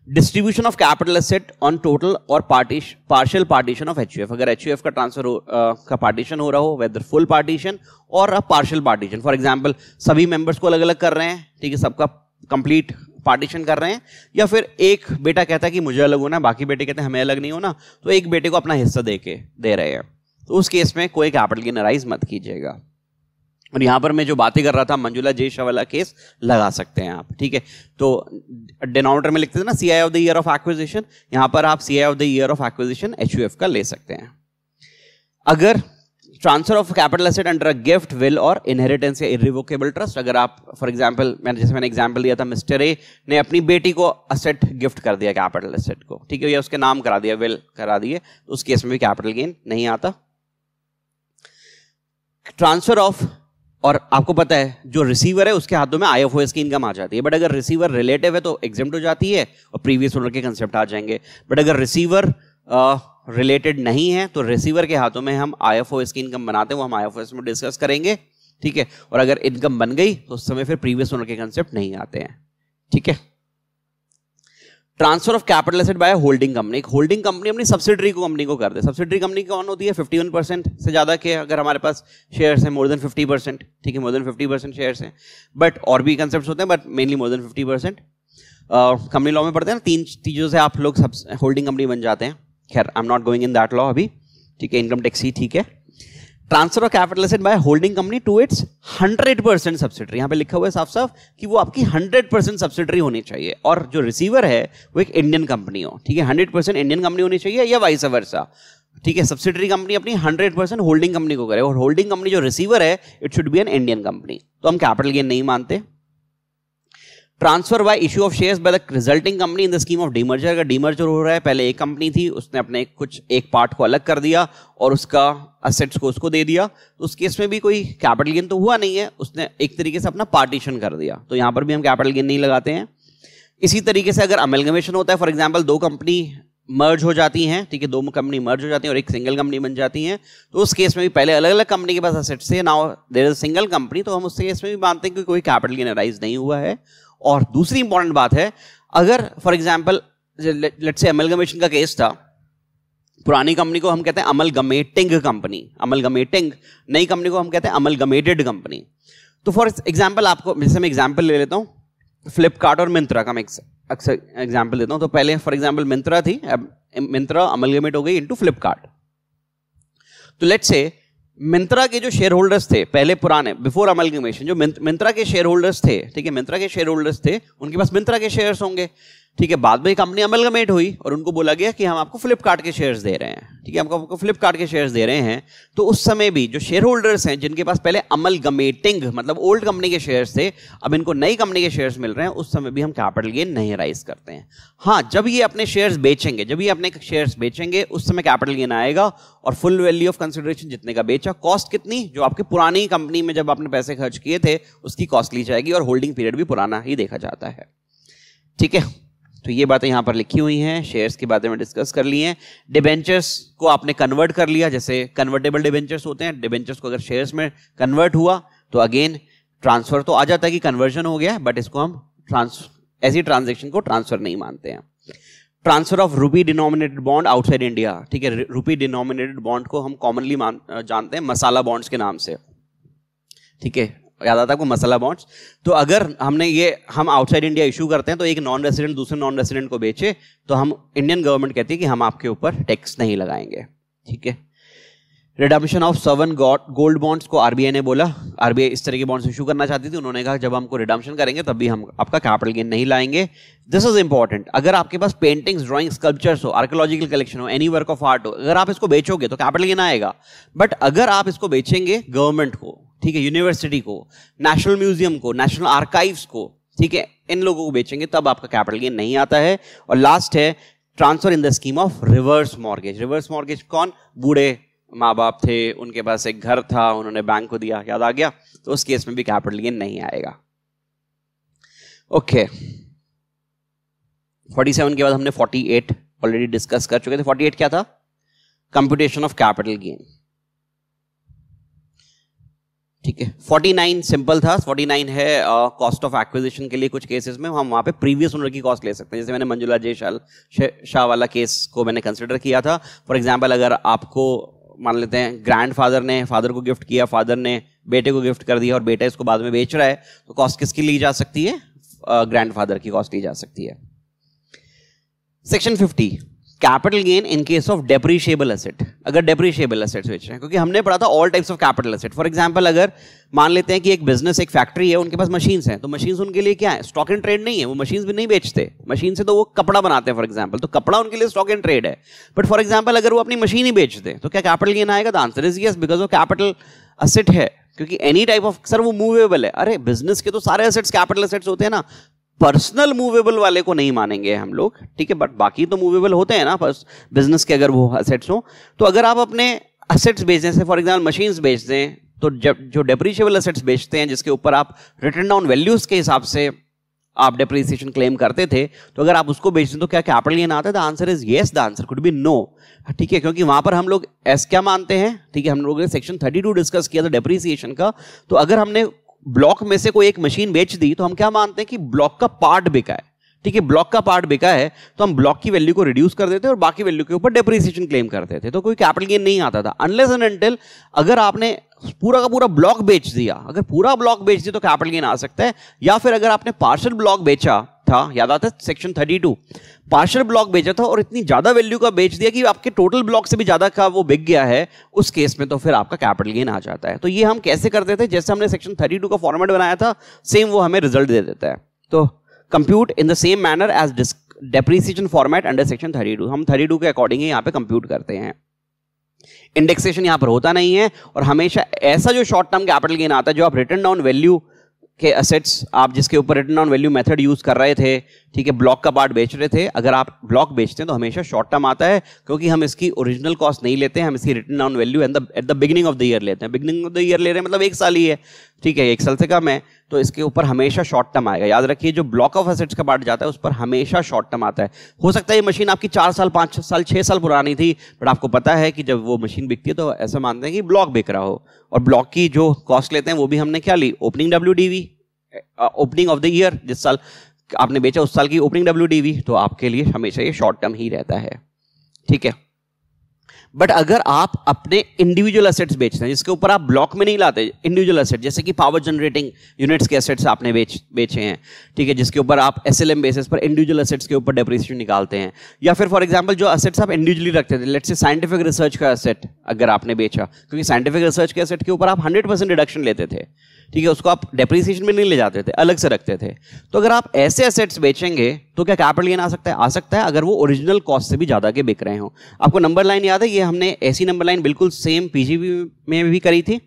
distribution of capital asset on total और party partial partition of H अगर एच का ट्रांसफर का पार्टीशन हो रहा हो वेदर फुल पार्टीशन और पार्शियल पार्टीशन फॉर एग्जाम्पल सभी मेंबर्स को अलग अलग कर रहे हैं ठीक है सबका कंप्लीट पार्टीशन कर रहे हैं या फिर एक बेटा कहता है कि मुझे अलग होना बाकी बेटे कहते हैं हमें अलग नहीं होना तो एक बेटे को अपना हिस्सा दे के दे रहे हैं तो उस केस में कोई कैपिटल गेन अराइज मत कीजिएगा और यहाँ पर मैं जो बातें कर रहा था मंजुला जेशा वाला केस लगा सकते हैं आप ठीक है तो डिनोमिनेटर में लिखते थे ना C I of the year of acquisition यहाँ पर आप C I of the year of acquisition एच का ले सकते हैं अगर transfer of capital asset under a gift will और इनहेरिटेंस या इरिवोकेबल ट्रस्ट अगर आप फॉर एग्जाम्पल मैंने जैसे मैंने एग्जाम्पल दिया था मिस्टर ए ने अपनी बेटी को असेट गिफ्ट कर दिया कैपिटल एसेट को ठीक है या उसके नाम करा दिया विल करा दिए तो उस केस में भी कैपिटल गेन नहीं आता ट्रांसफर ऑफ और आपको पता है जो रिसीवर है उसके हाथों में आई एफ की इनकम आ जाती है बट अगर रिसीवर रिलेटिव है तो एग्जाम हो जाती है और प्रीवियस ओनर के कंसेप्ट आ जाएंगे बट अगर रिसीवर रिलेटेड नहीं है तो रिसीवर के हाथों में हम आई एफ की इनकम बनाते हैं वो हम आई एफ में डिस्कस करेंगे ठीक है और अगर इनकम बन गई तो उस समय फिर प्रीवियस ओनर के कंसेप्ट नहीं आते हैं ठीक है transfer of capital asset by holding company एक होल्डिंग कंपनी अपनी सब्सिडरी को कंपनी को कर दे सब्सिडरी कंपनी कौन होती है 51 परसेंट से ज़्यादा के अगर हमारे पास शेयर्स हैं मोर देन 50 परसेंट ठीक है मोर देन 50 परसेंट शेयर्स हैं बट और भी कंसेप्ट होते हैं but mainly more than 50 percent company law में पढ़ते हैं ना तीन चीज़ों से आप लोग होल्डिंग कंपनी बन जाते हैं खैर I am not going in that law अभी ठीक है इनकम टैक्स ही ठीक है transfer of capital asset by holding company to its 100 percent subsidiary यहाँ पे लिखा हुआ है साफ साफ कि वो आपकी 100 परसेंट सब्सिडरी होनी चाहिए और जो रिसीवर है वो एक इंडियन कंपनी हो ठीक है 100 परसेंट इंडियन कंपनी होनी चाहिए या वाइस वर्षा ठीक है सब्सिडरी कंपनी अपनी 100 परसेंट होल्डिंग कंपनी को करे और होल्डिंग कंपनी जो रिसीवर है it should be an Indian company तो हम कैपिटल गेन नहीं मानते transfer by issue of shares by the resulting company in the scheme of demerger अगर डीमर्जर हो रहा है पहले एक कंपनी थी उसने अपने कुछ एक पार्ट को अलग कर दिया और उसका असेट्स को उसको दे दिया तो उस केस में भी कोई कैपिटल गेन तो हुआ नहीं है उसने एक तरीके से अपना पार्टीशन कर दिया तो यहाँ पर भी हम कैपिटल गेन नहीं लगाते हैं इसी तरीके से अगर अमेलगमेशन होता है फॉर एग्जाम्पल दो कंपनी मर्ज हो जाती हैं ठीक है दो कंपनी मर्ज हो जाती हैं और एक सिंगल कंपनी बन जाती हैं तो उस केस में भी पहले अलग अलग कंपनी के पास असेट्स थे now there is single company तो हम उस केस में भी मानते हैं कि कोई कैपिटल गेन अराइज नहीं हुआ है और दूसरी इंपॉर्टेंट बात है अगर for example let's amalgamation का केस था पुरानी कंपनी को हम कहते हैं गमेटिंग कंपनी गमेटिंग नई कंपनी को हम कहते हैं गमेटेड कंपनी तो फॉर एग्जाम्पल आपको जैसे मैं एग्जाम्पल ले लेता हूँ फ्लिपकार्ट और मिंत्रा का मैं अक्सर एग्जाम्पल देता हूँ तो पहले फॉर एग्जाम्पल मिंत्रा थी अब मिंत्रा गमेट हो गई इंटू फ्लिपकार्ट तो लेट से मिंत्रा के जो शेयर होल्डर्स थे पहले पुराने बिफोर अमलगमेशन जो मिंत्रा के शेयर होल्डर्स थे ठीक है मिंत्रा के शेयर होल्डर्स थे उनके पास मिंत्रा के शेयर्स होंगे ठीक है बाद में कंपनी अमलगमेट हुई और उनको बोला गया कि हम आपको फ्लिपकार्ट के शेयर्स दे रहे हैं ठीक है हम आपको फ्लिपकार्ट के शेयर्स दे रहे हैं तो उस समय भी जो शेयर होल्डर्स हैं जिनके पास पहले अमलगमेटिंग मतलब ओल्ड कंपनी के शेयर्स थे अब इनको नई कंपनी के शेयर्स मिल रहे हैं उस समय भी हम कैपिटल गेन नहीं राइज करते हैं हाँ जब ये अपने शेयर्स बेचेंगे जब ये अपने शेयर्स बेचेंगे उस समय कैपिटल गेन आएगा और फुल वैल्यू ऑफ कंसिडरेशन जितने का बेचा कॉस्ट कितनी जो आपकी पुरानी कंपनी में जब आपने पैसे खर्च किए थे उसकी कॉस्ट ली जाएगी और होल्डिंग पीरियड भी पुराना ही देखा जाता है ठीक है तो ये बातें यहाँ पर लिखी हुई हैं शेयर्स के बारे में डिस्कस कर ली हैं डिबेंचर्स को आपने कन्वर्ट कर लिया जैसे कन्वर्टेबल डिबेंचर्स होते हैं डिबेंचर्स को अगर शेयर्स में कन्वर्ट हुआ तो अगेन ट्रांसफर तो आ जाता है कि कन्वर्जन हो गया बट इसको हम ट्रांस ऐसी ट्रांजेक्शन को ट्रांसफर नहीं मानते हैं transfer of rupee denominated bond outside India ठीक है रूपी डिनोमिनेटेड बॉन्ड को हम कॉमनली जानते हैं मसाला बॉन्ड्स के नाम से ठीक है याद आता कोई मसाला बॉन्ड्स तो अगर हमने ये हम आउटसाइड इंडिया इशू करते हैं तो एक नॉन रेसिडेंट दूसरे नॉन रेसिडेंट को बेचे तो हम इंडियन गवर्नमेंट कहती है कि हम आपके ऊपर टैक्स नहीं लगाएंगे ठीक है redemption of sovereign gold bonds को आरबीआई ने बोला आरबीआई इस तरह के बॉन्ड्स इशू करना चाहती थी उन्होंने कहा जब हमको रिडम्पशन करेंगे तब भी हम आपका कैपिटल गेन नहीं लाएंगे दिस इज इंपॉर्टेंट अगर आपके पास पेंटिंग्स ड्राइंग स्कल्पचर्स हो आर्कोलॉजिकल कलेक्शन हो एनी वर्क ऑफ आर्ट हो अगर आप इसको बेचोगे तो कैपिटल गेन आएगा बट अगर आप इसको बेचेंगे गवर्नमेंट को ठीक है यूनिवर्सिटी को नेशनल म्यूजियम को नेशनल आर्काइव्स को ठीक है इन लोगों को बेचेंगे तब आपका कैपिटल गेन नहीं आता है और लास्ट है transfer in the scheme of reverse mortgage reverse mortgage कौन बूढ़े माँ बाप थे उनके पास एक घर था उन्होंने बैंक को दिया याद आ गया तो उस केस में भी कैपिटल गेन नहीं आएगा ओके फोर्टी सेवन के बाद हमने फोर्टी एट ऑलरेडी डिस्कस कर चुके थे फोर्टी एट क्या था कंप्यूटेशन ऑफ कैपिटल गेन ठीक है 49 सिंपल था 49 है कॉस्ट ऑफ एक्विजिशन के लिए कुछ केसेस में हम वहाँ पे प्रीवियस ओनर की कॉस्ट ले सकते हैं जैसे मैंने मंजुला जय शाह शाह वाला केस को मैंने कंसिडर किया था फॉर एग्जाम्पल अगर आपको मान लेते हैं ग्रैंड फादर ने फादर को गिफ्ट किया फादर ने बेटे को गिफ्ट कर दिया और बेटा इसको बाद में बेच रहा है तो कॉस्ट किसकी ली जा सकती है ग्रैंड फादर की कॉस्ट ली जा सकती है section fifty capital gain in case of depreciable asset अगर डेप्रिशिएबल एसेट्स बेच रहे हैं क्योंकि हमने पढ़ा था all types of capital asset for example अगर मान लेते हैं कि एक बिजनेस एक फैक्ट्री है उनके पास मशीन्स हैं तो मशीन्स उनके लिए क्या है स्टॉक एंड ट्रेड नहीं है वो मशीन्स भी नहीं बेचते मशीन से तो वो कपड़ा बनाते हैं फॉर एग्जाम्पल तो कपड़ा उनके लिए स्टॉक एंड ट्रेड है बट फॉर एग्जाम्पल अगर वो अपनी मशीन ही बेच दे तो क्या कैपिटल गेन आएगा the answer is yes because वो कैपिटल असेट है क्योंकि एनी टाइप ऑफ सर वो मूवेबल है अरे बिजनेस के तो सारे असेट्स कैपिटल असेट्स होते हैं ना पर्सनल मूवेबल वाले को नहीं मानेंगे हम लोग ठीक है बट बाकी तो मूवेबल होते हैं ना बिजनेस के अगर वो असेट्स हो तो अगर आप अपने असेट्स बेच दें फॉर एग्जाम्पल मशीन्स बेच दें तो जब जो डेप्रीशियबल असेट्स बेचते हैं जिसके ऊपर आप रिटर्न डाउन वैल्यूज के हिसाब से आप डेप्रीसिएशन क्लेम करते थे तो अगर आप उसको बेचते तो क्या कैपिटल गेन आता है the answer is yes the answer could be no ठीक है क्योंकि वहां पर हम लोग एस क्या मानते हैं ठीक है हम लोगों ने सेक्शन 32 डिस्कस किया था डेप्रीसिएशन का तो अगर हमने ब्लॉक में से कोई एक मशीन बेच दी तो हम क्या मानते हैं कि ब्लॉक का पार्ट बिका है ठीक है ब्लॉक का पार्ट बिका है तो हम ब्लॉक की वैल्यू को रिड्यूस कर देते और बाकी वैल्यू के ऊपर डेप्रिसिएशन क्लेम करते थे तो कोई कैपिटल गेन नहीं आता था अनलेस एंड अनटिल अगर आपने पूरा का पूरा ब्लॉक बेच दिया अगर पूरा ब्लॉक बेच दिया तो कैपिटल गेन आ सकता है या फिर अगर आपने पार्शल ब्लॉक बेचा था याद आता section thirty two partial block बेचा था और इतनी ज़्यादा वैल्यू का बेच दिया कि आपके टोटल ब्लॉक से भी ज़्यादा का वो बिक गया है उस केस में तो फिर आपका कैपिटल गेन आ जाता है तो ये हम कैसे करते थे जैसे हमने सेक्शन थर्टी टू का फॉर्मेट बनाया था सेम वो हमें रिजल्ट दे देता है तो compute in the same manner as depreciation format under section thirty two हम थर्टी टू के अकॉर्डिंग यहाँ पे कंप्यूट करते हैं इंडेक्सेशन यहां पर होता नहीं है और हमेशा ऐसा जो शॉर्ट टर्म कैपिटल गेन आता है जो आप रिटर्न डाउन वैल्यू के असेट्स आप जिसके ऊपर written on value method use कर रहे थे ठीक है ब्लॉक का पार्ट बेच रहे थे अगर आप ब्लॉक बेचते हैं तो हमेशा शॉर्ट टर्म आता है क्योंकि हम इसकी ओरिजिनल कॉस्ट नहीं लेते हैं हम इसकी written on value at the beginning of the year लेते हैं बिगिनिंग ऑफ द ईयर ले रहे हैं मतलब एक साल ही है ठीक है एक साल से कम है तो इसके ऊपर हमेशा शॉर्ट टर्म आएगा याद रखिए जो ब्लॉक ऑफ एसेट्स का पार्ट जाता है उस पर हमेशा शॉर्ट टर्म आता है हो सकता है ये मशीन आपकी चार साल पाँच साल छः साल पुरानी थी बट आपको पता है कि जब वो मशीन बिकती है तो ऐसा मानते हैं कि ब्लॉक बिक रहा हो और ब्लॉक की जो कॉस्ट लेते हैं वो भी हमने क्या ली opening W opening of the year जिस साल आपने बेचा उस साल की ओपनिंग डब्ल्यू तो आपके लिए हमेशा ये शॉर्ट टर्म ही रहता है ठीक है बट अगर आप अपने इंडिविजुअल असेट्स बेचते हैं जिसके ऊपर आप ब्लॉक में नहीं लाते इंडिविजुअल असेट जैसे कि पावर जनरेटिंग यूनिट्स के असेट्स आपने बेच बेचे हैं ठीक है जिसके ऊपर आप एस बेसिस पर इंडिविजुअल असेट्स के ऊपर डेप्रिसिएशन निकालते हैं या फिर फॉर एग्जाम्पल जो असेट्स आप इंडिविजुअली रखते थे लेट्स से साइंटिफिक रिसर्च का असेट अगर आपने बेचा क्योंकि साइंटिफिक रिसर्च के असेट के ऊपर आप हंड्रेड परसेंट रिडक्शन लेते थे ठीक है उसको आप डेप्रिसिएशन में नहीं ले जाते थे अलग से रखते थे तो अगर आप ऐसे असेट्स बेचेंगे तो क्या कैपिटल गेन आ सकता है आ सकता है अगर वो ओरिजिनल कॉस्ट से भी ज़्यादा के बिक रहे हो आपको नंबर लाइन याद है ये ये हमने ऐसी नंबर लाइन बिल्कुल सेम पीजीबी में भी करी थी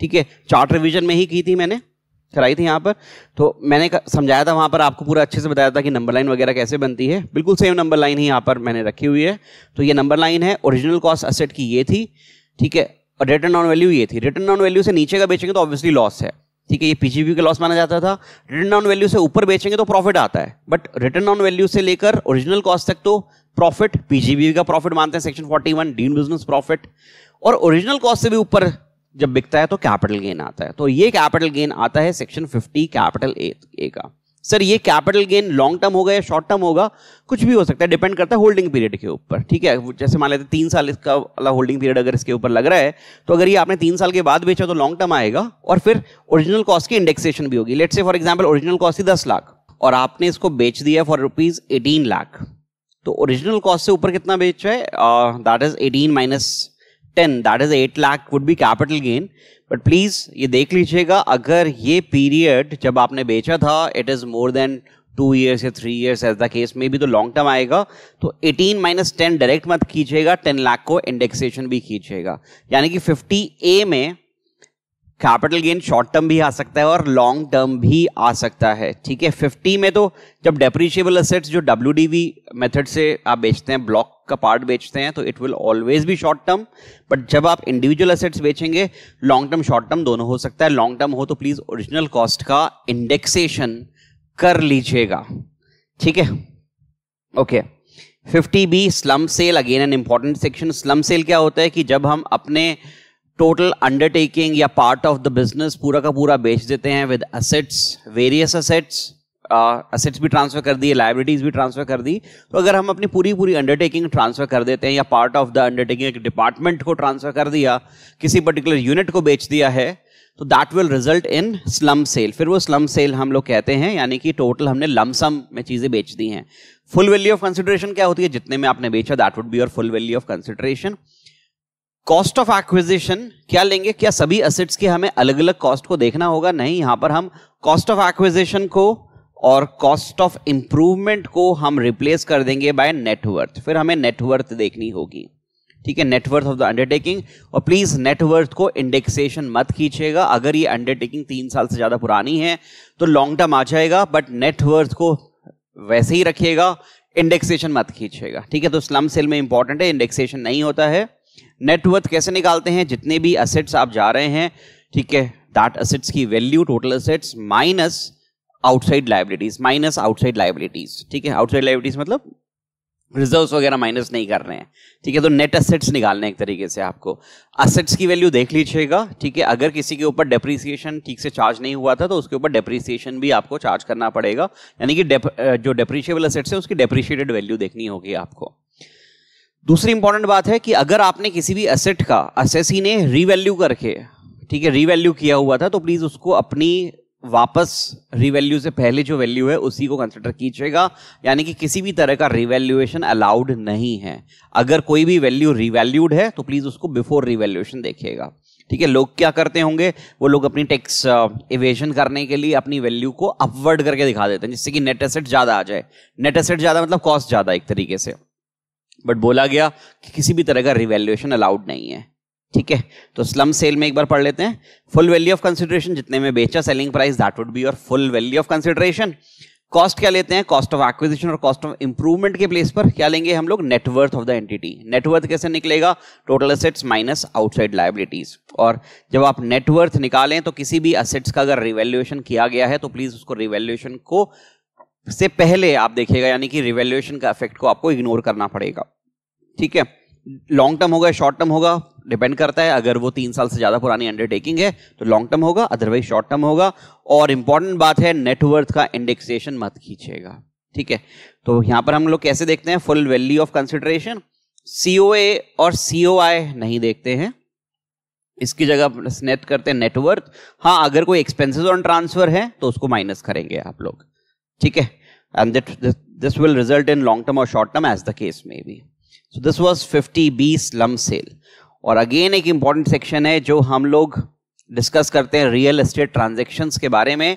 ठीक है चार्ट रिविजन में ही की थी मैंने कराई थी यहाँ पर तो मैंने समझाया था वहाँ पर आपको पूरा अच्छे से बताया था कि नंबर लाइन वगैरह कैसे बनती है बिल्कुल सेम नंबर लाइन ही यहाँ पर मैंने रखी हुई है तो ये नंबर लाइन है ओरिजिनल कॉस्ट असेट की ये थी ठीक है और रिटर्न ऑन वैल्यू ये थी रिटर्न ऑन वैल्यू से नीचे का बेचेंगे तो ऑब्वियसली लॉस है ठीक है ये पीजीबी का लॉस माना जाता था रिटर्न ऑन वैल्यू से ऊपर बेचेंगे तो प्रॉफिट आता है बट रिटर्न ऑन वैल्यू से लेकर ओरिजिनल कॉस्ट तक तो प्रॉफिट पीजीबी का प्रॉफिट मानते हैं सेक्शन 41 डीन बिजनेस प्रॉफिट और ओरिजिनल कॉस्ट से भी ऊपर जब बिकता है तो कैपिटल गेन आता है तो ये कैपिटल गेन आता है सेक्शन 50 कैपिटल ए का सर ये कैपिटल गेन लॉन्ग टर्म होगा या शॉर्ट टर्म होगा कुछ भी हो सकता है डिपेंड करता है होल्डिंग पीरियड के ऊपर ठीक है जैसे मान लेते तीन साल इसका वाला होल्डिंग पीरियड अगर इसके ऊपर लग रहा है तो अगर ये आपने तीन साल के बाद बेचा तो लॉन्ग टर्म आएगा और फिर ओरिजिनल कॉस्ट की इंडेक्सेशन भी होगी let's for example original cost ही दस लाख और आपने इसको बेच दिया फॉर रुपीज एटीन लाख तो ओरिजिनल कॉस्ट से ऊपर कितना बेच है that is eighteen minus ten that is eight lakh would be capital gain but please ये देख लीजिएगा अगर ये पीरियड जब आपने बेचा था it is more than two years या three years as the case में भी तो लॉन्ग टर्म आएगा तो 18 माइनस टेन डायरेक्ट मत कीजिएगा 10 लाख को इंडेक्सेशन भी कीजिएगा यानी कि 50 ए में कैपिटल गेन शॉर्ट टर्म भी आ सकता है और लॉन्ग टर्म भी आ सकता है ठीक है फिफ्टी में तो जब डेप्रिशिएबल असेट्स जो डब्ल्यू मेथड से आप बेचते हैं ब्लॉक का पार्ट बेचते हैं तो इट विल ऑलवेज भी शॉर्ट टर्म बट जब आप इंडिविजुअल असेट्स बेचेंगे लॉन्ग टर्म शॉर्ट टर्म दोनों हो सकता है लॉन्ग टर्म हो तो प्लीज ओरिजिनल कॉस्ट का इंडेक्सेशन कर लीजिएगा ठीक है okay fifty B slump sale again an important section slump sale क्या होता है कि जब हम अपने टोटल अंडरटेकिंग या पार्ट ऑफ द बिजनेस पूरा का पूरा बेच देते हैं with assets various assets assets भी ट्रांसफर कर दिए लाइब्रेटीज भी ट्रांसफर कर दी तो अगर हम अपनी पूरी पूरी अंडरटेकिंग ट्रांसफर कर देते हैं या part of the undertaking department को ट्रांसफर कर दिया किसी पर्टिकुलर यूनिट को बेच दिया है तो that will result in slump sale फिर वो स्लम सेल हम लोग कहते हैं यानी कि टोटल हमने लमसम में चीज़ें बेच दी हैं फुल वैल्यू ऑफ कंसिडरेशन क्या होती है जितने में आपने बेचा that would be your full value of consideration cost of acquisition क्या लेंगे क्या सभी असेट्स के हमें अलग अलग कॉस्ट को देखना होगा नहीं यहां पर हम कॉस्ट ऑफ एक्विजिशन को और कॉस्ट ऑफ इंप्रूवमेंट को हम रिप्लेस कर देंगे बाय नेटवर्थ फिर हमें नेटवर्थ देखनी होगी ठीक है नेटवर्थ ऑफ द अंडरटेकिंग और प्लीज नेटवर्थ को इंडेक्सेशन मत खींचेगा अगर ये अंडरटेकिंग तीन साल से ज्यादा पुरानी है तो लॉन्ग टर्म आ जाएगा बट नेटवर्थ को वैसे ही रखिएगा इंडेक्सेशन मत खींचेगा ठीक है तो स्लम सेल में इंपॉर्टेंट है इंडेक्सेशन नहीं होता है नेटवर्थ कैसे निकालते हैं जितने भी असेट्स आप जा रहे हैं ठीक है दैट असेट्स की value total assets minus outside liabilities minus outside liabilities ठीक है आउटसाइड लाइबिलिटीज मतलब रिजर्व्स वगैरह माइनस नहीं कर रहे हैं ठीक है तो नेट असेट्स निकालने एक तरीके से आपको असेट्स की वैल्यू देख लीजिएगा ठीक है अगर किसी के ऊपर डेप्रिसिएशन ठीक से चार्ज नहीं हुआ था तो उसके ऊपर डेप्रिसिएशन भी आपको चार्ज करना पड़ेगा यानी कि जो डेप्रिशिएबल असेट्स है उसकी डेप्रिशिएटेड वैल्यू देखनी होगी आपको दूसरी इंपॉर्टेंट बात है कि अगर आपने किसी भी एसेट का असेसी ने रीवैल्यू करके ठीक है रीवैल्यू किया हुआ था तो प्लीज उसको अपनी वापस रीवैल्यू से पहले जो वैल्यू है उसी को कंसिडर कीजिएगा यानी कि किसी भी तरह का रिवैल्यूएशन अलाउड नहीं है अगर कोई भी वैल्यू रिवैल्यूड है तो प्लीज उसको बिफोर रिवैल्यूएशन देखिएगा ठीक है लोग क्या करते होंगे वो लोग अपनी टैक्स इवेशन uh, करने के लिए अपनी वैल्यू को अपवर्ड करके दिखा देते हैं जिससे कि नेट एसेट ज्यादा आ जाए नेट एसेट ज्यादा मतलब कॉस्ट ज्यादा एक तरीके से बट बोला गया कि किसी भी तरह का रिवैल्यूएशन अलाउड नहीं है ठीक है तो स्लम सेल में एक बार पढ़ लेते हैं फुल वैल्यू ऑफ कंसिडरेशन जितने में बेचा selling price that would be और full value of consideration cost क्या लेते हैं कॉस्ट ऑफ एक्विजिशन और कॉस्ट ऑफ इंप्रूवमेंट के प्लेस पर क्या लेंगे हम लोग net worth of the entity net worth कैसे निकलेगा total assets minus outside liabilities और जब आप नेटवर्थ निकालें तो किसी भी असेट्स का अगर रिवैल्यूएशन किया गया है तो प्लीज उसको रिवैल्यूएशन को से पहले आप देखेगा यानी कि रिवेल्युएशन का इफेक्ट को आपको इग्नोर करना पड़ेगा ठीक है लॉन्ग टर्म होगा शॉर्ट टर्म होगा डिपेंड करता है अगर वो तीन साल से ज़्यादा पुरानी अंडरटेकिंग है तो लॉन्ग टर्म होगा अदरवाइज शॉर्ट टर्म होगा और इंपॉर्टेंट बात है नेटवर्थ का इंडेक्सेशन मत खींचेगा ठीक है तो यहां पर हम लोग कैसे देखते हैं full value of consideration A और आई नहीं देखते हैं इसकी जगह नेट करते हैं नेटवर्थ हाँ अगर कोई एक्सपेंसिस ऑन ट्रांसफर है तो उसको माइनस करेंगे आप लोग ठीक है एंड दिट this will result in long term और short term as the case may be so this was fifty B slump sale और अगेन एक इंपॉर्टेंट सेक्शन है जो हम लोग डिस्कस करते हैं रियल एस्टेट ट्रांजेक्शन के बारे में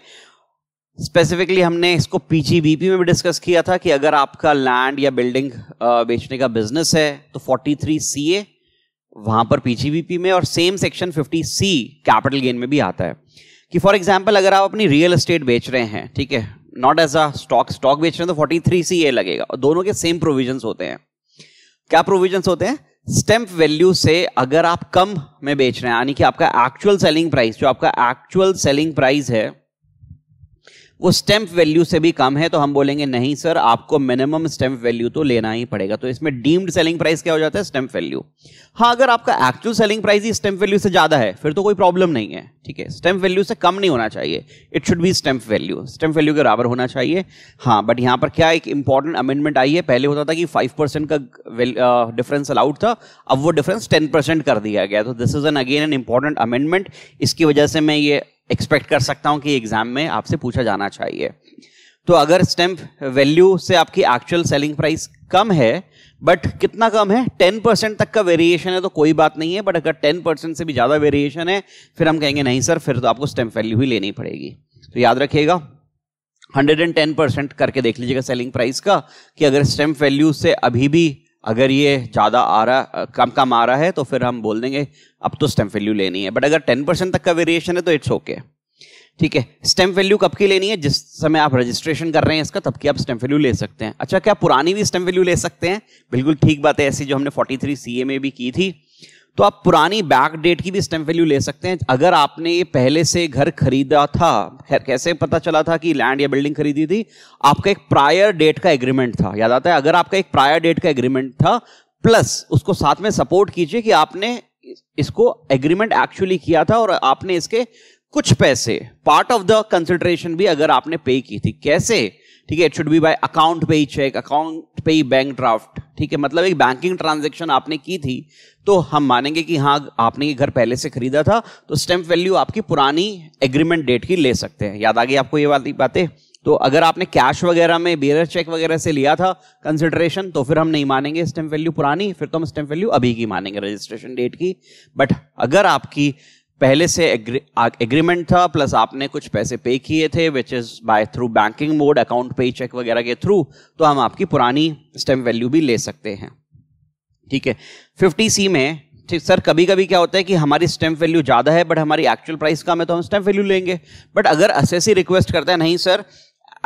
स्पेसिफिकली हमने इसको पीजीबीपी में भी डिस्कस किया था कि अगर आपका लैंड या बिल्डिंग बेचने का बिजनेस है तो 43 ए वहां पर पीजीबीपी में और same section 50 C capital gain में भी आता है कि फॉर एग्जाम्पल अगर आप अपनी रियल एस्टेट बेच रहे हैं ठीक है not as a stock stock बेच रहे हैं तो फोर्टी थ्री सी ए लगेगा और दोनों के सेम प्रोविजन होते हैं क्या प्रोविजन होते हैं स्टेम्प वैल्यू से अगर आप कम में बेच रहे हैं यानी कि आपका एक्चुअल सेलिंग प्राइस जो आपका एक्चुअल सेलिंग प्राइस है वो स्टैंप वैल्यू से भी कम है तो हम बोलेंगे नहीं सर आपको मिनिमम स्टैंप वैल्यू तो लेना ही पड़ेगा तो इसमें डीम्ड सेलिंग प्राइस क्या हो जाता है स्टैंप वैल्यू हाँ अगर आपका एक्चुअल सेलिंग प्राइस ही स्टैंप वैल्यू से ज़्यादा है फिर तो कोई प्रॉब्लम नहीं है ठीक है स्टैंप वैल्यू से कम नहीं होना चाहिए it should be stamp value stamp value के बराबर होना चाहिए हाँ बट यहाँ पर क्या एक इंपॉर्टेंट अमेंडमेंट आई है पहले होता था कि फाइव परसेंट का डिफरेंस अलाउड था अब वो डिफरेंस टेन परसेंट कर दिया गया तो this is an again an important amendment इसकी वजह से मैं ये एक्सपेक्ट कर सकता हूं कि एग्जाम में आपसे पूछा जाना चाहिए तो अगर स्टैंप वैल्यू से आपकी एक्चुअल सेलिंग प्राइस कम है बट कितना कम है टेन परसेंट तक का वेरिएशन है तो कोई बात नहीं है बट अगर टेन परसेंट से भी ज़्यादा वेरिएशन है फिर हम कहेंगे नहीं सर फिर तो आपको स्टैंप वैल्यू ही लेनी पड़ेगी तो याद रखिएगा 110 परसेंट करके देख लीजिएगा सेलिंग प्राइस का कि अगर स्टैंप वैल्यू से अभी भी अगर ये ज़्यादा आ रहा कम कम आ रहा है तो फिर हम बोल देंगे अब तो स्टेम वैल्यू लेनी है बट अगर टेन परसेंट तक का वेरिएशन है तो इट्स ओके ठीक है स्टेम वैल्यू कब की लेनी है जिस समय आप रजिस्ट्रेशन कर रहे हैं इसका तब की आप स्टेम वैल्यू ले सकते हैं अच्छा क्या पुरानी भी स्टेम वैल्यू ले सकते हैं बिल्कुल ठीक बात है ऐसी जो हमने सी सीए में भी की थी तो आप पुरानी बैक डेट की भी स्टैम्प वैल्यू ले सकते हैं अगर आपने ये पहले से घर खरीदा था कैसे पता चला था कि लैंड या बिल्डिंग खरीदी थी आपका एक प्रायर डेट का एग्रीमेंट था याद आता है अगर आपका एक प्रायर डेट का एग्रीमेंट था प्लस उसको साथ में सपोर्ट कीजिए कि आपने इसको एग्रीमेंट एक्चुअली किया था और आपने इसके कुछ पैसे पार्ट ऑफ द कंसिडरेशन भी अगर आपने पे की थी कैसे ठीक है it should be by account pay ही चेक अकाउंट पे ही बैंक ड्राफ्ट ठीक है मतलब एक बैंकिंग ट्रांजेक्शन आपने की थी तो हम मानेंगे कि हाँ आपने ये घर पहले से खरीदा था तो स्टैंप वैल्यू आपकी पुरानी एग्रीमेंट डेट की ले सकते हैं याद आ गई आपको ये वाली बातें तो अगर आपने कैश वगैरह में बेरर चेक वगैरह से लिया था कंसिडरेशन तो फिर हम नहीं मानेंगे स्टैंप वैल्यू पुरानी फिर तो हम स्टैंप वैल्यू अभी की मानेंगे रजिस्ट्रेशन डेट की बट अगर आपकी पहले से एग्रीमेंट था प्लस आपने कुछ पैसे पे किए थे which is by through banking mode account pay cheque वगैरह के थ्रू तो हम आपकी पुरानी स्टेम वैल्यू भी ले सकते हैं ठीक है फिफ्टी सी में ठीक सर कभी कभी क्या होता है कि हमारी स्टैम्प वैल्यू ज़्यादा है बट हमारी एक्चुअल प्राइस कम है तो हम स्टैम्प वैल्यू लेंगे बट अगर असेसी रिक्वेस्ट करता है नहीं सर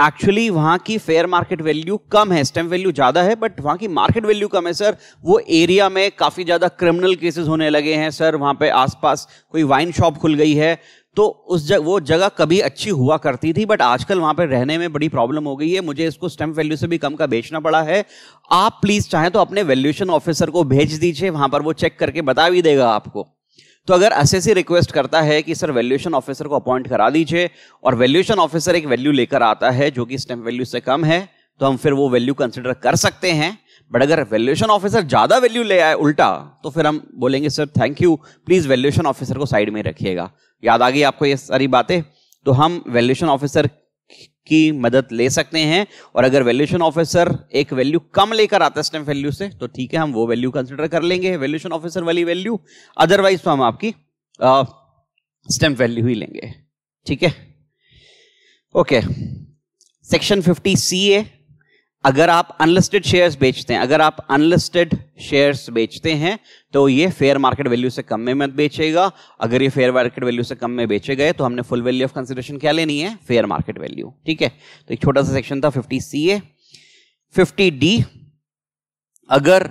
एक्चुअली वहाँ की फेयर मार्केट वैल्यू कम है स्टैम्प वैल्यू ज़्यादा है बट वहां की मार्केट वैल्यू कम है सर वो एरिया में काफ़ी ज़्यादा क्रिमिनल केसेस होने लगे हैं सर वहां पे आसपास कोई वाइन शॉप खुल गई है तो उस जग वो जगह कभी अच्छी हुआ करती थी बट आजकल वहाँ पर रहने में बड़ी प्रॉब्लम हो गई है मुझे इसको स्टैम्प वैल्यू से भी कम का बेचना पड़ा है आप प्लीज़ चाहें तो अपने वैल्यूशन ऑफिसर को भेज दीजिए वहाँ पर वो चेक करके बता भी देगा आपको तो अगर एस रिक्वेस्ट करता है कि सर वैल्यूएशन ऑफिसर को अपॉइंट करा दीजिए और वैल्यूएशन ऑफिसर एक वैल्यू लेकर आता है जो कि स्टैंप वैल्यू से कम है तो हम फिर वो वैल्यू कंसिडर कर सकते हैं बट अगर वैल्यूएशन ऑफिसर ज्यादा वैल्यू ले आए उल्टा तो फिर हम बोलेंगे sir thank you please valuation officer को साइड में रखिएगा याद आ गई आपको ये सारी बातें तो हम वैल्यूएशन ऑफिसर की मदद ले सकते हैं और अगर वैल्यूशन ऑफिसर एक वैल्यू कम लेकर आता है स्टैम्प वैल्यू से तो ठीक है हम वो वैल्यू कंसिडर कर लेंगे वैल्यूशन ऑफिसर वाली वैल्यू अदरवाइज तो हम आपकी स्टैम्प वैल्यू ही लेंगे ठीक है okay section fifty C A अगर आप अनलिस्टेड शेयर्स बेचते हैं अगर आप अनलिस्टेड शेयर्स बेचते हैं तो ये फेयर मार्केट वैल्यू से कम में मत बेचेगा अगर ये फेयर मार्केट वैल्यू से कम में बेचे गए तो हमने फुल वैल्यू ऑफ कंसिडरेशन क्या लेनी है फेयर मार्केट वैल्यू ठीक है तो एक छोटा सा सेक्शन था fifty C A fifty D अगर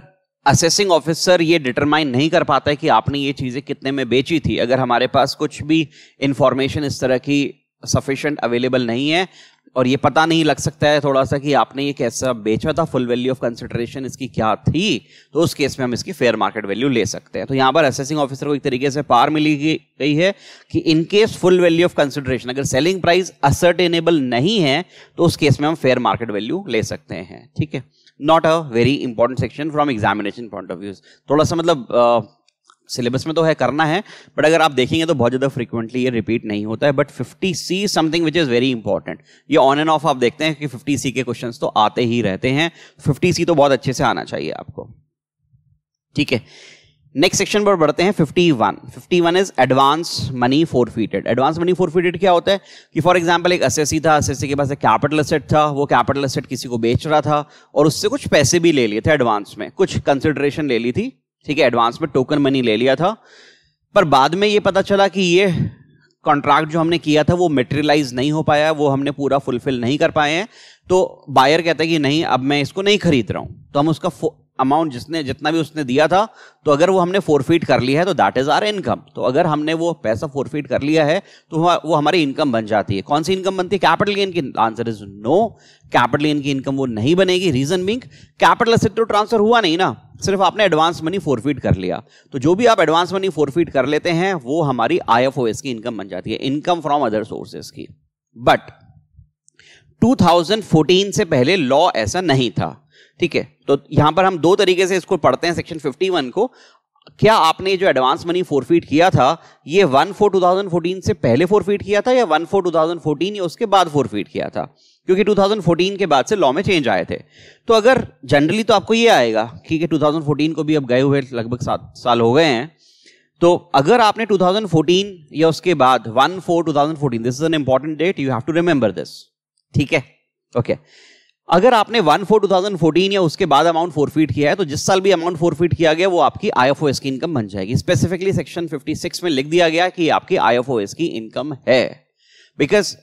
असेसिंग ऑफिसर ये डिटरमाइन नहीं कर पाता है कि आपने ये चीज़ें कितने में बेची थी अगर हमारे पास कुछ भी इंफॉर्मेशन इस तरह की सफिशेंट अवेलेबल नहीं है और ये पता नहीं लग सकता है थोड़ा सा कि आपने ये कैसा बेचा था फुल वैल्यू ऑफ कंसिडरेशन इसकी क्या थी तो उस केस में हम इसकी फेयर मार्केट वैल्यू ले सकते हैं तो यहाँ पर असेसिंग ऑफिसर को एक तरीके से पार मिली गई है कि in case full value of consideration अगर सेलिंग प्राइस असर्टेनेबल नहीं है तो उस केस में हम फेयर मार्केट वैल्यू ले सकते हैं ठीक है not a very important section from examination point of view थोड़ा सा मतलब uh, सिलेबस में तो है करना है बट अगर आप देखेंगे तो बहुत ज़्यादा फ्रिक्वेंटली ये रिपीट नहीं होता है but fifty C something which is very important ये ऑन एंड ऑफ आप देखते हैं कि फिफ्टी सी के क्वेश्चन तो आते ही रहते हैं फिफ्टी सी तो बहुत अच्छे से आना चाहिए आपको ठीक है नेक्स्ट सेक्शन पर बढ़ते हैं 51 51 is advance money forfeited advance money forfeited क्या होता है कि फॉर एग्जांपल एक असेसी था असेसी के पास एक कैपिटल असेट था वो कैपिटल असेट किसी को बेच रहा था और उससे कुछ पैसे भी ले लिए थे एडवांस में कुछ कंसिडरेशन ले ली थी ठीक है एडवांस में टोकन मनी ले लिया था पर बाद में ये पता चला कि ये कॉन्ट्रैक्ट जो हमने किया था वो मेटेरियलाइज नहीं हो पाया वो हमने पूरा फुलफिल नहीं कर पाए हैं तो बायर कहता है कि नहीं अब मैं इसको नहीं खरीद रहा हूँ तो हम उसका अमाउंट जिसने जितना भी उसने दिया था तो अगर वो हमने फोरफीट कर लिया है तो दैट इज़ आर इनकम तो अगर हमने वो पैसा फोरफीट कर लिया है तो वो हमारी इनकम बन जाती है कौन सी इनकम बनती है कैपिटल गेन की answer is no capital gain की इनकम वो नहीं बनेगी रीजन बिंग कैपिटल असेट तो ट्रांसफर हुआ नहीं ना सिर्फ आपने एडवांस मनी फोरफीट कर लिया तो जो भी आप एडवांस मनी फोरफीट कर लेते हैं वो हमारी आई की इनकम बन जाती है इनकम फ्रॉम अदर सोर्सेज की बट 2014 से पहले लॉ ऐसा नहीं था ठीक है तो यहां पर हम दो तरीके से इसको पढ़ते हैं सेक्शन 51 को क्या आपने जो एडवांस मनी फोरफीट किया था ये वन फोर 2014 से पहले फोरफीट किया था या वन फोर 2014 या उसके बाद फोरफीट किया था क्योंकि 2014 के बाद से लॉ में चेंज आए थे तो अगर जनरली तो आपको ये आएगा ठीक है 2014 को भी अब गए हुए लगभग सात साल हो गए हैं तो अगर आपने 2014 या उसके बाद one four two thousand fourteen this is an important date you have to remember this ठीक है ओके okay. अगर आपने one four two thousand fourteen या उसके बाद अमाउंट फोरफीट किया है तो जिस साल भी अमाउंट फोरफीट किया गया वो आपकी आई एफ ओ एस की इनकम बन जाएगी स्पेसिफिकली सेक्शन सिक्स में लिख दिया गया कि आपकी आई एफ ओ एस की इनकम है बिकॉज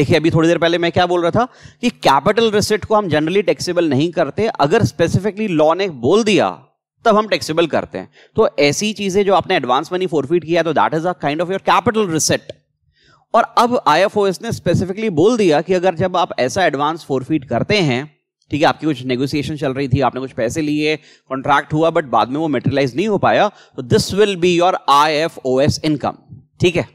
देखिए अभी थोड़ी देर पहले मैं क्या बोल रहा था कि कैपिटल रिसेट को हम जनरली टैक्सेबल नहीं करते अगर स्पेसिफिकली लॉ ने बोल दिया तब हम टैक्सेबल करते हैं तो ऐसी चीजें जो आपने एडवांस मनी फोरफीट किया तो that is a kind of your capital receipt और अब आईएफओएस ने स्पेसिफिकली बोल दिया कि अगर जब आप ऐसा एडवांस फोरफीट करते हैं ठीक है आपकी कुछ नेगोशिएशन चल रही थी आपने कुछ पैसे लिए कॉन्ट्रैक्ट हुआ बट बाद में वो मेटेरियलाइज नहीं हो पाया तो this will be your IFOS income ठीक है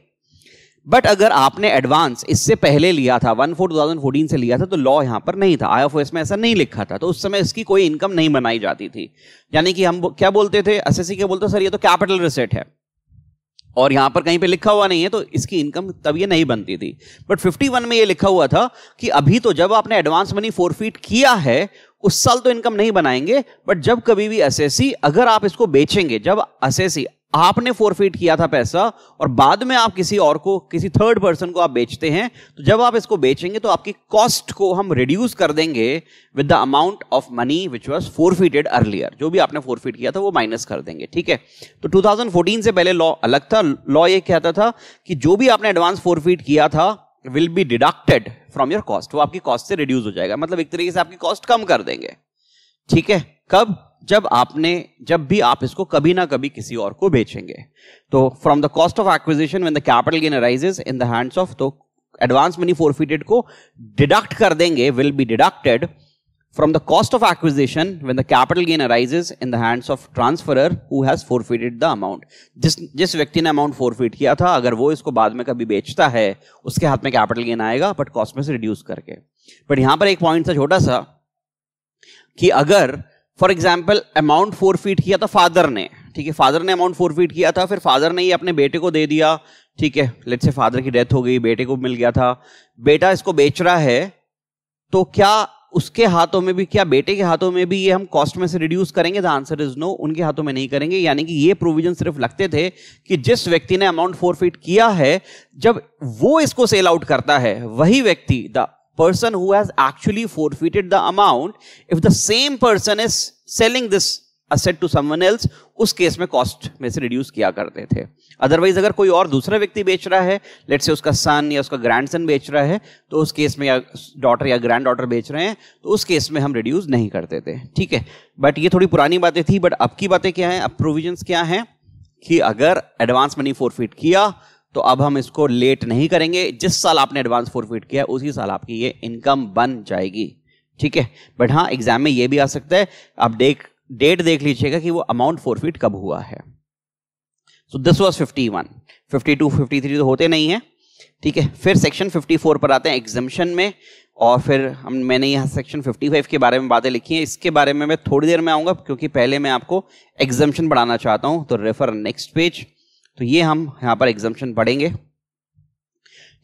बट अगर आपने एडवांस इससे पहले लिया था वन फोर टू से लिया था तो लॉ यहां पर नहीं था आई एफ में ऐसा नहीं लिखा था तो उस समय इसकी कोई इनकम नहीं बनाई जाती थी यानी कि हम क्या बोलते थे एस के बोलते सर ये तो कैपिटल रिसेट है और यहाँ पर कहीं पे लिखा हुआ नहीं है तो इसकी इनकम तब ये नहीं बनती थी बट 51 में ये लिखा हुआ था कि अभी तो जब आपने एडवांस मनी फोरफीट किया है उस साल तो इनकम नहीं बनाएंगे बट जब कभी भी एसएससी अगर आप इसको बेचेंगे जब एसएससी आपने फोरफिट किया था पैसा और बाद में आप किसी और को किसी थर्ड पर्सन को आप बेचते हैं तो जब आप इसको बेचेंगे तो आपकी कॉस्ट को हम रिड्यूस कर देंगे with the amount of money which was forfeited earlier जो भी आपने फोरफिट किया था वो माइनस कर देंगे ठीक है तो 2014 से पहले लॉ अलग था लॉ ये कहता था कि जो भी आपने एडवांस फोरफिट किया था will be deducted from your cost वो आपकी कॉस्ट से रिड्यूस हो जाएगा मतलब एक तरीके से आपकी कॉस्ट कम कर देंगे ठीक है कब जब आपने जब भी आप इसको कभी ना कभी किसी और को बेचेंगे तो from the cost of acquisition when the capital gain arises in the hands of तो एडवांस मनी फोरफिटेड को डिडक्ट कर देंगे will be deducted from the cost of acquisition when the capital gain arises in the hands of transfer who has forfeited the amount जिस जिस व्यक्ति ने amount forfeit किया था अगर वो इसको बाद में कभी बेचता है उसके हाथ में कैपिटल गेन आएगा बट कॉस्ट में से रिड्यूस करके बट यहां पर एक पॉइंट था छोटा सा कि अगर for example amount forfeit किया था फादर ने ठीक है फादर ने अमाउंट फोर फीट किया था फिर फादर ने ये अपने बेटे को दे दिया ठीक है लेट से फादर की डेथ हो गई बेटे को मिल गया था बेटा इसको बेच रहा है तो क्या उसके हाथों में भी क्या बेटे के हाथों में भी ये हम कॉस्ट में से रिड्यूस करेंगे द आंसर इज नो उनके हाथों में नहीं करेंगे यानी कि ये प्रोविजन सिर्फ लगते थे कि जिस व्यक्ति ने अमाउंट फोर किया है जब वो इसको सेल आउट करता है वही व्यक्ति the person who has actually forfeited the amount, if the same person is selling this asset to someone else उस केस में कॉस्ट में से रिड्यूस किया करते थे अदरवाइज अगर कोई और दूसरा व्यक्ति बेच रहा है लेट से उसका सन या उसका ग्रैंडसन बेच रहा है तो उस केस में या डॉटर या ग्रैंड डॉटर बेच रहे हैं तो उस केस में हम रिड्यूस नहीं करते थे ठीक है बट ये थोड़ी पुरानी बातें थी बट अब की बातें क्या हैं अब प्रोविजंस क्या हैं कि अगर एडवांस मनी फोरफिट किया तो अब हम इसको लेट नहीं करेंगे जिस साल आपने एडवांस फोरफिट किया उसी साल आपकी ये इनकम बन जाएगी ठीक है बट हाँ एग्जाम में ये भी आ सकता है आप देख डेट देख लीजिएगा कि वो अमाउंट फोरफिट कब हुआ है so this was fifty one fifty two fifty three तो होते नहीं है ठीक है फिर सेक्शन फिफ्टी फोर पर आते हैं एग्जामिशन में और फिर हम मैंने यहाँ सेक्शन 55 के बारे में बातें लिखी हैं इसके बारे में मैं थोड़ी देर में आऊँगा क्योंकि पहले मैं आपको एग्जामिशन बढ़ाना चाहता हूँ तो रेफर नेक्स्ट पेज तो ये हम यहाँ पर एग्जाम्पन पढ़ेंगे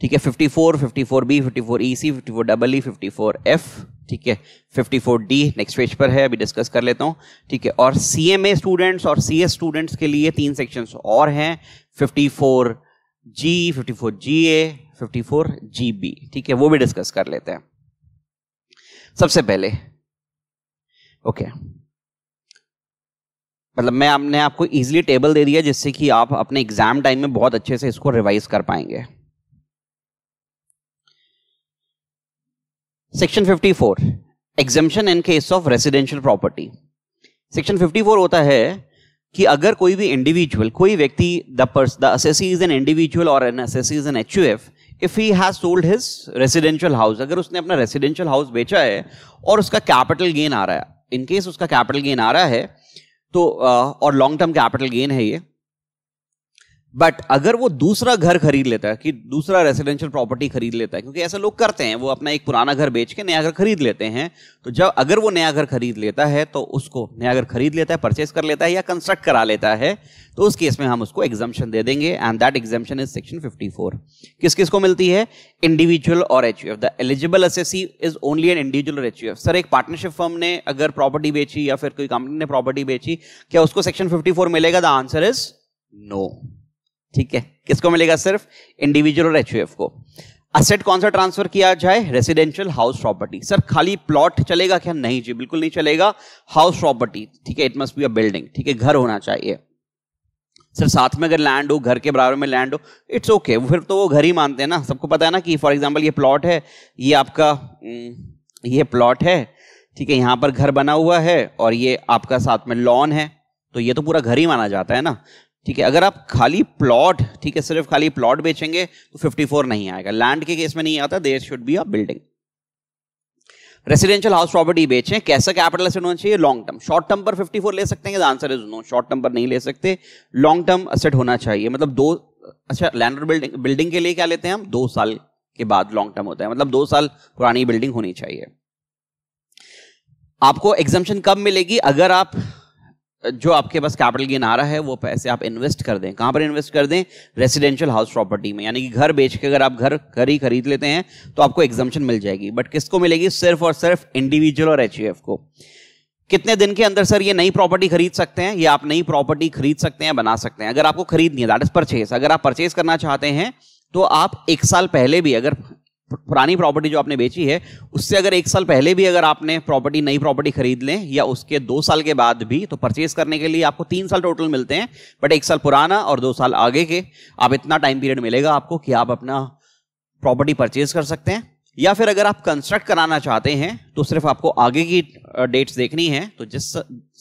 ठीक है 54, 54B, 54EC, 54EE, 54F ठीक है डी नेक्स्ट पेज पर है अभी डिस्कस कर लेता हूँ ठीक है और ए स्टूडेंट्स और एस स्टूडेंट्स के लिए तीन सेक्शंस और हैं जी फोर जी बी ठीक है वो भी डिस्कस कर लेते हैं सबसे पहले ओके okay. मतलब मैं आपने आपको इजीली टेबल दे दिया जिससे कि आप अपने एग्जाम टाइम में बहुत अच्छे से इसको रिवाइज कर पाएंगे section 54 exemption in case of residential property section 54 होता है कि अगर कोई भी इंडिविजुअल कोई व्यक्ति the the assessee is an individual और an assessee is an H if he has sold his residential house अगर उसने अपना रेसिडेंशियल हाउस बेचा है और उसका कैपिटल गेन आ रहा है इनकेस उसका कैपिटल गेन आ रहा है तो और लॉन्ग टर्म कैपिटल गेन है ये बट अगर वो दूसरा घर खरीद लेता है कि दूसरा रेजिडेंशियल प्रॉपर्टी खरीद लेता है क्योंकि ऐसा लोग करते हैं वो अपना एक पुराना घर बेच के नया घर खरीद लेते हैं तो जब अगर वो नया घर खरीद लेता है तो उसको नया घर खरीद लेता है परचेज कर लेता है या कंस्ट्रक्ट करा लेता है तो उस केस में हम उसको एग्जामेशन दे देंगे and that exemption is section fifty किस किस को मिलती है इंडिविजुअल और H the eligible assessee is only an individual H H sir एक पार्टनरशिप फर्म ने अगर प्रॉपर्टी बेची या फिर कोई कंपनी ने प्रॉपर्टी बेची क्या उसको सेक्शन फिफ्टी मिलेगा द आंसर इज नो ठीक है किसको मिलेगा सिर्फ इंडिविजुअल और एच को असेट कौन सा ट्रांसफर किया जाए रेसिडेंशियल हाउस प्रॉपर्टी सर खाली प्लॉट चलेगा क्या नहीं जी बिल्कुल नहीं चलेगा हाउस प्रॉपर्टी ठीक है it must be a building ठीक है घर होना चाहिए सर साथ में अगर लैंड हो घर के बराबर में लैंड हो इट्स ओके okay, फिर तो वो घर ही मानते हैं ना सबको पता है ना कि फॉर एग्जाम्पल ये प्लॉट है ये आपका हम्म, ये प्लॉट है ठीक है यहाँ पर घर बना हुआ है और ये आपका साथ में लॉन है तो ये तो पूरा घर ही माना जाता है ना ठीक है अगर आप खाली प्लॉट ठीक है सिर्फ खाली प्लॉट बेचेंगे तो 54 नहीं आएगा लैंड के केस में नहीं आता there should be a building residential house property बेचें कैसा कैपिटल असेट होना चाहिए लॉन्ग टर्म शॉर्ट टर्म पर 54 ले सकते हैं answer is no short term पर नहीं ले सकते लॉन्ग टर्म असेट होना चाहिए मतलब दो अच्छा लैंड बिल्डिंग बिल्डिंग के लिए क्या लेते हैं हम दो साल के बाद लॉन्ग टर्म होता है मतलब दो साल पुरानी बिल्डिंग होनी चाहिए आपको एग्जामेशन कब मिलेगी अगर आप जो आपके पास कैपिटल गेन आ रहा है वो पैसे आप इन्वेस्ट कर दें कहाँ पर इन्वेस्ट कर दें रेसिडेंशियल हाउस प्रॉपर्टी में यानी कि घर बेच के अगर आप घर घर ही खरीद लेते हैं तो आपको एग्जामेशन मिल जाएगी बट किसको मिलेगी सिर्फ और सिर्फ इंडिविजुअल और एच को कितने दिन के अंदर सर ये नई प्रॉपर्टी खरीद सकते हैं या आप नई प्रॉपर्टी खरीद सकते हैं बना सकते हैं अगर आपको खरीदनी है दैट इज परचेज अगर आप परचेज करना चाहते हैं तो आप एक साल पहले भी अगर पुरानी प्रॉपर्टी जो आपने बेची है उससे अगर एक साल पहले भी अगर आपने प्रॉपर्टी नई प्रॉपर्टी खरीद लें या उसके दो साल के बाद भी तो परचेज करने के लिए आपको तीन साल टोटल मिलते हैं बट एक साल पुराना और दो साल आगे के आप इतना टाइम पीरियड मिलेगा आपको कि आप अपना प्रॉपर्टी परचेज कर सकते हैं या फिर अगर आप कंस्ट्रक्ट कराना चाहते हैं तो सिर्फ आपको आगे की डेट्स देखनी है तो जिस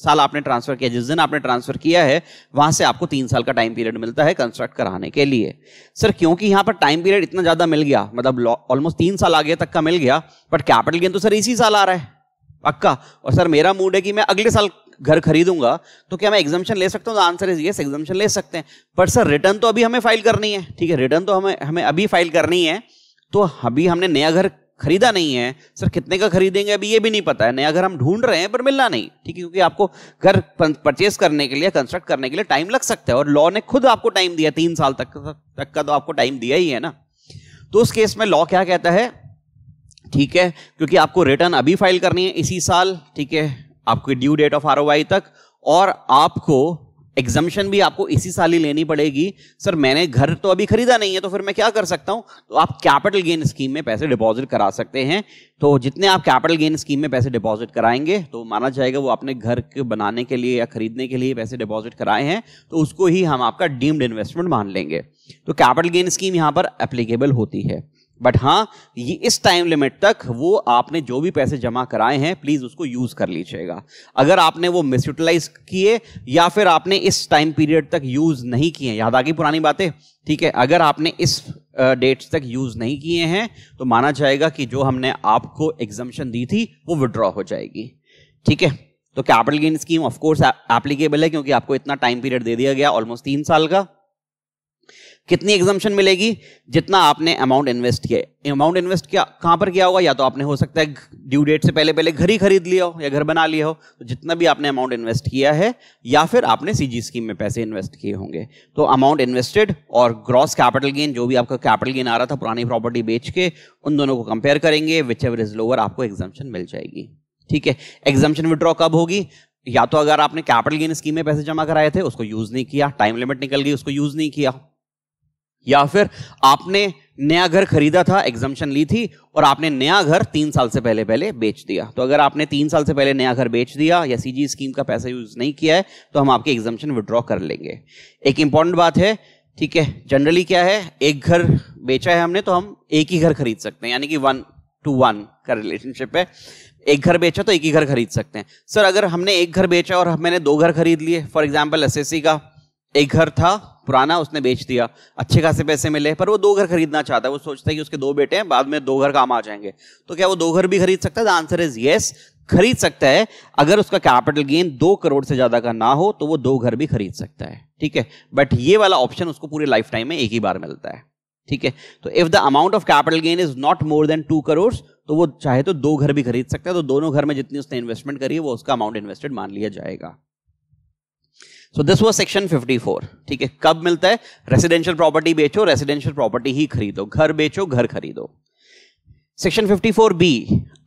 साल आपने ट्रांसफर किया जिस दिन आपने ट्रांसफर किया है वहां से आपको तीन साल का टाइम पीरियड मिलता है कंस्ट्रक्ट कराने के लिए सर क्योंकि यहाँ पर टाइम पीरियड इतना ज्यादा मिल गया मतलब ऑलमोस्ट तीन साल आगे तक का मिल गया बट कैपिटल गेन तो सर इसी साल आ रहा है पक्का और सर मेरा मूड है कि मैं अगले साल घर खरीदूंगा तो क्या मैं एग्जामेशन ले सकता हूँ आंसर इज ये एग्जामेशन ले सकते हैं पर सर रिटर्न तो अभी हमें फाइल करनी है ठीक है रिटर्न तो हमें हमें अभी फाइल करनी है तो अभी हमने नया घर खरीदा नहीं है सर कितने का खरीदेंगे अभी ये भी नहीं पता है नया घर हम ढूंढ रहे हैं पर मिलना नहीं ठीक है क्योंकि आपको घर परचेस करने के लिए कंस्ट्रक्ट करने के लिए टाइम लग सकता है और लॉ ने खुद आपको टाइम दिया तीन साल तक तक का तो आपको टाइम दिया ही है ना तो उस केस में लॉ क्या कहता है ठीक है क्योंकि आपको रिटर्न अभी फाइल करनी है इसी साल ठीक है आपकी ड्यू डेट ऑफ आर तक और आपको एग्जामेशन भी आपको इसी साल ही लेनी पड़ेगी सर मैंने घर तो अभी खरीदा नहीं है तो फिर मैं क्या कर सकता हूं तो आप कैपिटल गेन स्कीम में पैसे डिपॉजिट करा सकते हैं तो जितने आप कैपिटल गेन स्कीम में पैसे डिपॉजिट कराएंगे तो माना जाएगा वो आपने घर के बनाने के लिए या खरीदने के लिए पैसे डिपॉजिट कराए हैं तो उसको ही हम आपका डीम्ड इन्वेस्टमेंट मान लेंगे तो कैपिटल गेन स्कीम यहाँ पर एप्लीकेबल होती है बट हाँ ये इस टाइम लिमिट तक वो आपने जो भी पैसे जमा कराए हैं प्लीज़ उसको यूज़ कर लीजिएगा अगर आपने वो मिस यूटिलाइज किए या फिर आपने इस टाइम पीरियड तक यूज़ नहीं किए याद आ गई पुरानी बातें ठीक है अगर आपने इस डेट तक यूज़ नहीं किए हैं तो माना जाएगा कि जो हमने आपको एग्जामेशन दी थी वो विड्रॉ हो जाएगी ठीक है तो capital gain scheme of course applicable है क्योंकि आपको इतना टाइम पीरियड दे दिया गया ऑलमोस्ट तीन साल का कितनी एग्जामेशन मिलेगी जितना आपने अमाउंट इन्वेस्ट किया अमाउंट इन्वेस्ट किया कहाँ पर किया होगा या तो आपने हो सकता है ड्यू डेट से पहले पहले घर ही खरीद लिया हो या घर बना लिया हो तो जितना भी आपने अमाउंट इन्वेस्ट किया है या फिर आपने सीजी स्कीम में पैसे इन्वेस्ट किए होंगे तो अमाउंट इन्वेस्टेड और ग्रॉस कैपिटल गेन जो भी आपका कैपिटल गेन आ रहा था पुरानी प्रॉपर्टी बेच के उन दोनों को कंपेयर करेंगे विच एवर इज लोअर आपको एग्जामेशन मिल जाएगी ठीक है एग्जामेशन विड्रॉ कब होगी या तो अगर आपने कैपिटल गेन स्कीम में पैसे जमा कराए थे उसको यूज नहीं किया टाइम लिमिट निकल गई उसको यूज नहीं किया या फिर आपने नया घर खरीदा था एग्जामेशन ली थी और आपने नया घर तीन साल से पहले पहले बेच दिया तो अगर आपने तीन साल से पहले नया घर बेच दिया या जी स्कीम का पैसा यूज नहीं किया है तो हम आपके एग्जामेशन विड्रॉ कर लेंगे एक इंपॉर्टेंट बात है ठीक है जनरली क्या है एक घर बेचा है हमने तो हम एक ही घर खरीद सकते हैं यानी कि वन टू वन का रिलेशनशिप है एक घर बेचा तो एक ही घर खरीद सकते हैं सर अगर हमने एक घर बेचा और मैंने दो घर खरीद लिए फॉर एग्जाम्पल एस का एक घर था पुराना उसने बेच दिया अच्छे खासे पैसे मिले पर वो दो घर खरीदना चाहता है वो सोचता है कि उसके दो बेटे हैं बाद में दो घर काम आ जाएंगे तो क्या वो दो घर भी खरीद सकता है द आंसर इज येस खरीद सकता है अगर उसका कैपिटल गेन दो करोड़ से ज्यादा का ना हो तो वो दो घर भी खरीद सकता है ठीक है बट ये वाला ऑप्शन उसको पूरे लाइफ टाइम में एक ही बार मिलता है ठीक है तो if the amount of capital gain is not more than two crore तो वो चाहे तो दो घर भी खरीद सकता है तो दोनों घर में जितनी उसने इन्वेस्टमेंट करी है वो उसका अमाउंट इन्वेस्टेड मान लिया जाएगा सो दिस वो सेक्शन 54 ठीक है कब मिलता है रेसिडेंशियल प्रॉपर्टी बेचो रेसिडेंशियल प्रॉपर्टी ही खरीदो घर बेचो घर खरीदो सेक्शन 54 बी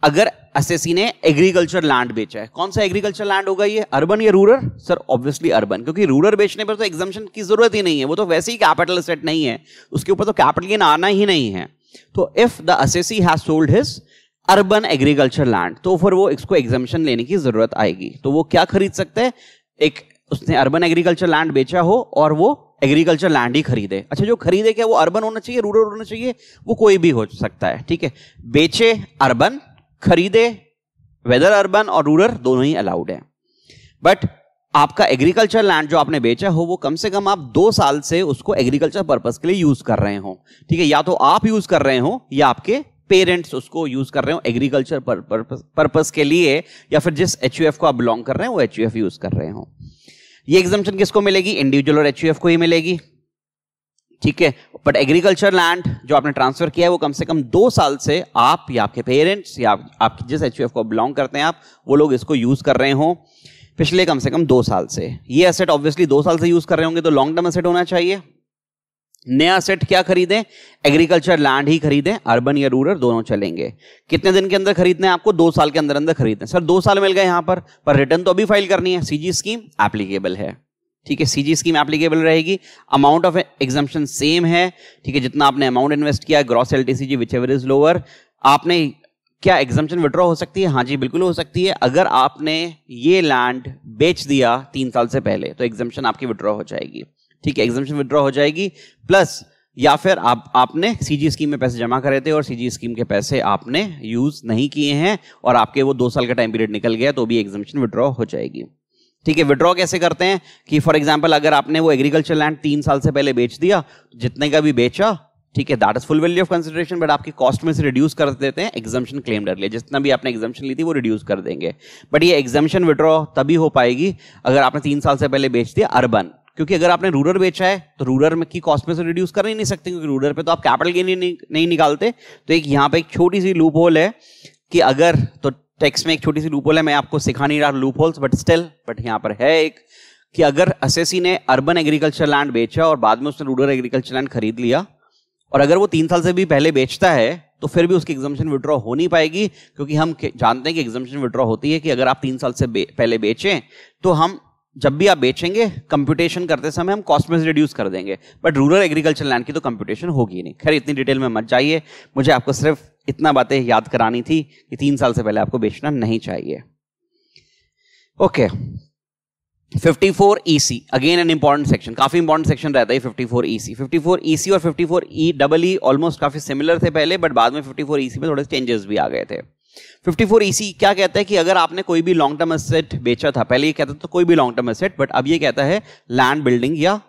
अगर एसएससी ने एग्रीकल्चर लैंड बेचा है कौन सा एग्रीकल्चर लैंड होगा ये अर्बन या रूरल सर ऑब्वियसली अर्बन क्योंकि रूरल बेचने पर तो एग्जामेशन की जरूरत ही नहीं है वो तो वैसे ही कैपिटल सेट नहीं है उसके ऊपर तो कैपिटल गेन आना ही नहीं है तो if the assessee has sold his urban agriculture land तो फिर वो इसको एग्जामेशन लेने की जरूरत आएगी तो वो क्या खरीद सकते हैं एक उसने अर्बन एग्रीकल्चर लैंड बेचा हो और वो एग्रीकल्चर लैंड ही खरीदे अच्छा जो खरीदे क्या वो अर्बन होना चाहिए रूरल होना चाहिए वो कोई भी हो सकता है ठीक है बेचे अर्बन खरीदे वेदर अर्बन और रूरल दोनों ही अलाउड है बट आपका एग्रीकल्चर लैंड जो आपने बेचा हो वो कम से कम आप दो साल से उसको एग्रीकल्चर पर्पज के लिए यूज कर रहे हो ठीक है या तो आप यूज कर रहे हो या आपके पेरेंट्स उसको यूज कर रहे हो एग्रीकल्चर पर्पज के लिए या फिर जिस एच को आप बिलोंग कर रहे हो वो एच यूज कर रहे हो ये एग्जामेशन किसको मिलेगी इंडिविजुअल और एच को ही मिलेगी ठीक है बट एग्रीकल्चर लैंड जो आपने ट्रांसफर किया है वो कम से कम दो साल से आप या आपके पेरेंट्स या आप, जिस एच को बिलोंग करते हैं आप वो लोग इसको यूज कर रहे हो पिछले कम से कम दो साल से ये एसेट ऑब्वियसली दो साल से यूज कर रहे होंगे तो लॉन्ग टर्म एसेट होना चाहिए नया सेट क्या खरीदें एग्रीकल्चर लैंड ही खरीदें अर्बन या रूरल दोनों चलेंगे कितने दिन के अंदर खरीदने हैं आपको दो साल के अंदर अंदर खरीदने सर दो साल मिल गए यहां पर पर रिटर्न तो अभी फाइल करनी है सीजी स्कीम एप्लीकेबल है ठीक है सीजी स्कीम एप्लीकेबल रहेगी अमाउंट ऑफ एग्जामेशन सेम है ठीक है जितना आपने अमाउंट इन्वेस्ट किया gross L T is lower आपने क्या एग्जामेशन विड्रॉ हो सकती है हाँ जी बिल्कुल हो सकती है अगर आपने ये लैंड बेच दिया तीन साल से पहले तो एग्जामेशन आपकी विड्रॉ हो जाएगी ठीक है एग्जामेशन विदड्रॉ हो जाएगी प्लस या फिर आप आपने सीजी स्कीम में पैसे जमा करे थे और सीजी स्कीम के पैसे आपने यूज नहीं किए हैं और आपके वो दो साल का टाइम पीरियड निकल गया तो भी एग्जामेशन विड्रॉ हो जाएगी ठीक है विड्रॉ कैसे करते हैं कि फॉर एग्जाम्पल अगर आपने वो एग्रीकल्चर लैंड तीन साल से पहले बेच दिया जितने का भी बेचा ठीक है that is full value of consideration but आपकी कॉस्ट में से रिड्यूस कर देते हैं एग्जामेशन क्लेम डर लिया जितना भी आपने एग्जामेशन ली थी वो रिड्यूस कर देंगे बट ये एग्जामेशन विड्रॉ तभी हो पाएगी अगर आपने तीन साल से पहले बेच दिया अर्बन क्योंकि अगर आपने रूरल बेचा है तो रूरल में की कॉस्ट में से रिड्यूस कर ही नहीं सकते क्योंकि रूरल पे तो आप कैपिटल गेन ही नहीं, नहीं निकालते तो एक यहाँ पे एक छोटी सी लूप होल है कि अगर तो टैक्स में एक छोटी सी लूप होल है मैं आपको सिखा नहीं रहा loopholes but still but यहाँ पर है एक कि अगर एस ने अर्बन एग्रीकल्चर लैंड बेचा और बाद में उसने रूरल एग्रीकल्चर लैंड खरीद लिया और अगर वो तीन साल से भी पहले बेचता है तो फिर भी उसकी एग्जामेशन विड्रॉ हो नहीं पाएगी क्योंकि हम जानते हैं कि एग्जामेशन विड्रॉ होती है कि अगर आप तीन साल से पहले बेचें तो हम जब भी आप बेचेंगे कंप्यूटेशन करते समय हम कॉस्ट में से रिड्यूस कर देंगे बट रूरल एग्रीकल्चर लैंड की तो कंप्यूटेशन होगी नहीं खैर इतनी डिटेल में मत जाइए मुझे आपको सिर्फ इतना बातें याद करानी थी कि तीन साल से पहले आपको बेचना नहीं चाहिए okay fifty four E C again an important section काफी इंपॉर्टेंट सेक्शन रहता है fifty four E C fifty four E C और fifty four E double E almost काफी सिमिलर थे पहले बट बाद में फिफ्टी फोर ई सी में थोड़े चेंजेस भी आ गए थे फिफ्टी फोर ईसी क्या कहता है कि अगर आपने कोई भी लॉन्ग टर्म असेट बेचा था पहले ये कहता था तो कोई भी लॉन्ग टर्म असेट बट अब ये कहता है लैंड बिल्डिंग या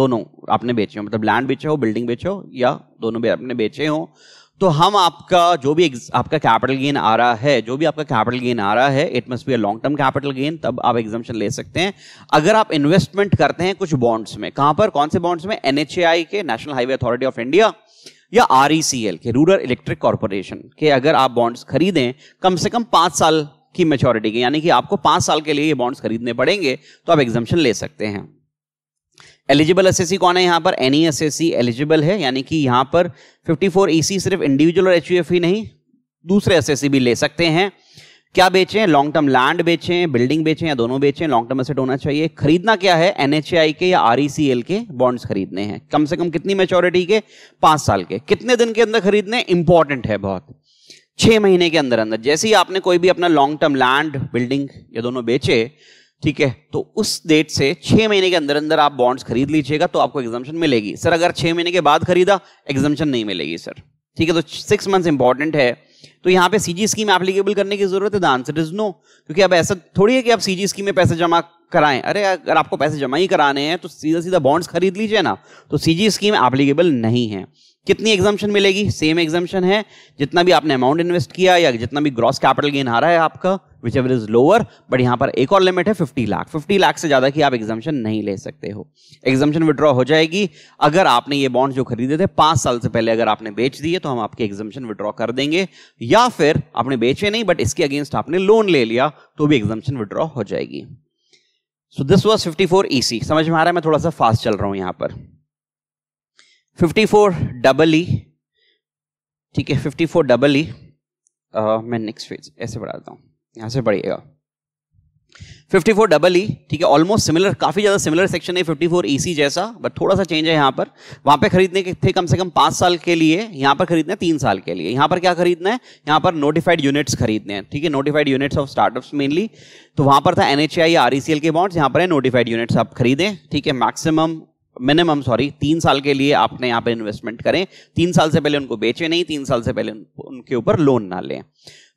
दोनों आपने बेचे हो मतलब लैंड बेचे हो बिल्डिंग बेचे हो या दोनों भी आपने बेचे हो तो हम आपका जो भी आपका कैपिटल गेन आ रहा है जो भी आपका कैपिटल गेन आ रहा है it must be a long term capital gain तब आप एग्जामेशन ले सकते हैं अगर आप इन्वेस्टमेंट करते हैं कुछ बॉन्ड्स में कहां पर कौन से बॉन्ड्स में एनएचएआई के National Highway Authority of India या आर e के रूरल इलेक्ट्रिक कॉरपोरेशन के अगर आप बॉन्ड्स खरीदें कम से कम पाँच साल की मेचोरिटी के यानी कि आपको पाँच साल के लिए ये बॉन्ड्स खरीदने पड़ेंगे तो आप एग्जामेशन ले सकते हैं एलिजिबल एस कौन है यहाँ पर एनी एसएससी एलिजिबल है यानी कि यहाँ पर 54 फोर e सिर्फ इंडिविजुअल और एच ही e नहीं दूसरे एस भी ले सकते हैं क्या बेचें लॉन्ग टर्म लैंड बेचें बिल्डिंग बेचें या दोनों बेचें लॉन्ग टर्म असेट होना चाहिए खरीदना क्या है एनएचआई के या आरईसीएल e के बॉन्ड्स खरीदने हैं कम से कम कितनी मेच्योरिटी के पांच साल के कितने दिन के अंदर खरीदने इंपॉर्टेंट है बहुत छह महीने के अंदर अंदर जैसे ही आपने कोई भी अपना लॉन्ग टर्म लैंड बिल्डिंग या दोनों बेचे ठीक है तो उस डेट से छह महीने के अंदर अंदर आप बॉन्ड्स खरीद लीजिएगा तो आपको एग्जामेशन मिलेगी सर अगर छह महीने के बाद खरीदा एग्जामेशन नहीं मिलेगी सर ठीक है तो सिक्स मंथ्स इंपॉर्टेंट है तो यहाँ पे सीजी स्कीम एप्लीकेबल करने की जरूरत है द आंसर इज नो क्योंकि अब ऐसा थोड़ी है कि आप सीजी स्कीम में पैसे जमा कराएं अरे अगर आपको पैसे जमा ही कराने हैं तो सीधा सीधा बॉन्ड्स खरीद लीजिए ना तो सीजी स्कीम एप्लीकेबल नहीं है कितनी एग्जामेशन मिलेगी सेम एग्जामेशन है जितना भी आपने अमाउंट इन्वेस्ट किया या जितना भी ग्रॉस कैपिटल गेन आ रहा है आपका whichever is lower but यहाँ पर एक और लिमिट है फिफ्टी लाख फिफ्टी लाख से ज़्यादा की आप एग्जामेशन नहीं ले सकते हो एग्जामेशन विड्रॉ हो जाएगी अगर आपने ये बॉन्ड जो खरीदे थे पांच साल से पहले अगर आपने बेच दिए तो हम आपके एग्जामेशन विड्रॉ कर देंगे या फिर आपने बेचे नहीं बट इसके अगेंस्ट आपने लोन ले लिया तो भी एग्जामेशन विड्रॉ हो जाएगी so this was fifty four E C समझ में आ रहा है मैं थोड़ा सा फास्ट चल रहा हूं यहां पर फिफ्टी फोर डबल ई ठीक है फिफ्टी फोर डबल ई मैं नेक्स्ट फेज ऐसे बढ़ाता हूँ यहां से पढ़िएगा 54 डबल ई ठीक है ऑलमोस्ट सिमिलर काफी ज्यादा सिमिलर सेक्शन है 54 ईसी e जैसा बट थोड़ा सा चेंज है यहां पर वहां पे खरीदने के थे कम से कम पांच साल के लिए यहां पर खरीदना है तीन साल के लिए यहां पर क्या खरीदना है यहां पर नोटिफाइड यूनिट्स खरीदने हैं ठीक है notified units of startups mainly तो वहां पर था एनएचआई या आरईसीएल e के बॉन्ड्स यहां पर है नोटिफाइड यूनिट्स आप खरीदें ठीक है मैक्सिमम मिनिमम सॉरी तीन साल के लिए आपने यहां पर इन्वेस्टमेंट करें तीन साल से पहले उनको बेचे नहीं तीन साल से पहले उनके ऊपर लोन ना लें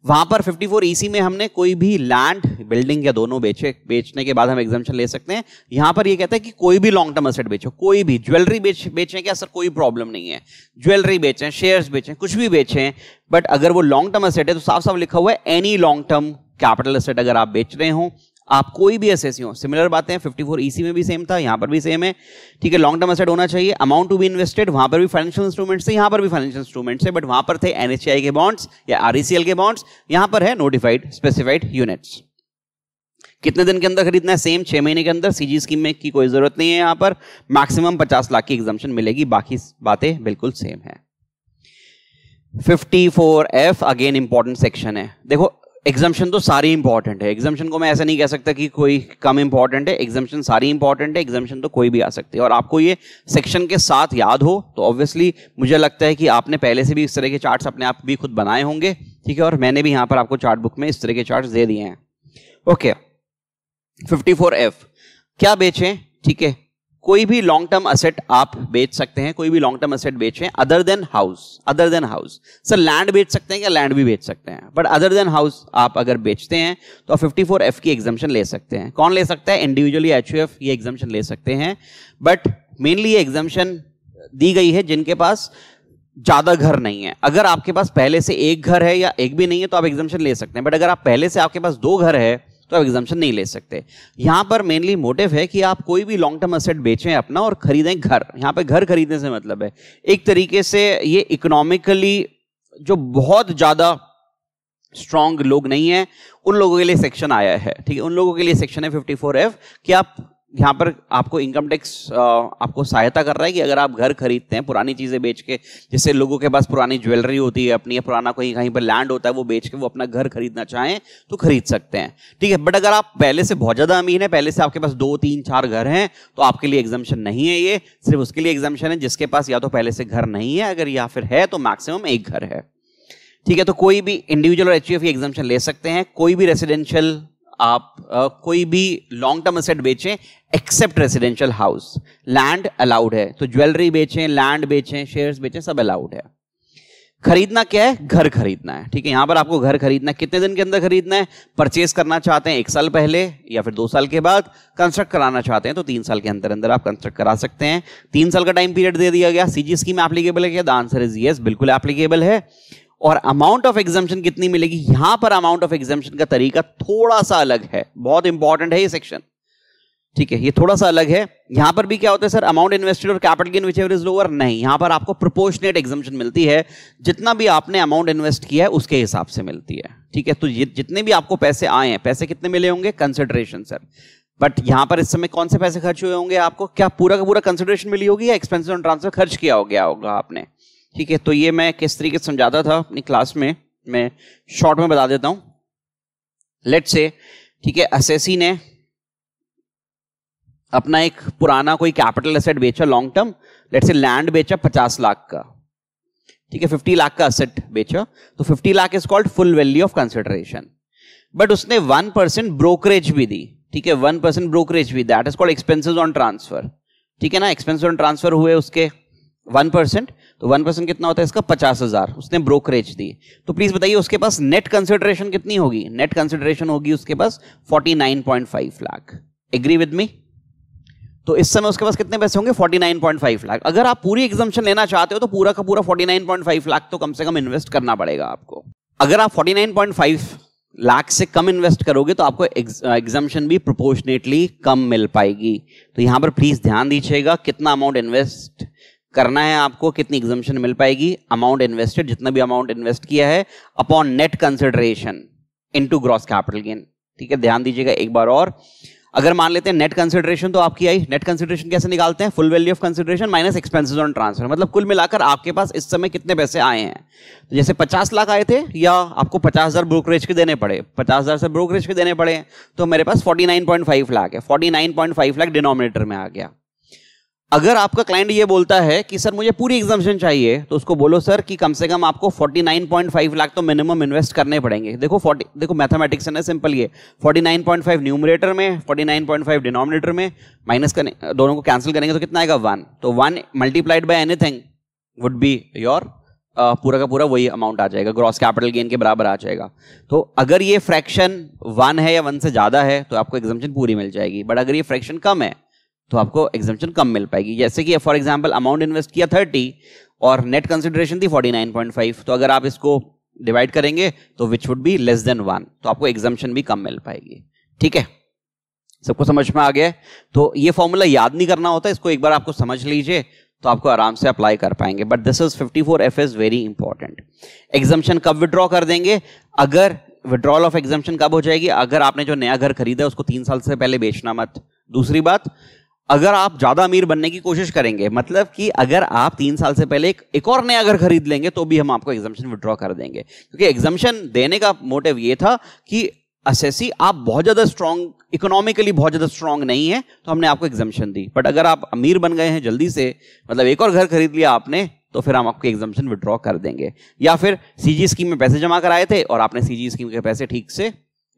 वहां पर 54 ईसी e में हमने कोई भी लैंड बिल्डिंग या दोनों बेचे बेचने के बाद हम एग्जामेशन ले सकते हैं यहां पर ये कहता है कि कोई भी लॉन्ग टर्म असेट बेचो कोई भी ज्वेलरी बेच बेचने का सर कोई प्रॉब्लम नहीं है ज्वेलरी बेचें शेयर्स बेचें कुछ भी बेचें बट अगर वो लॉन्ग टर्म असेट है तो साफ साफ लिखा हुआ है any long term capital asset अगर आप बेच रहे हो आप कोई भी एस हो सिमिलर बातें फिफ्टी फोर ईसी में भी सेम था यहाँ पर भी सेम है ठीक है लॉन्ग टर्म असेट होना चाहिए अमाउंट टू बी इन्वेस्टेड वहाँ पर भी फाइनेंशियल इंस्ट्रूमेंट्स है यहाँ पर भी फाइनेंशियल इंस्ट्रूमेंट्स है बट वहाँ पर थे एन के बॉन्ड्स या आर e के बॉन्ड्स यहाँ पर है नोटिफाइड स्पेसिफाइड यूनिट्स कितने दिन के अंदर खरीदना है सेम छह महीने के अंदर सीजी स्कीम में की कोई जरूरत नहीं है यहाँ पर मैक्सिमम पचास लाख की एग्जामेशन मिलेगी बाकी बातें बिल्कुल सेम है four F again important section है देखो एग्जामेशन तो सारी इंपॉर्टेंट है एग्जामेशन को मैं ऐसा नहीं कह सकता कि कोई कम इंपॉर्टेंट है एग्जामेशन सारी इंपॉर्टेंट है एग्जामेशन तो कोई भी आ सकती है और आपको ये सेक्शन के साथ याद हो तो ऑब्वियसली मुझे लगता है कि आपने पहले से भी इस तरह के चार्ट्स अपने आप भी खुद बनाए होंगे ठीक है और मैंने भी यहाँ पर आपको चार्ट बुक में इस तरह के चार्ट दे दिए हैं ओके फिफ्टी फोर एफ क्या बेचें ठीक है कोई भी लॉन्ग टर्म असेट आप बेच सकते हैं कोई भी लॉन्ग टर्म असेट बेचें other than house other than house sir land बेच सकते हैं क्या लैंड भी बेच सकते हैं बट अदर देन हाउस आप अगर बेचते हैं तो आप फिफ्टी फोर एफ की एग्जामेशन ले सकते हैं कौन ले सकता है इंडिविजुअली एच एफ ये एग्जामेशन ले सकते हैं बट मेनली ये एग्जामेशन दी गई है जिनके पास ज़्यादा घर नहीं है अगर आपके पास पहले से एक घर है या एक भी नहीं है तो आप एग्जामेशन ले सकते हैं बट अगर आप पहले से आपके पास दो घर है तो आप एग्जामेशन नहीं ले सकते यहां पर मेनली मोटिव है कि आप कोई भी लॉन्ग टर्म असेट बेचें अपना और खरीदें घर यहां पर घर खरीदने से मतलब है एक तरीके से ये इकोनॉमिकली जो बहुत ज़्यादा स्ट्रांग लोग नहीं है उन लोगों के लिए सेक्शन आया है ठीक है उन लोगों के लिए सेक्शन है 54F एफ कि आप यहाँ पर आपको इनकम टैक्स आपको सहायता कर रहा है कि अगर आप घर खरीदते हैं पुरानी चीज़ें बेच के जैसे लोगों के पास पुरानी ज्वेलरी होती है अपनी पुराना कोई कहीं पर लैंड होता है वो बेच के वो अपना घर खरीदना चाहें तो खरीद सकते हैं ठीक है बट अगर आप पहले से बहुत ज़्यादा अमीर हैं पहले से आपके पास दो तीन चार घर हैं तो आपके लिए एग्जामेशन नहीं है ये सिर्फ उसके लिए एग्जामेशन है जिसके पास या तो पहले से घर नहीं है अगर या फिर है तो मैक्सिमम एक घर है ठीक है तो कोई भी इंडिविजुअल और एच एग्जामेशन e ले सकते हैं कोई भी रेसिडेंशियल आप कोई भी लॉन्ग टर्म असेट बेचें except residential house land allowed है तो ज्वेलरी बेचें लैंड बेचें शेयर्स बेचें सब अलाउड है खरीदना क्या है घर खरीदना है ठीक है यहां पर आपको घर खरीदना है कितने दिन के अंदर खरीदना है परचेज करना चाहते हैं एक साल पहले या फिर दो साल के बाद कंस्ट्रक्ट कराना चाहते हैं तो तीन साल के अंदर अंदर आप कंस्ट्रक्ट करा सकते हैं तीन साल का टाइम पीरियड दे दिया गया सीजी स्कीम एप्लीकेबल है क्या द आंसर इज यस बिल्कुल एप्लीकेबल है और अमाउंट ऑफ एग्जामेशन कितनी मिलेगी यहां पर अमाउंट ऑफ एग्जामेशन का तरीका थोड़ा सा अलग है बहुत इंपॉर्टेंट है ये सेक्शन ठीक है ये थोड़ा सा अलग है यहां पर भी क्या होता है सर अमाउंट इन्वेस्टेड और capital gain whichever is lower नहीं यहां पर आपको प्रोपोर्शनेट एग्जामेशन मिलती है जितना भी आपने अमाउंट इन्वेस्ट किया है उसके हिसाब से मिलती है ठीक है तो जितने भी आपको पैसे आए हैं पैसे कितने मिले होंगे कंसिडरेशन सर बट यहां पर इस समय कौन से पैसे खर्च हुए होंगे आपको क्या पूरा का पूरा कंसिडरेशन मिली होगी या एक्सपेंसिव ऑन ट्रांसफर खर्च किया हो गया होगा आपने ठीक है तो ये मैं किस तरीके से समझाता था अपनी क्लास में मैं शॉर्ट में बता देता हूं लेट से ठीक है असेसी ने अपना एक पुराना कोई कैपिटल एसेट बेचा long term let's say land बेचा पचास लाख का ठीक है फिफ्टी लाख का असेट बेचा तो fifty lakh is called full value of consideration but उसने वन परसेंट ब्रोकरेज भी दी ठीक है वन परसेंट ब्रोकरेज भी that is called expenses on transfer ठीक है ना एक्सपेंसिस ऑन ट्रांसफर हुए उसके वन परसेंट तो वन परसेंट कितना होता है इसका पचास हजार उसने ब्रोकरेज दी तो प्लीज बताइए उसके पास नेट कंसिडरेशन कितनी होगी नेट कंसिडरेशन होगी उसके पास forty nine point five lakh agree with me तो इस समय उसके पास कितने पैसे होंगे 49.5 लाख अगर आप पूरी एग्जामेशन लेना चाहते हो तो पूरा का पूरा 49.5 लाख तो कम से कम इन्वेस्ट करना पड़ेगा आपको अगर आप 49.5 लाख से कम इन्वेस्ट करोगे तो आपको एग्जामेशन भी प्रोपोर्शनेटली कम मिल पाएगी तो यहां पर प्लीज ध्यान दीजिएगा कितना अमाउंट इन्वेस्ट करना है आपको कितनी एग्जामेशन मिल पाएगी अमाउंट इन्वेस्टेड जितना भी अमाउंट इन्वेस्ट किया है upon net consideration into gross capital gain ठीक है ध्यान दीजिएगा एक बार और अगर मान लेते हैं नेट कंसिडरेशन तो आपकी आई नेट कंसिडरेशन कैसे निकालते हैं full value of consideration minus expenses on transfer मतलब कुल मिलाकर आपके पास इस समय कितने पैसे आए हैं तो जैसे 50 लाख आए थे या आपको 50000 ब्रोकरेज के देने पड़े 50000 से ब्रोकरेज के देने पड़े तो मेरे पास 49.5 लाख है 49.5 लाख डिनोमिनेटर में आ गया अगर आपका क्लाइंट ये बोलता है कि सर मुझे पूरी एग्जामेशन चाहिए तो उसको बोलो सर कि कम से कम आपको 49.5 लाख तो मिनिमम इन्वेस्ट करने पड़ेंगे देखो 40 देखो मैथमेटिक्स है ना सिंपल ये 49.5 न्यूमरेटर में 49.5 डिनोमिनेटर में माइनस करने दोनों को कैंसिल करेंगे तो कितना आएगा वन तो one multiplied by anything would be your पूरा का पूरा वही अमाउंट आ जाएगा ग्रॉस कैपिटल गेन के बराबर आ जाएगा तो अगर ये फ्रैक्शन वन है या वन से ज़्यादा है तो आपको एग्जामेशन पूरी मिल जाएगी बट अगर ये फ्रैक्शन कम है तो आपको एग्जामेशन कम मिल पाएगी जैसे कि फॉर एग्जाम्पल अमाउंट इन्वेस्ट किया थर्टी और नेट कंसिडरेशन थी फोर्टी नाइन पॉइंट फाइव तो अगर आप इसको डिवाइड करेंगे तो which would be less than one तो आपको एग्जामेशन भी कम मिल पाएगी ठीक है सबको समझ में आ गया तो ये फॉर्मूला याद नहीं करना होता इसको एक बार आपको समझ लीजिए तो आपको आराम से अप्लाई कर पाएंगे but this is 54 F is very important exemption कब विड्रॉ कर देंगे अगर विड्रॉल ऑफ एग्जामेशन कब हो जाएगी अगर आपने जो नया घर खरीदा उसको तीन साल से पहले बेचना मत दूसरी बात अगर आप ज्यादा अमीर बनने की कोशिश करेंगे मतलब कि अगर आप तीन साल से पहले एक, एक और नया घर खरीद लेंगे तो भी हम आपको एग्जामेशन विड्रॉ कर देंगे क्योंकि एग्जामेशन देने का मोटिव ये था कि असेसी आप बहुत ज्यादा स्ट्रांग इकोनॉमिकली बहुत ज्यादा स्ट्रांग नहीं है तो हमने आपको एग्जामेशन दी बट अगर आप अमीर बन गए हैं जल्दी से मतलब एक और घर खरीद लिया आपने तो फिर हम आपको एग्जामेशन विड्रॉ कर देंगे या फिर सीजी स्कीम में पैसे जमा कराए थे और आपने सीजी स्कीम के पैसे ठीक से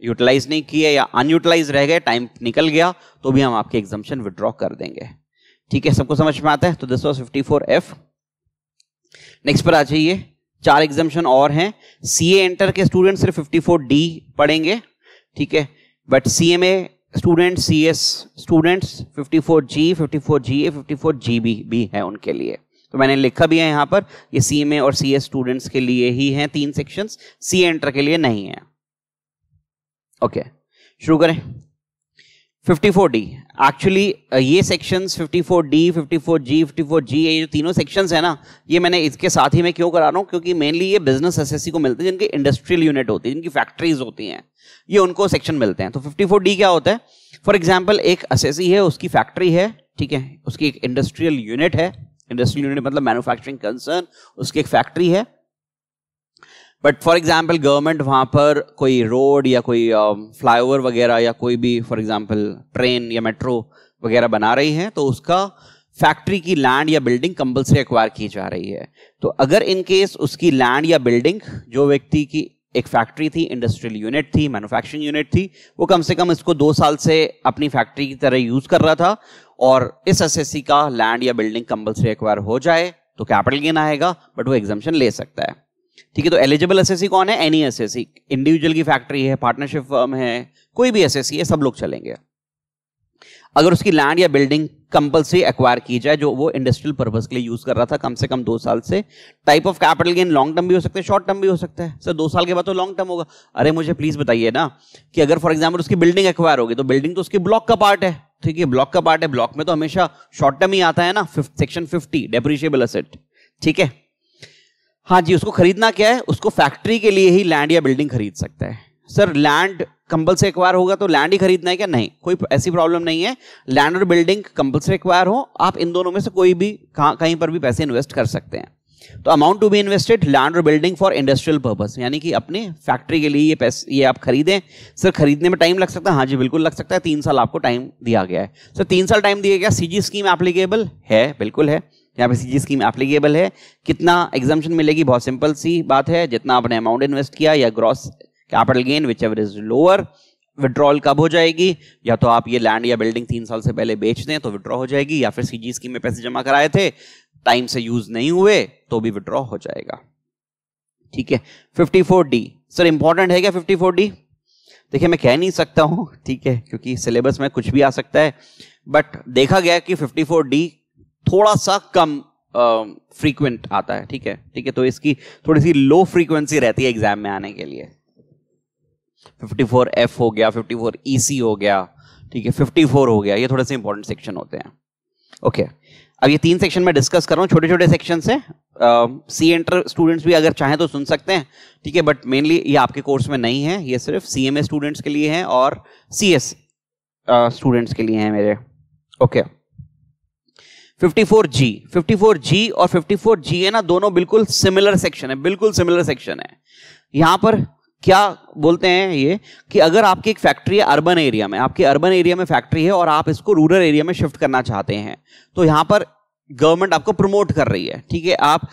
यूटिलाइज नहीं किए या अनयूटिलाइज रह गए टाइम निकल गया तो भी हम आपके एग्जामेशन विड्रॉ कर देंगे ठीक है सबको समझ में आता है तो this was fifty four F next पर आ जाइए चार एग्जामेशन और हैं सी एंटर के स्टूडेंट सिर्फ फिफ्टी फोर डी पढ़ेंगे ठीक है but C M A student C S students fifty four G fifty four G A fifty four G B भी है उनके लिए तो मैंने लिखा भी है यहाँ पर ये सी एम ए और सी एस स्टूडेंट्स के लिए ही हैं तीन सेक्शंस सी एंटर के लिए नहीं है ओके शुरू करें 54D एक्चुअली uh, ये सेक्शंस 54D 54G 54G ये जो तीनों सेक्शंस है ना ये मैंने इसके साथ ही मैं क्यों करा रहा हूँ क्योंकि मेनली ये बिजनेस एसएससी को मिलते हैं जिनकी इंडस्ट्रियल यूनिट होती है जिनकी फैक्ट्रीज होती हैं ये उनको सेक्शन मिलते हैं तो 54D क्या होता है फॉर एग्जाम्पल एक एस है उसकी फैक्ट्री है ठीक है उसकी एक इंडस्ट्रियल यूनिट है इंडस्ट्रियल यूनिट मतलब मैनुफैक्चरिंग कंसर्न उसकी एक फैक्ट्री है बट फॉर एग्जाम्पल गवर्नमेंट वहाँ पर कोई रोड या कोई फ्लाईओवर um, वगैरह या कोई भी फॉर एग्जाम्पल ट्रेन या मेट्रो वगैरह बना रही है तो उसका फैक्ट्री की लैंड या बिल्डिंग कंपल्सरी एक्वायर की जा रही है तो अगर इन केस उसकी लैंड या बिल्डिंग जो व्यक्ति की एक फैक्ट्री थी इंडस्ट्रियल यूनिट थी मैन्युफैक्चरिंग यूनिट थी वो कम से कम इसको दो साल से अपनी फैक्ट्री की तरह यूज कर रहा था और इस एस का लैंड या बिल्डिंग कंपल्सरी एक्वायर हो जाए तो कैपिटल गेन आएगा बट वो एग्जामेशन ले सकता है ठीक है तो एलिजिबल एसएससी कौन है एनी एस इंडिविजुअल की फैक्ट्री है पार्टनरशिप फर्म है कोई भी एस है सब लोग चलेंगे अगर उसकी लैंड या बिल्डिंग कंपल्सरी एक्वायर की जाए जो वो इंडस्ट्रियल पर्पज के लिए यूज कर रहा था कम से कम दो साल से type of capital gain long term भी हो सकते हैं शॉर्ट टर्म भी हो सकता है सर दो साल के बाद तो लॉन्ग टर्म होगा अरे मुझे प्लीज बताइए ना कि अगर फॉर एग्जाम्पल उसकी बिल्डिंग एक्वायर होगी तो बिल्डिंग तो उसकी ब्लॉक का पार्ट है ठीक है ब्लॉक का पार्ट है ब्लॉक में तो हमेशा शॉर्ट टर्म ही आता है ना सेक्शन फिफ्टी डेप्रिशिएबल असेट ठीक है हाँ जी उसको खरीदना क्या है उसको फैक्ट्री के लिए ही लैंड या बिल्डिंग खरीद सकता है sir land compulsory acquire होगा तो लैंड ही खरीदना है क्या नहीं कोई ऐसी प्रॉब्लम नहीं है लैंड और बिल्डिंग कंपल से एक्वायर हो आप इन दोनों में से कोई भी कहीं पर भी पैसे इन्वेस्ट कर सकते हैं तो amount to be invested land और बिल्डिंग फॉर इंडस्ट्रियल पर्पज यानी कि अपने फैक्ट्री के लिए ये पैसे ये आप खरीदें सर खरीदने में टाइम लग सकता है हाँ जी बिल्कुल लग सकता है तीन साल आपको टाइम दिया गया है सर तीन साल टाइम दिया गया सी स्कीम एप्लीकेबल है बिल्कुल है यहाँ पे सीजी स्कीम एप्लीकेबल है कितना एग्जामेशन मिलेगी बहुत सिंपल सी बात है जितना आपने अमाउंट इन्वेस्ट किया या gross capital gain whichever is lower withdrawal कब हो जाएगी या तो आप ये लैंड या बिल्डिंग तीन साल से पहले बेच दें तो विड्रॉ हो जाएगी या फिर सीजी स्कीम में पैसे जमा कराए थे टाइम से यूज नहीं हुए तो भी विड्रॉ हो जाएगा ठीक है फिफ्टी डी सर इंपॉर्टेंट है क्या फिफ्टी डी देखिए मैं कह नहीं सकता हूं ठीक है क्योंकि सिलेबस में कुछ भी आ सकता है बट देखा गया कि 54D थोड़ा सा कम फ्रीक्वेंट आता है ठीक है ठीक है तो इसकी थोड़ी सी लो फ्रीक्वेंसी रहती है एग्जाम में आने के लिए 54F हो गया 54EC हो गया ठीक है 54 हो गया ये थोड़े से इंपॉर्टेंट सेक्शन होते हैं ओके okay. अब ये तीन सेक्शन में डिस्कस कर रहा हूँ छोटे छोटे सेक्शन से सी एंटर स्टूडेंट्स भी अगर चाहें तो सुन सकते हैं ठीक है बट मेनली ये आपके कोर्स में नहीं है ये सिर्फ सी स्टूडेंट्स के लिए है और सी स्टूडेंट्स के लिए है मेरे ओके okay. 54G 54G और 54G है ना दोनों बिल्कुल सिमिलर सेक्शन है बिल्कुल सिमिलर सेक्शन है यहां पर क्या बोलते हैं ये कि अगर आपकी एक फैक्ट्री है अर्बन एरिया में आपकी अर्बन एरिया में फैक्ट्री है और आप इसको रूरल एरिया में शिफ्ट करना चाहते हैं तो यहां पर गवर्नमेंट आपको प्रमोट कर रही है ठीक है आप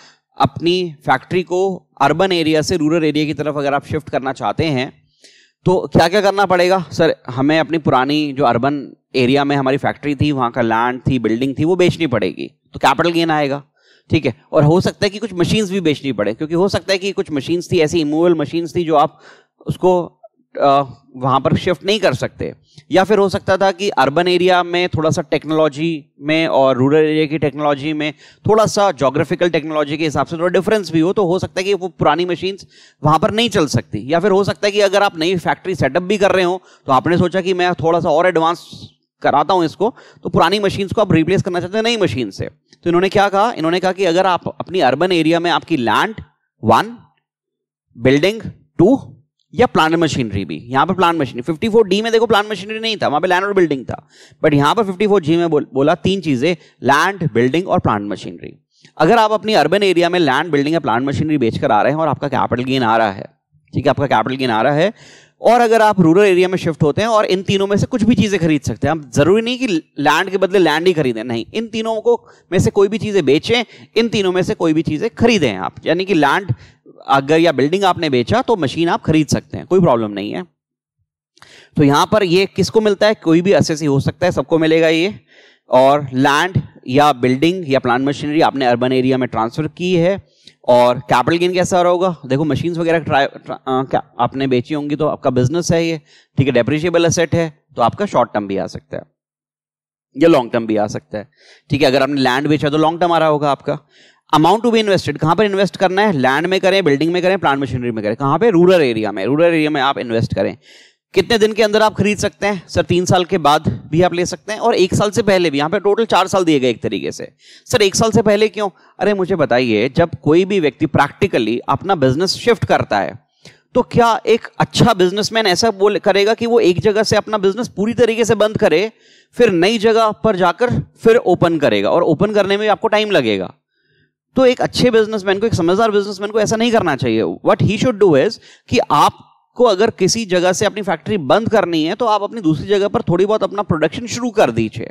अपनी फैक्ट्री को अर्बन एरिया से रूरल एरिया की तरफ अगर आप शिफ्ट करना चाहते हैं तो क्या क्या करना पड़ेगा सर हमें अपनी पुरानी जो अर्बन एरिया में हमारी फैक्ट्री थी वहाँ का लैंड थी बिल्डिंग थी वो बेचनी पड़ेगी तो कैपिटल गेन आएगा ठीक है और हो सकता है कि कुछ मशीन्स भी बेचनी पड़े क्योंकि हो सकता है कि कुछ मशीन्स थी ऐसी इमूवल मशीन्स थी जो आप उसको वहाँ पर शिफ्ट नहीं कर सकते या फिर हो सकता था कि अर्बन एरिया में थोड़ा सा टेक्नोलॉजी में और रूरल एरिया की टेक्नोलॉजी में थोड़ा सा जोग्राफिकल टेक्नोलॉजी के हिसाब से थोड़ा डिफरेंस भी हो तो हो सकता है कि वो पुरानी मशीन्स वहाँ पर नहीं चल सकती या फिर हो सकता है कि अगर आप नई फैक्ट्री सेटअप भी कर रहे हो तो आपने सोचा कि मैं थोड़ा सा और एडवांस कराता हूँ इसको तो पुरानी मशीन्स को आप रिप्लेस करना चाहते हैं नई मशीन से तो इन्होंने क्या कहा इन्होंने कहा कि अगर आप अपनी अर्बन एरिया में आपकी लैंड वन बिल्डिंग टू या प्लान मशीनरी भी यहाँ पर plant machinery fifty four D में देखो प्लान मशीनरी नहीं था वहाँ पे लैंड और बिल्डिंग था बट यहाँ पर फिफ्टी फोर जी में बोल, बोला तीन चीज़ें लैंड बिल्डिंग और प्लान मशीनरी अगर आप अपनी अर्बन एरिया में लैंड बिल्डिंग या प्लान मशीनरी बेचकर आ रहे हैं और आपका कैपिटल गेन आ रहा है ठीक है आपका कैपिटल गेन आ रहा है और अगर आप रूरल एरिया में शिफ्ट होते हैं और इन तीनों में से कुछ भी चीज़ें खरीद सकते हैं आप जरूरी नहीं कि लैंड के बदले लैंड ही खरीदें नहीं इन तीनों को में से कोई भी चीज़ें बेचें इन तीनों में से कोई भी चीज़ें खरीदें आप यानी कि लैंड अगर या बिल्डिंग आपने बेचा तो मशीन आप खरीद सकते हैं कोई प्रॉब्लम नहीं है तो यहां पर ये किसको मिलता है कोई भी असेसी हो सकता है सबको मिलेगा ये और लैंड या बिल्डिंग या प्लांट मशीनरी आपने अर्बन एरिया में ट्रांसफर की है और कैपिटल गेन कैसा होगा देखो मशीन वगैरह आपने बेची होंगी तो आपका बिजनेस है ये ठीक है डेप्रिशिएबल असेट है तो आपका शॉर्ट टर्म भी आ सकता है या लॉन्ग टर्म भी आ सकता है ठीक है अगर आपने लैंड बेचा तो लॉन्ग टर्म आ रहा होगा आपका अमाउंट टू बी इन्वेस्टेड कहाँ पर इन्वेस्ट करना है लैंड में करें बिल्डिंग में करें प्लांट मशीनरी में करें कहाँ पे रूरल एरिया में रूरल एरिया में आप इन्वेस्ट करें कितने दिन के अंदर आप खरीद सकते हैं सर तीन साल के बाद भी आप ले सकते हैं और एक साल से पहले भी यहाँ पे टोटल चार साल दिए गए एक तरीके से सर एक साल से पहले क्यों अरे मुझे बताइए जब कोई भी व्यक्ति प्रैक्टिकली अपना बिजनेस शिफ्ट करता है तो क्या एक अच्छा बिजनेसमैन ऐसा बोल करेगा कि वो एक जगह से अपना बिजनेस पूरी तरीके से बंद करे फिर नई जगह पर जाकर फिर ओपन करेगा और ओपन करने में आपको टाइम लगेगा तो एक अच्छे बिजनेसमैन को एक समझदार बिजनेसमैन को ऐसा नहीं करना चाहिए what he should do is कि आपको अगर किसी जगह से अपनी फैक्ट्री बंद करनी है तो आप अपनी दूसरी जगह पर थोड़ी बहुत अपना प्रोडक्शन शुरू कर दीजिए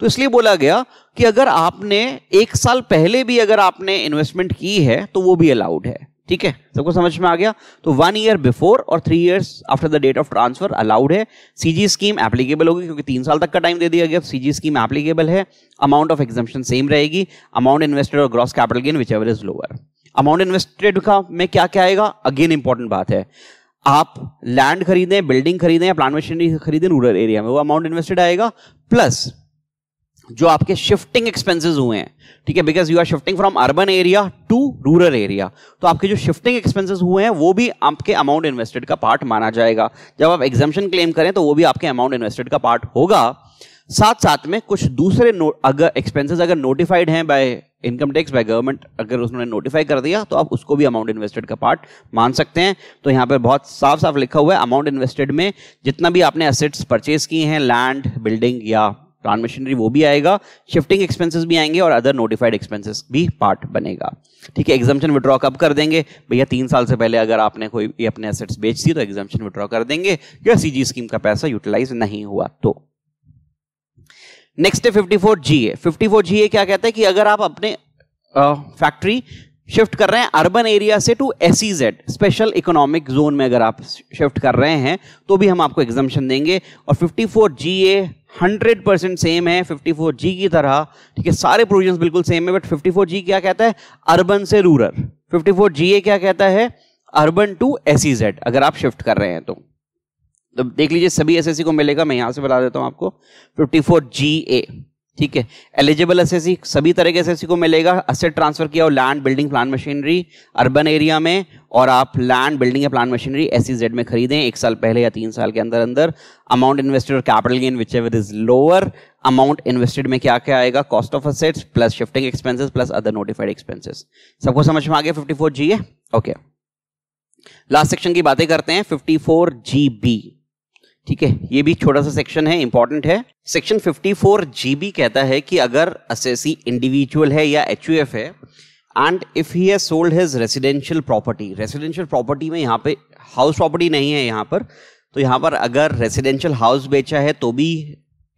तो इसलिए बोला गया कि अगर आपने एक साल पहले भी अगर आपने इन्वेस्टमेंट की है तो वो भी अलाउड है ठीक है सबको समझ में आ गया तो वन ईयर बिफोर और three years after the date of transfer allowed है सीजी स्कीम एप्लीकेबल होगी क्योंकि तीन साल तक का टाइम दे दिया गया सीजी स्कीम एप्लीकेबल है अमाउंट ऑफ एग्जामेशन सेम रहेगी अमाउंट इन्वेस्टेड और gross capital gain whichever is lower amount invested का में क्या क्या आएगा अगेन इंपॉर्टेंट बात है आप लैंड खरीदें बिल्डिंग खरीदें या प्लांट मशीनरी खरीदें रूरल एरिया में वो अमाउंट इन्वेस्टेड आएगा प्लस जो आपके शिफ्टिंग एक्सपेंसेस हुए हैं ठीक है because you are shifting from urban area to rural area तो आपके जो शिफ्टिंग एक्सपेंसेस हुए हैं वो भी आपके अमाउंट इन्वेस्टेड का पार्ट माना जाएगा जब आप एग्जामेशन क्लेम करें तो वो भी आपके अमाउंट इन्वेस्टेड का पार्ट होगा साथ साथ में कुछ दूसरे अगर एक्सपेंसेस अगर नोटिफाइड हैं by income tax by government अगर उसने नोटिफाई कर दिया तो आप उसको भी अमाउंट इन्वेस्टेड का पार्ट मान सकते हैं तो यहाँ पर बहुत साफ साफ लिखा हुआ है अमाउंट इन्वेस्टेड में जितना भी आपने असेट्स परचेज किए हैं लैंड बिल्डिंग या ट्रांसमिशनरी वो भी आएगा शिफ्टिंग एक्सपेंसेस भी आएंगे और अदर नोटिफाइड एक्सपेंसेस भी पार्ट बनेगा ठीक है एग्जामेशन विड्रॉ कब कर देंगे भैया तीन साल से पहले अगर आपने कोई अपने एसेट्स बेच दिए तो एग्जामेशन विड्रॉ कर देंगे या सीजी स्कीम का पैसा यूटिलाइज नहीं हुआ तो नेक्स्ट है 54 जी ए 54 जी ए क्या कहता है कि अगर आप अपने फैक्ट्री uh, शिफ्ट कर रहे हैं अर्बन एरिया से to S special economic zone में अगर आप शिफ्ट कर रहे हैं तो भी हम आपको एग्जामेशन देंगे और 54 G A hundred percent same है 54 जी की तरह ठीक है सारे प्रोविजन बिल्कुल सेम है बट 54 जी क्या कहता है अर्बन से रूरल 54 जी ए क्या कहता है अर्बन टू एस अगर आप शिफ्ट कर रहे हैं तो तो देख लीजिए सभी एस e को मिलेगा मैं यहां से बता देता हूं आपको फोर जी ए ठीक है एलिजिबल एसएससी सभी तरह के एसएससी को मिलेगा असेट ट्रांसफर किया हो land building plant machinery urban area में और आप लैंड बिल्डिंग या प्लान मशीनरी एस में खरीदें एक साल पहले या तीन साल के अंदर अंदर अमाउंट इन्वेस्टेड और capital gain whichever is lower amount invested में क्या क्या आएगा cost of assets plus shifting expenses plus other notified expenses सबको समझ में आ गया फिफ्टी फोर जी है ओके लास्ट सेक्शन की बातें करते हैं फिफ्टी फोर जी बी ठीक है ये भी छोटा सा सेक्शन है इंपॉर्टेंट है सेक्शन 54 जीबी कहता है कि अगर असेसी इंडिविजुअल है या एच है and if he has sold his residential property residential property में यहाँ पे हाउस प्रॉपर्टी नहीं है यहाँ पर तो यहाँ पर अगर रेसिडेंशियल हाउस बेचा है तो भी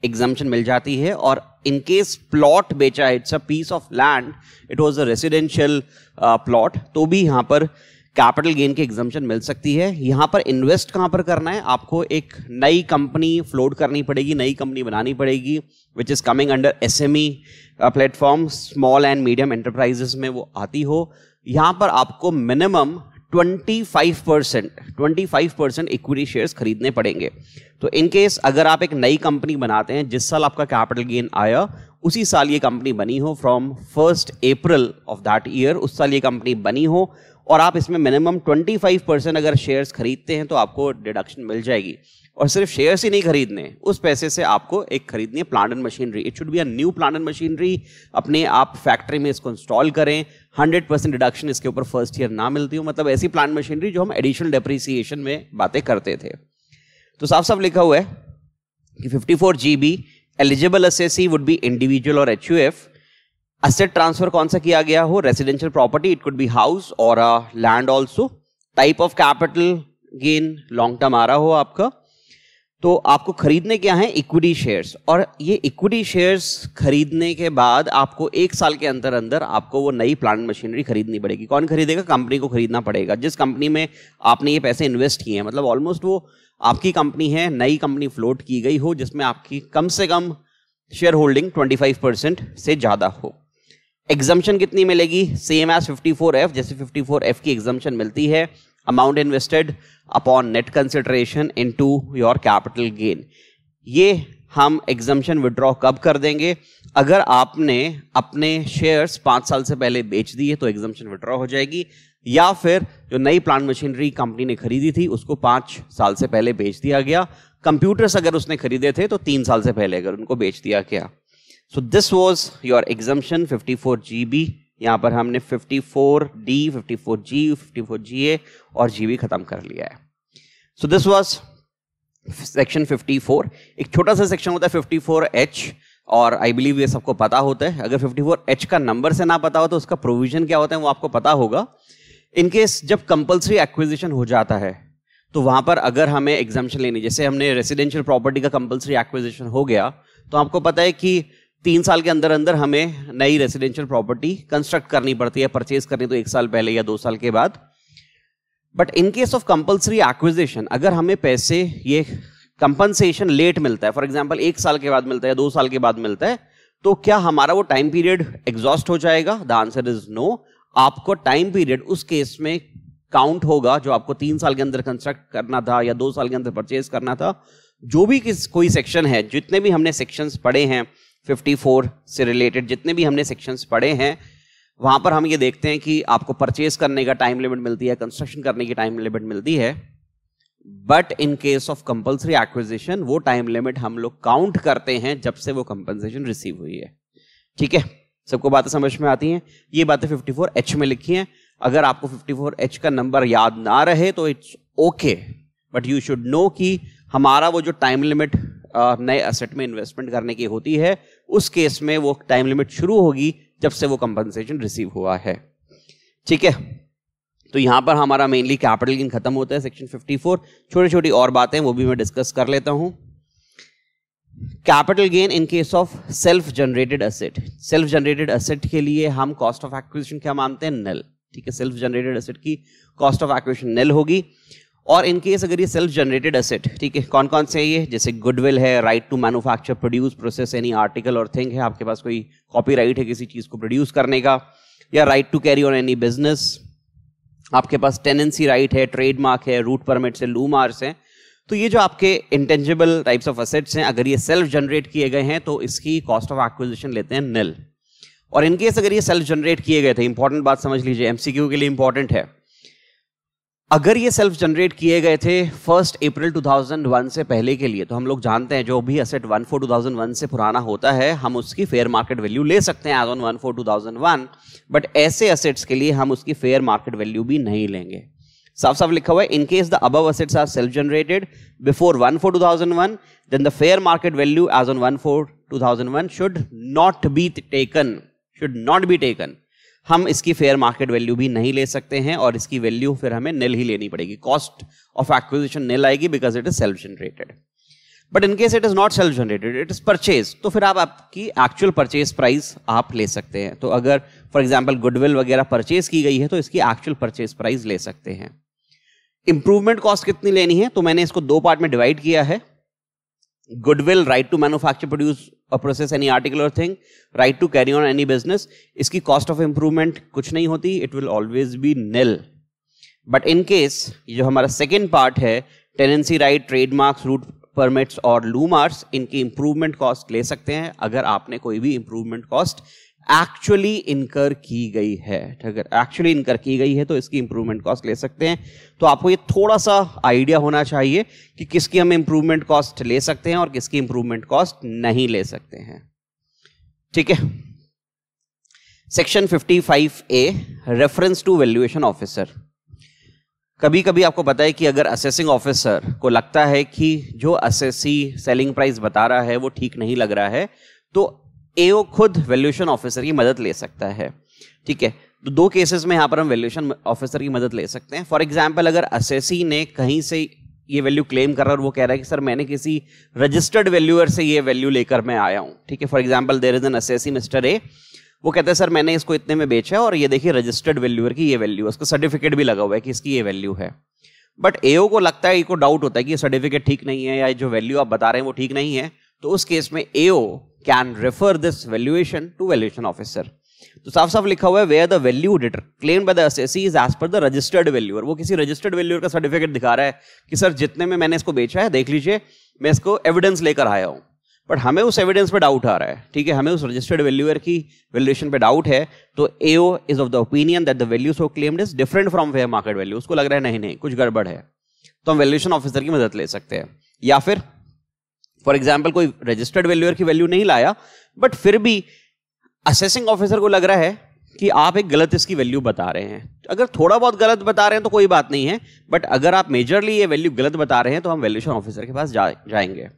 एग्जामेशन मिल जाती है और इनकेस प्लॉट बेचा है it's a piece of land it was a residential plot तो भी यहाँ पर कैपिटल गेन की एग्जामेशन मिल सकती है यहाँ पर इन्वेस्ट कहाँ पर करना है आपको एक नई कंपनी फ्लोट करनी पड़ेगी नई कंपनी बनानी पड़ेगी which is coming under S M E platform small and medium enterprises में वो आती हो यहाँ पर आपको minimum 25 percent twenty five percent equity shares खरीदने पड़ेंगे तो इन केस अगर आप एक नई कंपनी बनाते हैं जिस साल आपका कैपिटल गेन आया उसी साल ये कंपनी बनी हो from first April of that year उस साल ये कंपनी बनी हो और आप इसमें मिनिमम 25 परसेंट अगर शेयर्स खरीदते हैं तो आपको डिडक्शन मिल जाएगी और सिर्फ शेयर्स ही नहीं खरीदने उस पैसे से आपको एक खरीदनी है plant and machinery it should be a new plant and machinery अपने आप फैक्ट्री में इसको इंस्टॉल करें 100 परसेंट डिडक्शन इसके ऊपर फर्स्ट ईयर ना मिलती हो मतलब ऐसी प्लांट मशीनरी जो हम एडिशनल डेप्रिसिएशन में बातें करते थे तो साफ साफ लिखा हुआ है कि fifty four G B eligible S S assessee would be individual और H U F asset transfer कौन सा किया गया हो residential property it could be house और land also type of capital gain long term आ रहा हो आपका तो आपको खरीदने क्या है इक्विटी शेयर्स और ये इक्विटी शेयर्स खरीदने के बाद आपको एक साल के अंदर अंदर आपको वो नई प्लांट मशीनरी खरीदनी पड़ेगी कौन खरीदेगा कंपनी को खरीदना पड़ेगा जिस कंपनी में आपने ये पैसे इन्वेस्ट किए हैं मतलब ऑलमोस्ट वो आपकी कंपनी है नई कंपनी फ्लोट की गई हो जिसमें आपकी कम से कम शेयर होल्डिंग ट्वेंटी से ज़्यादा हो एग्जम्पन कितनी मिलेगी सेम एज एफ जैसे एफ़ की एग्जम्पन मिलती है amount invested upon net consideration into your capital gain ये हम एग्जम्पन विड्रॉ कब कर देंगे अगर आपने अपने शेयर्स पाँच साल से पहले बेच दिए तो एग्जम्पन विड्रॉ हो जाएगी या फिर जो नई प्लांट मशीनरी कंपनी ने खरीदी थी उसको पाँच साल से पहले बेच दिया गया कंप्यूटर्स अगर उसने खरीदे थे तो तीन साल से पहले अगर उनको बेच दिया गया so this was your exemption G B यहाँ पर हमने fifty four D fifty four G G A और बी खत्म कर लिया है so this was section four एक छोटा सा सेक्शन होता है फोर एच और आई बिलीव ये सबको पता होता है अगर फिफ्टी फोर एच का नंबर से ना पता हो तो उसका प्रोविजन क्या होता है वो आपको पता होगा इनकेस जब कंपलसरी एक्विजिशन हो जाता है तो वहां पर अगर हमें एग्जामेशन लेनी जैसे हमने रेसिडेंशियल प्रॉपर्टी का कंपलसरी एक्विजिशन हो गया तो आपको पता है कि तीन साल के अंदर अंदर हमें नई रेसिडेंशियल प्रॉपर्टी कंस्ट्रक्ट करनी पड़ती है परचेज करनी तो एक साल पहले या दो साल के बाद but in case of compulsory acquisition अगर हमें पैसे ये कंपनसेशन लेट मिलता है फॉर एग्जाम्पल एक साल के बाद मिलता है दो साल के बाद मिलता है तो क्या हमारा वो टाइम पीरियड एग्जॉस्ट हो जाएगा द आंसर इज नो आपको टाइम पीरियड उस केस में काउंट होगा जो आपको तीन साल के अंदर कंस्ट्रक्ट करना था या दो साल के अंदर परचेज करना था जो भी किस कोई सेक्शन है जितने भी हमने सेक्शंस पढ़े हैं 54 से रिलेटेड जितने भी हमने सेक्शंस पढ़े हैं वहां पर हम ये देखते हैं कि आपको परचेज करने का टाइम लिमिट मिलती है कंस्ट्रक्शन करने की टाइम लिमिट मिलती है but in case of compulsory acquisition वो टाइम लिमिट हम लोग काउंट करते हैं जब से वो कंपनसेशन रिसीव हुई है ठीक है सबको बातें समझ में आती हैं ये बातें 54H में लिखी हैं अगर आपको 54H का नंबर याद ना रहे तो it's okay but you should know कि हमारा वो जो टाइम लिमिट नए असेट में इन्वेस्टमेंट करने की होती है उस केस में वो टाइम लिमिट शुरू होगी जब से वो कंपनसेशन रिसीव हुआ है ठीक है तो यहां पर हमारा मेनली कैपिटल गेन खत्म होता है सेक्शन 54 छोटी छोटी और बातें वो भी मैं डिस्कस कर लेता हूं capital gain in case of self generated asset self generated asset के लिए हम कॉस्ट ऑफ एक्विजिशन क्या मानते हैं नल ठीक है सेल्फ जनरेटेड असेट की कॉस्ट ऑफ एक्विजिशन नल होगी और इन केस अगर ये सेल्फ जनरेटेड एसेट ठीक है कौन कौन से ये जैसे गुडविल है right to manufacture produce process any article और थिंग है आपके पास कोई राइट है किसी चीज़ को प्रोड्यूस करने का या right to carry on any business आपके पास टेनेंसी राइट है ट्रेडमार्क है रूट परमिट है लू मार्स हैं तो ये जो आपके इंटेंजिबल टाइप्स ऑफ असेट्स हैं अगर ये सेल्फ जनरेट किए गए हैं तो इसकी कॉस्ट ऑफ एक्विजिशन लेते हैं निल और इनकेस अगर ये सेल्फ जनरेट किए गए थे इंपॉर्टेंट बात समझ लीजिए एमसीक्यू के लिए इंपॉर्टेंट है अगर ये सेल्फ जनरेट किए गए थे फर्स्ट अप्रैल 2001 से पहले के लिए तो हम लोग जानते हैं जो भी asset one four two thousand one से पुराना होता है हम उसकी फेयर मार्केट वैल्यू ले सकते हैं as on one four two thousand one but ऐसे असेट्स के लिए हम उसकी फेयर मार्केट वैल्यू भी नहीं लेंगे साफ साफ लिखा हुआ है इन केस द अब assets are self generated before one four two thousand one then the fair market value as on one four two thousand one should not be taken should not be taken हम इसकी fair market value भी नहीं ले सकते हैं और इसकी value फिर हमें निल ही लेनी पड़ेगी कॉस्ट ऑफ एक्विजिशन निल आएगी because it is self generated but in case it is not self generated it is purchase तो फिर आप आपकी एक्चुअल परचेज प्राइस आप ले सकते हैं तो अगर फॉर एग्जाम्पल गुडविल वगैरह परचेज की गई है तो इसकी एक्चुअल परचेज प्राइस ले सकते हैं इंप्रूवमेंट कॉस्ट कितनी लेनी है तो मैंने इसको दो पार्ट में डिवाइड किया है goodwill right to manufacture produce और प्रोसेस एनी आर्टिकल और thing right to carry on any business इसकी कॉस्ट ऑफ इंप्रूवमेंट कुछ नहीं होती it will always be nil but in case जो हमारा सेकेंड पार्ट है tenancy right trademarks route permits और लूमार्स इनकी इंप्रूवमेंट कॉस्ट ले सकते हैं अगर आपने कोई भी इंप्रूवमेंट कॉस्ट एक्चुअली इनकर की गई है अगर एक्चुअली इनकर की गई है तो इसकी इंप्रूवमेंट कॉस्ट ले सकते हैं तो आपको ये थोड़ा सा आइडिया होना चाहिए कि किसकी हम इंप्रूवमेंट कॉस्ट ले सकते हैं और किसकी इंप्रूवमेंट कॉस्ट नहीं ले सकते हैं ठीक है section 55 A reference to valuation officer कभी कभी आपको पता है कि अगर असेसिंग ऑफिसर को लगता है कि जो असेसी सेलिंग प्राइस बता रहा है वो ठीक नहीं लग रहा है तो एओ खुद वैल्यूशन ऑफिसर की मदद ले सकता है ठीक है तो दो केसेस में यहां पर हम वैल्यूशन ऑफिसर की मदद ले सकते हैं फॉर एग्जाम्पल अगर असेसी ने कहीं से ये वैल्यू क्लेम कर रहा है और वो कह रहा है कि सर मैंने किसी रजिस्टर्ड वैल्यूअर से ये वैल्यू लेकर मैं आया हूं ठीक है for example there is an assessee mister A वो कहते हैं सर मैंने इसको इतने में बेचा है और ये देखिए रजिस्टर्ड वैल्यूअर की ये वैल्यू है उसका सर्टिफिकेट भी लगा हुआ है कि इसकी ये वैल्यू है बट एओ को लगता है इको डाउट होता है कि ये सर्टिफिकेट ठीक नहीं है या जो वैल्यू आप बता रहे हैं वो ठीक नहीं है तो उस केस में AO can refer this valuation to valuation officer तो साफ साफ लिखा हुआ है वे द वैल्यू डिटर claim by the assessee is as per the registered valuer वो किसी रजिस्टर्ड वैल्यूअर का सर्टिफिकेट दिखा रहा है कि सर जितने में मैंने इसको बेचा है देख लीजिए मैं इसको एविडेंस लेकर आया हूं बट हमें उस एविडेंस पे डाउट आ रहा है ठीक है हमें उस रजिस्टर्ड वैल्यूअर की वैल्यूएशन पे डाउट है तो AO is of the opinion that the value so claimed is different from fair market value उसको लग रहा है नहीं नहीं कुछ गड़बड़ है तो हम वैल्यूएशन ऑफिसर की मदद ले सकते हैं या फिर फॉर एग्जाम्पल कोई रजिस्टर्ड वैल्यूअर की वैल्यू नहीं लाया बट फिर भी असेसिंग ऑफिसर को लग रहा है कि आप एक गलत इसकी वैल्यू बता रहे हैं अगर थोड़ा बहुत गलत बता रहे हैं तो कोई बात नहीं है बट अगर आप मेजरली ये वैल्यू गलत बता रहे हैं तो हम वैल्यूशन ऑफिसर के पास जा, जाएंगे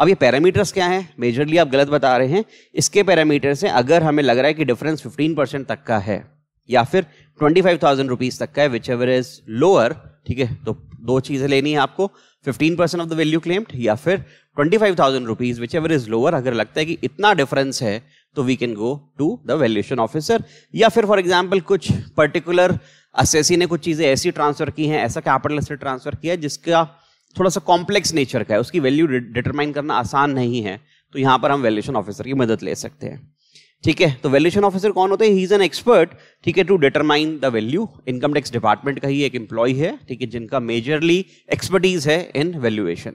अब ये पैरामीटर्स क्या हैं मेजरली आप गलत बता रहे हैं इसके पैरामीटर से अगर हमें लग रहा है कि डिफरेंस फिफ्टीन परसेंट तक का है या फिर ट्वेंटी फाइव थाउजेंड रुपीज तक का है विच एवर इज लोअर ठीक है तो दो चीज़ें लेनी है आपको 15 percent of the value claimed या फिर 25,000 five thousand rupees whichever is lower अगर लगता है कि इतना डिफरेंस है तो we can go to the valuation officer या फिर फॉर एग्जाम्पल कुछ पर्टिकुलर असेसी ने कुछ चीज़ें ऐसी ट्रांसफर की हैं ऐसा कैपिटल असेट ट्रांसफर किया है जिसका थोड़ा सा कॉम्प्लेक्स नेचर का है उसकी वैल्यू डिटरमाइन करना आसान नहीं है तो यहां पर हम वैल्यूएशन ऑफिसर की मदद ले सकते हैं ठीक है तो वैल्यूशन ऑफिसर कौन होते हैं ही इज एन एक्सपर्ट ठीक है to determine the value income tax department का ही एक एम्प्लॉय है ठीक है जिनका मेजरली एक्सपर्टीज है इन वैल्यूएशन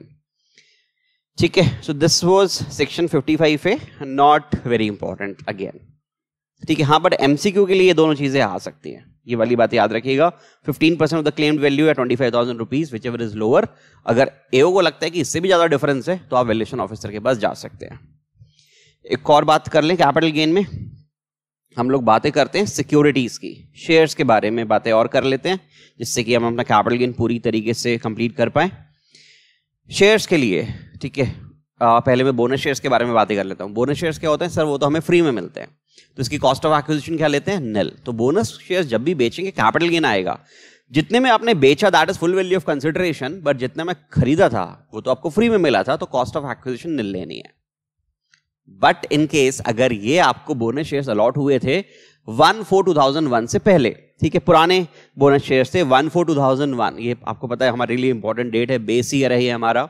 ठीक है so this was section 55 A not very important again ठीक है हाँ बट एमसीक्यू के लिए ये दोनों चीजें आ सकती हैं ये वाली बात याद रखिएगा 15 percent of the claimed value है 25,000 rupees whichever is lower अगर एओ को लगता है कि इससे भी ज्यादा डिफरेंस है तो आप वैल्यूशन ऑफिसर के पास जा सकते हैं एक और बात कर लें कैपिटल गेन में हम लोग बातें करते हैं सिक्योरिटीज़ की शेयर्स के बारे में बातें और कर लेते हैं जिससे कि हम अपना कैपिटल गेन पूरी तरीके से कंप्लीट कर पाए शेयर्स के लिए ठीक है पहले मैं बोनस शेयर्स के बारे में बातें कर लेता हूँ बोनस शेयर्स क्या होते हैं सर वो तो हमें फ्री में मिलते हैं तो इसकी कॉस्ट ऑफ एक्विजिशन क्या लेते हैं नल तो बोनस शेयर्स जब भी बेचेंगे कैपिटल गेन आएगा जितने में आपने बेचा that is full value of consideration but जितने में खरीदा था वो तो आपको फ्री में मिला था तो कॉस्ट ऑफ एक्विजिशन निल लेनी है बट इन केस अगर ये आपको बोनस शेयर्स अलॉट हुए थे one four two thousand one से पहले ठीक है पुराने बोनस शेयर थे one four two thousand one ये आपको पता है हमारे लिए इंपॉर्टेंट डेट है बेस ईयर है हमारा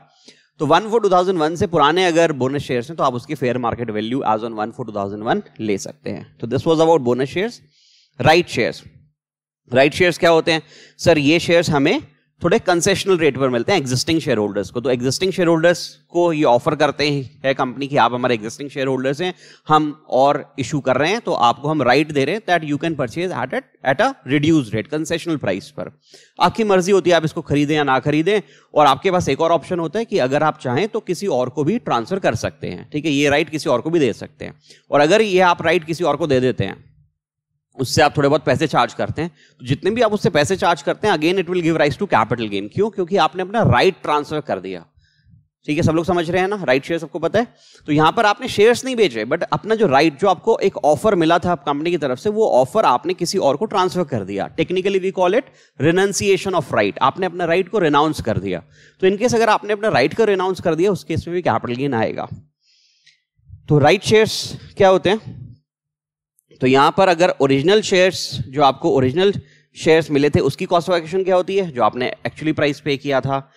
तो one four two thousand one से पुराने अगर बोनस शेयर्स हैं तो आप उसकी fair market value as on one four two thousand one ले सकते हैं तो this was about bonus shares right shares right shares क्या होते हैं सर ये शेयर्स हमें थोड़े कंसेशनल रेट पर मिलते हैं एग्जिस्टिंग शेयर होल्डर्स को तो एग्जिस्टिंग शेयर होल्डर्स को ये ऑफर करते हैं कंपनी की आप हमारे एग्जिस्टिंग शेयर होल्डर्स हैं हम और इशू कर रहे हैं तो आपको हम राइट दे रहे हैं that you can purchase at at at a reduced rate concessional price पर आपकी मर्जी होती है आप इसको खरीदें या ना खरीदें और आपके पास एक और ऑप्शन होता है कि अगर आप चाहें तो किसी और को भी ट्रांसफर कर सकते हैं ठीक है ये राइट किसी और को भी दे सकते हैं और अगर ये आप राइट किसी और को दे देते हैं उससे आप थोड़े बहुत पैसे चार्ज करते हैं तो जितने भी आप उससे पैसे चार्ज करते हैं again it will give rise to capital gain क्यों क्योंकि आपने अपना राइट right ट्रांसफर कर दिया ठीक है सब लोग समझ रहे हैं ना राइट right शेयर सबको पता है तो यहां पर आपने शेयर्स नहीं बेचे बट अपना जो राइट right, जो आपको एक ऑफर मिला था कंपनी की तरफ से वो ऑफर आपने किसी और को ट्रांसफर कर दिया technically we call it renunciation of right आपने अपना राइट right को रिनाउंस कर दिया तो इनकेस अगर आपने अपना राइट को रिनाउंस कर दिया उस केस में भी कैपिटल गेन आएगा तो राइट शेयर्स क्या होते हैं तो यहाँ पर अगर ओरिजिनल शेयर्स जो आपको ओरिजिनल शेयर्स मिले थे उसकी कॉस्ट ऑफ क्या होती है जो आपने एक्चुअली प्राइस पे किया था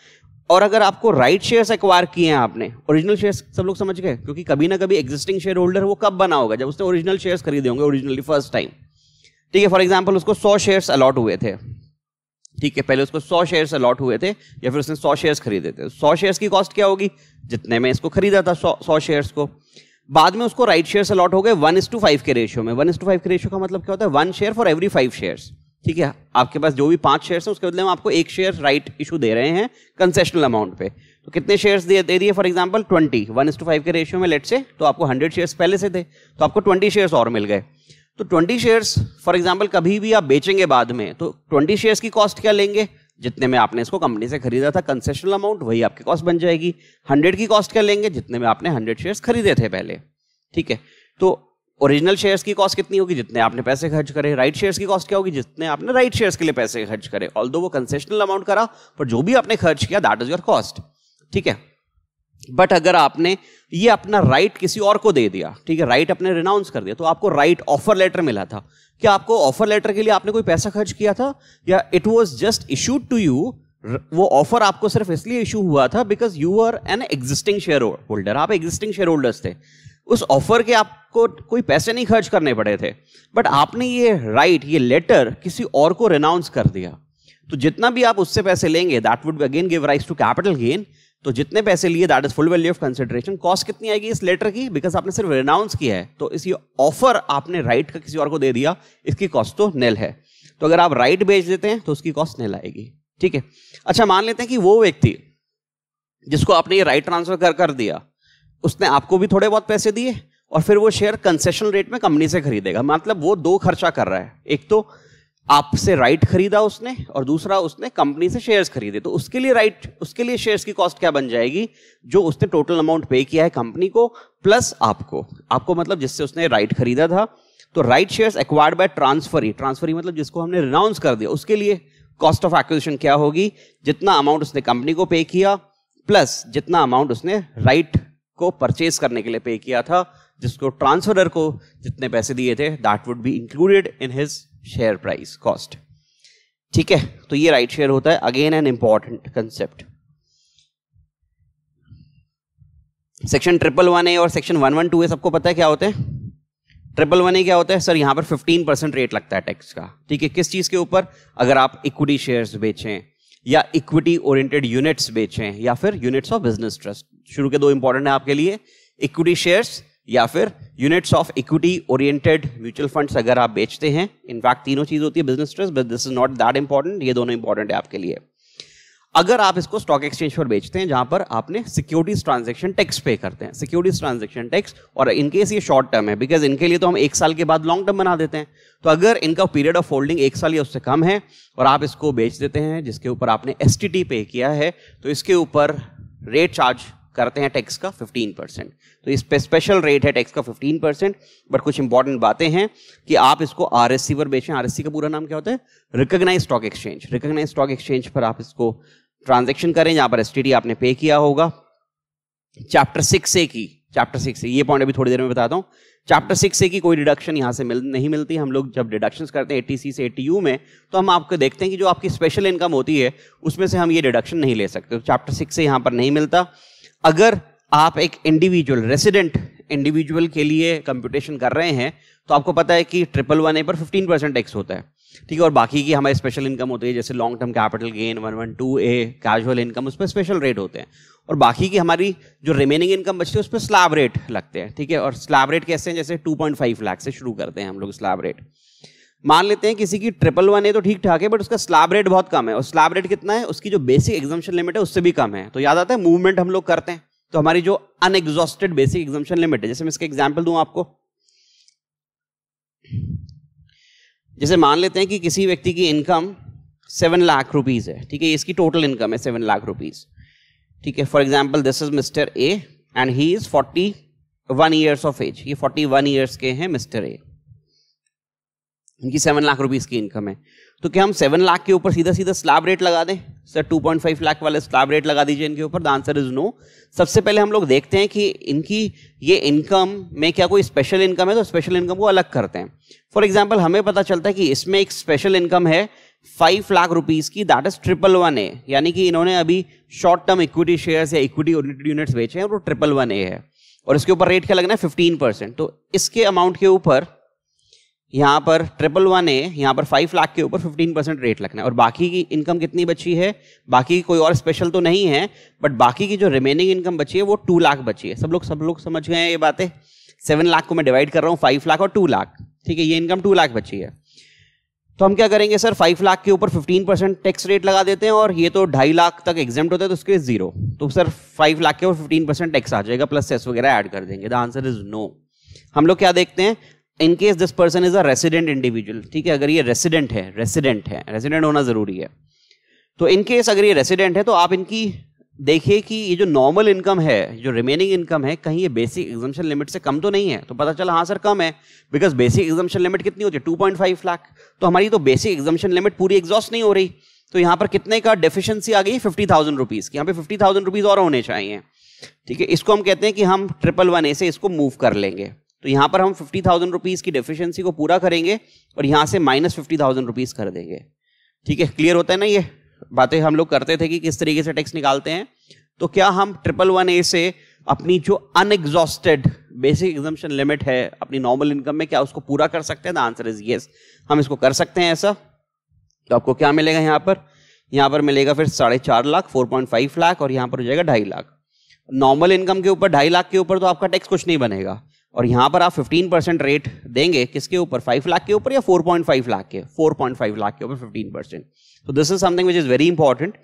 और अगर आपको राइट शेयर्स एक्वायर किए हैं आपने ओरिजिनल शेयर्स सब लोग समझ गए क्योंकि कभी ना कभी एग्जिस्टिंग शेयर होल्डर वो कब बना होगा जब उसने ओरिजिनल शेयर्स खरीदे होंगे ओरिजिनली फर्स्ट टाइम ठीक है फॉर एग्जाम्पल उसको सौ शेयर्स अलॉट हुए थे ठीक है पहले उसको सौ शेयर्स अलॉट हुए थे या फिर उसने सौ शेयर्स खरीदे थे सौ शेयर्स की कॉस्ट क्या होगी जितने में इसको खरीदा था सौ शेयर्स को बाद में उसको राइट शेयर अलॉट हो गए वन इस टू फाइव के रेशियो में वन इस टू फाइव के रेशियो का मतलब क्या होता है one share for every five share ठीक है आपके पास जो भी पांच शेयर्स हैं उसके बदले में आपको एक शेयर राइट इशू दे रहे हैं कंसेशनल अमाउंट पे तो कितने शेयर्स दे दे दिए for example 20 one is to five के रेशियो में लेट से तो आपको 100 शेयर्स पहले से थे तो आपको 20 शेयर्स और मिल गए तो 20 शेयर्स फॉर एग्जांपल कभी भी आप बेचेंगे बाद में तो 20 शेयर्स की कॉस्ट क्या लेंगे जितने में आपने इसको कंपनी से खरीदा था कंसेशनल अमाउंट वही आपके कॉस्ट बन जाएगी हंड्रेड की कॉस्ट क्या लेंगे जितने में आपने हंड्रेड शेयर्स खरीदे थे पहले ठीक है तो ओरिजिनल शेयर्स की कॉस्ट कितनी होगी जितने आपने पैसे खर्च करे राइट शेयर्स की कॉस्ट क्या होगी जितने आपने राइट शेयर्स के लिए पैसे खर्च करे ऑल वो कंसेशनल अमाउंट करा पर जो भी आपने खर्च किया दैट इज योर कॉस्ट ठीक है बट अगर आपने ये अपना राइट किसी और को दे दिया ठीक है राइट अपने रिनाउंस कर दिया तो आपको राइट ऑफर लेटर मिला था क्या आपको ऑफर लेटर के लिए आपने कोई पैसा खर्च किया था या it was just issued to you वो ऑफर आपको सिर्फ इसलिए इशू हुआ था because you are an existing shareholder आप एग्जिस्टिंग शेयर होल्डर्स थे उस ऑफर के आपको कोई पैसे नहीं खर्च करने पड़े थे बट आपने ये राइट right, ये लेटर किसी और को रिनाउंस कर दिया तो जितना भी आप उससे पैसे लेंगे that would again give rise to capital gain तो जितने पैसे लिए that is full value of consideration cost कितनी आएगी इस लेटर की बिकॉज आपने सिर्फ रिनाउंस किया है तो इस ऑफर आपने राइट का किसी और को दे दिया इसकी कॉस्ट तो नेल है तो अगर आप राइट बेच देते हैं तो उसकी कॉस्ट नेल आएगी ठीक है अच्छा मान लेते हैं कि वो व्यक्ति जिसको आपने ये राइट ट्रांसफर कर कर दिया उसने आपको भी थोड़े बहुत पैसे दिए और फिर वो शेयर कंसेशन रेट में कंपनी से खरीदेगा मतलब वो दो खर्चा कर रहा है एक तो आपसे राइट खरीदा उसने और दूसरा उसने कंपनी से शेयर्स खरीदे तो उसके लिए राइट उसके लिए शेयर्स की कॉस्ट क्या बन जाएगी जो उसने टोटल अमाउंट पे किया है कंपनी को प्लस आपको आपको मतलब जिससे उसने राइट खरीदा था तो right shares acquired by transferee transferee मतलब जिसको हमने रिनाउंस कर दिया उसके लिए कॉस्ट ऑफ एक्विजिशन क्या होगी जितना अमाउंट उसने कंपनी को पे किया प्लस जितना अमाउंट उसने राइट को परचेज करने के लिए पे किया था जिसको ट्रांसफरर को जितने पैसे दिए थे that would be included in his share price cost ठीक है तो ये राइट शेयर होता है again an important concept section triple one A और section one one two A सबको पता है क्या होते हैं ट्रिपल वन ए क्या होता है सर यहां पर फिफ्टीन परसेंट रेट लगता है टैक्स का ठीक है किस चीज़ के ऊपर अगर आप इक्विटी शेयर्स बेचें या इक्विटी ओरिएंटेड यूनिट्स बेचें या फिर यूनिट्स ऑफ बिजनेस ट्रस्ट शुरू के दो इंपॉर्टेंट है आपके लिए इक्विटी शेयर्स या फिर units of equity oriented mutual funds अगर आप बेचते हैं इनफैक्ट तीनों चीज़ होती है business trust but this is not that important ये दोनों इंपॉर्टेंट है आपके लिए अगर आप इसको स्टॉक एक्सचेंज पर बेचते हैं जहां पर आपने सिक्योरिटीज ट्रांजेक्शन टैक्स पे करते हैं सिक्योरिटीज ट्रांजेक्शन टैक्स और इनकेस ये शॉर्ट टर्म है बिकॉज इनके लिए तो हम एक साल के बाद लॉन्ग टर्म बना देते हैं तो अगर इनका पीरियड ऑफ होल्डिंग एक साल या उससे कम है और आप इसको बेच देते हैं जिसके ऊपर आपने एस पे किया है तो इसके ऊपर रेट चार्ज करते हैं टैक्स का 15 परसेंट तो इस पे स्पेशल रेट है टैक्स का 15 परसेंट बट कुछ इंपॉर्टेंट बातें हैं कि आप इसको आर पर बेचें आर का पूरा नाम क्या होता है recognise stock exchange recognise stock exchange पर आप इसको ट्रांजेक्शन करें जहाँ पर एस आपने पे किया होगा चैप्टर सिक्स ए की चैप्टर सिक्स ये पॉइंट अभी थोड़ी देर में बताता हूँ चैप्टर सिक्स ए की कोई डिडक्शन यहाँ से मिल नहीं मिलती हम लोग जब डिडक्शंस करते हैं एटीसी से एटीयू में तो हम आपको देखते हैं कि जो आपकी स्पेशल इनकम होती है उसमें से हम ये डिडक्शन नहीं ले सकते तो चैप्टर सिक्स से यहाँ पर नहीं मिलता अगर आप एक इंडिविजुअल रेसिडेंट इंडिविजुअल के लिए कंप्यूटेशन कर रहे हैं तो आपको पता है कि ट्रिपल वन ए पर फिफ्टीन परसेंट टैक्स होता है ठीक है और बाकी की हमारी स्पेशल इनकम होती है जैसे long term capital gain one one two A casual income उस पर स्पेशल रेट होते हैं और बाकी की हमारी जो रिमेनिंग इनकम बचती है उस पर स्लैब रेट लगते हैं ठीक है और स्लैब रेट कैसे हैं जैसे टू पॉइंट फाइव लाख से शुरू करते हैं हम लोग स्लैब रेट मान लेते हैं किसी की ट्रिपल वन है तो ठीक ठाक है बट उसका स्लाब रेट बहुत कम है और स्लाब रेट कितना है उसकी जो बेसिक एग्जामेशन लिमिट है उससे भी कम है तो याद आता है मूवमेंट हम लोग करते हैं तो हमारी जो अनएग्जॉस्टेड बेसिक एग्जामेशन लिमिट है जैसे मैं इसका एग्जाम्पल दूं आपको जैसे मान लेते हैं कि किसी व्यक्ति की इनकम सेवन लाख रुपीज है ठीक है इसकी टोटल इनकम है सेवन लाख रुपीज ठीक है for example this is mister A and he is forty one years of age ये फोर्टी वन ईयर्स के हैं मिस्टर ए इनकी सेवन लाख रुपीज़ की इनकम है तो क्या हम सेवन लाख के ऊपर सीधा सीधा स्लाब रेट लगा दें sir two point five lakh वाले स्लैब रेट लगा दीजिए इनके ऊपर द आंसर इज़ नो सबसे पहले हम लोग देखते हैं कि इनकी ये इनकम में क्या कोई स्पेशल इनकम है तो स्पेशल इनकम को अलग करते हैं फॉर एग्जाम्पल हमें पता चलता है कि इसमें एक स्पेशल इनकम है फाइव लाख रुपीज़ की that is triple one A यानी कि इन्होंने अभी शॉर्ट टर्म इक्विटी शेयर्स या इक्विटी यूनिट्स बेचे हैं और वो ट्रिपल वन ए है और इसके ऊपर रेट क्या लगना है फिफ्टीन परसेंट तो इसके अमाउंट के ऊपर यहाँ पर ट्रिपल वन ए यहाँ पर फाइव लाख के ऊपर फिफ्टीन परसेंट रेट लगना है और बाकी की इनकम कितनी बची है बाकी की कोई और स्पेशल तो नहीं है बट बाकी की जो रिमेनिंग इनकम बची है वो टू लाख बची है सब लोग सब लोग समझ गए हैं ये बातें सेवन लाख को मैं डिवाइड कर रहा हूँ फाइव लाख और टू लाख ठीक है ये इनकम टू लाख बची है तो हम क्या करेंगे सर फाइव लाख के ऊपर फिफ्टीन परसेंट टैक्स रेट लगा देते हैं और ये तो ढाई लाख तक एग्जाम होता है तो उसके जीरो तो सर फाइव लाख के ऊपर फिफ्टीन परसेंट टैक्स आ जाएगा प्लस सेस वगैरह ऐड कर देंगे द आंसर इज नो हम लोग क्या देखते हैं in case this person is a resident individual ठीक है अगर ये रेसिडेंट है रेसिडेंट है रेसिडेंट होना ज़रूरी है तो इन केस अगर ये रेसिडेंट है तो आप इनकी देखिए कि ये जो नॉर्मल इनकम है जो रिमेनिंग इनकम है कहीं ये बेसिक एग्जामेशन लिमिट से कम तो नहीं है तो पता चला हाँ सर कम है बिकॉज बेसिक एग्जामेशन लिमिट कितनी होती है टू पॉइंट फाइव लाख तो हमारी तो बेसिक एग्जामेशन लिमिट पूरी एग्जॉस्ट नहीं हो रही तो यहाँ पर कितने का डेफिशिएंसी आ गई फिफ्टी थाउजेंड रुपीज़ की यहाँ पे फिफ्टी थाउजेंड रुपीज़ और होने चाहिए ठीक है इसको हम कहते हैं कि हम ट्रिपल वन ए से इसको मूव कर लेंगे तो यहां पर हम फिफ्टी थाउजेंड रुपीज़ की डेफिशिएंसी को पूरा करेंगे और यहाँ से माइनस फिफ्टी थाउजेंड रुपीज़ कर देंगे ठीक है क्लियर होता है ना ये बातें हम लोग करते थे कि किस तरीके से टैक्स निकालते हैं तो क्या हम ट्रिपल वन ए से अपनी जो अनएग्जॉस्टेड बेसिक एग्जामेशन लिमिट है अपनी नॉर्मल इनकम में क्या उसको पूरा कर सकते हैं द आंसर इज येस हम इसको कर सकते हैं ऐसा तो आपको क्या मिलेगा यहाँ पर यहाँ पर मिलेगा फिर साढ़े चार lakh four point five lakh और यहाँ पर हो जाएगा ढाई लाख नॉर्मल इनकम के ऊपर ढाई लाख के ऊपर तो आपका टैक्स कुछ नहीं बनेगा और यहाँ पर आप 15 परसेंट रेट देंगे किसके ऊपर 5 लाख के ऊपर या 4.5 लाख के 4.5 लाख के ऊपर 15 परसेंट तो this is something which is very important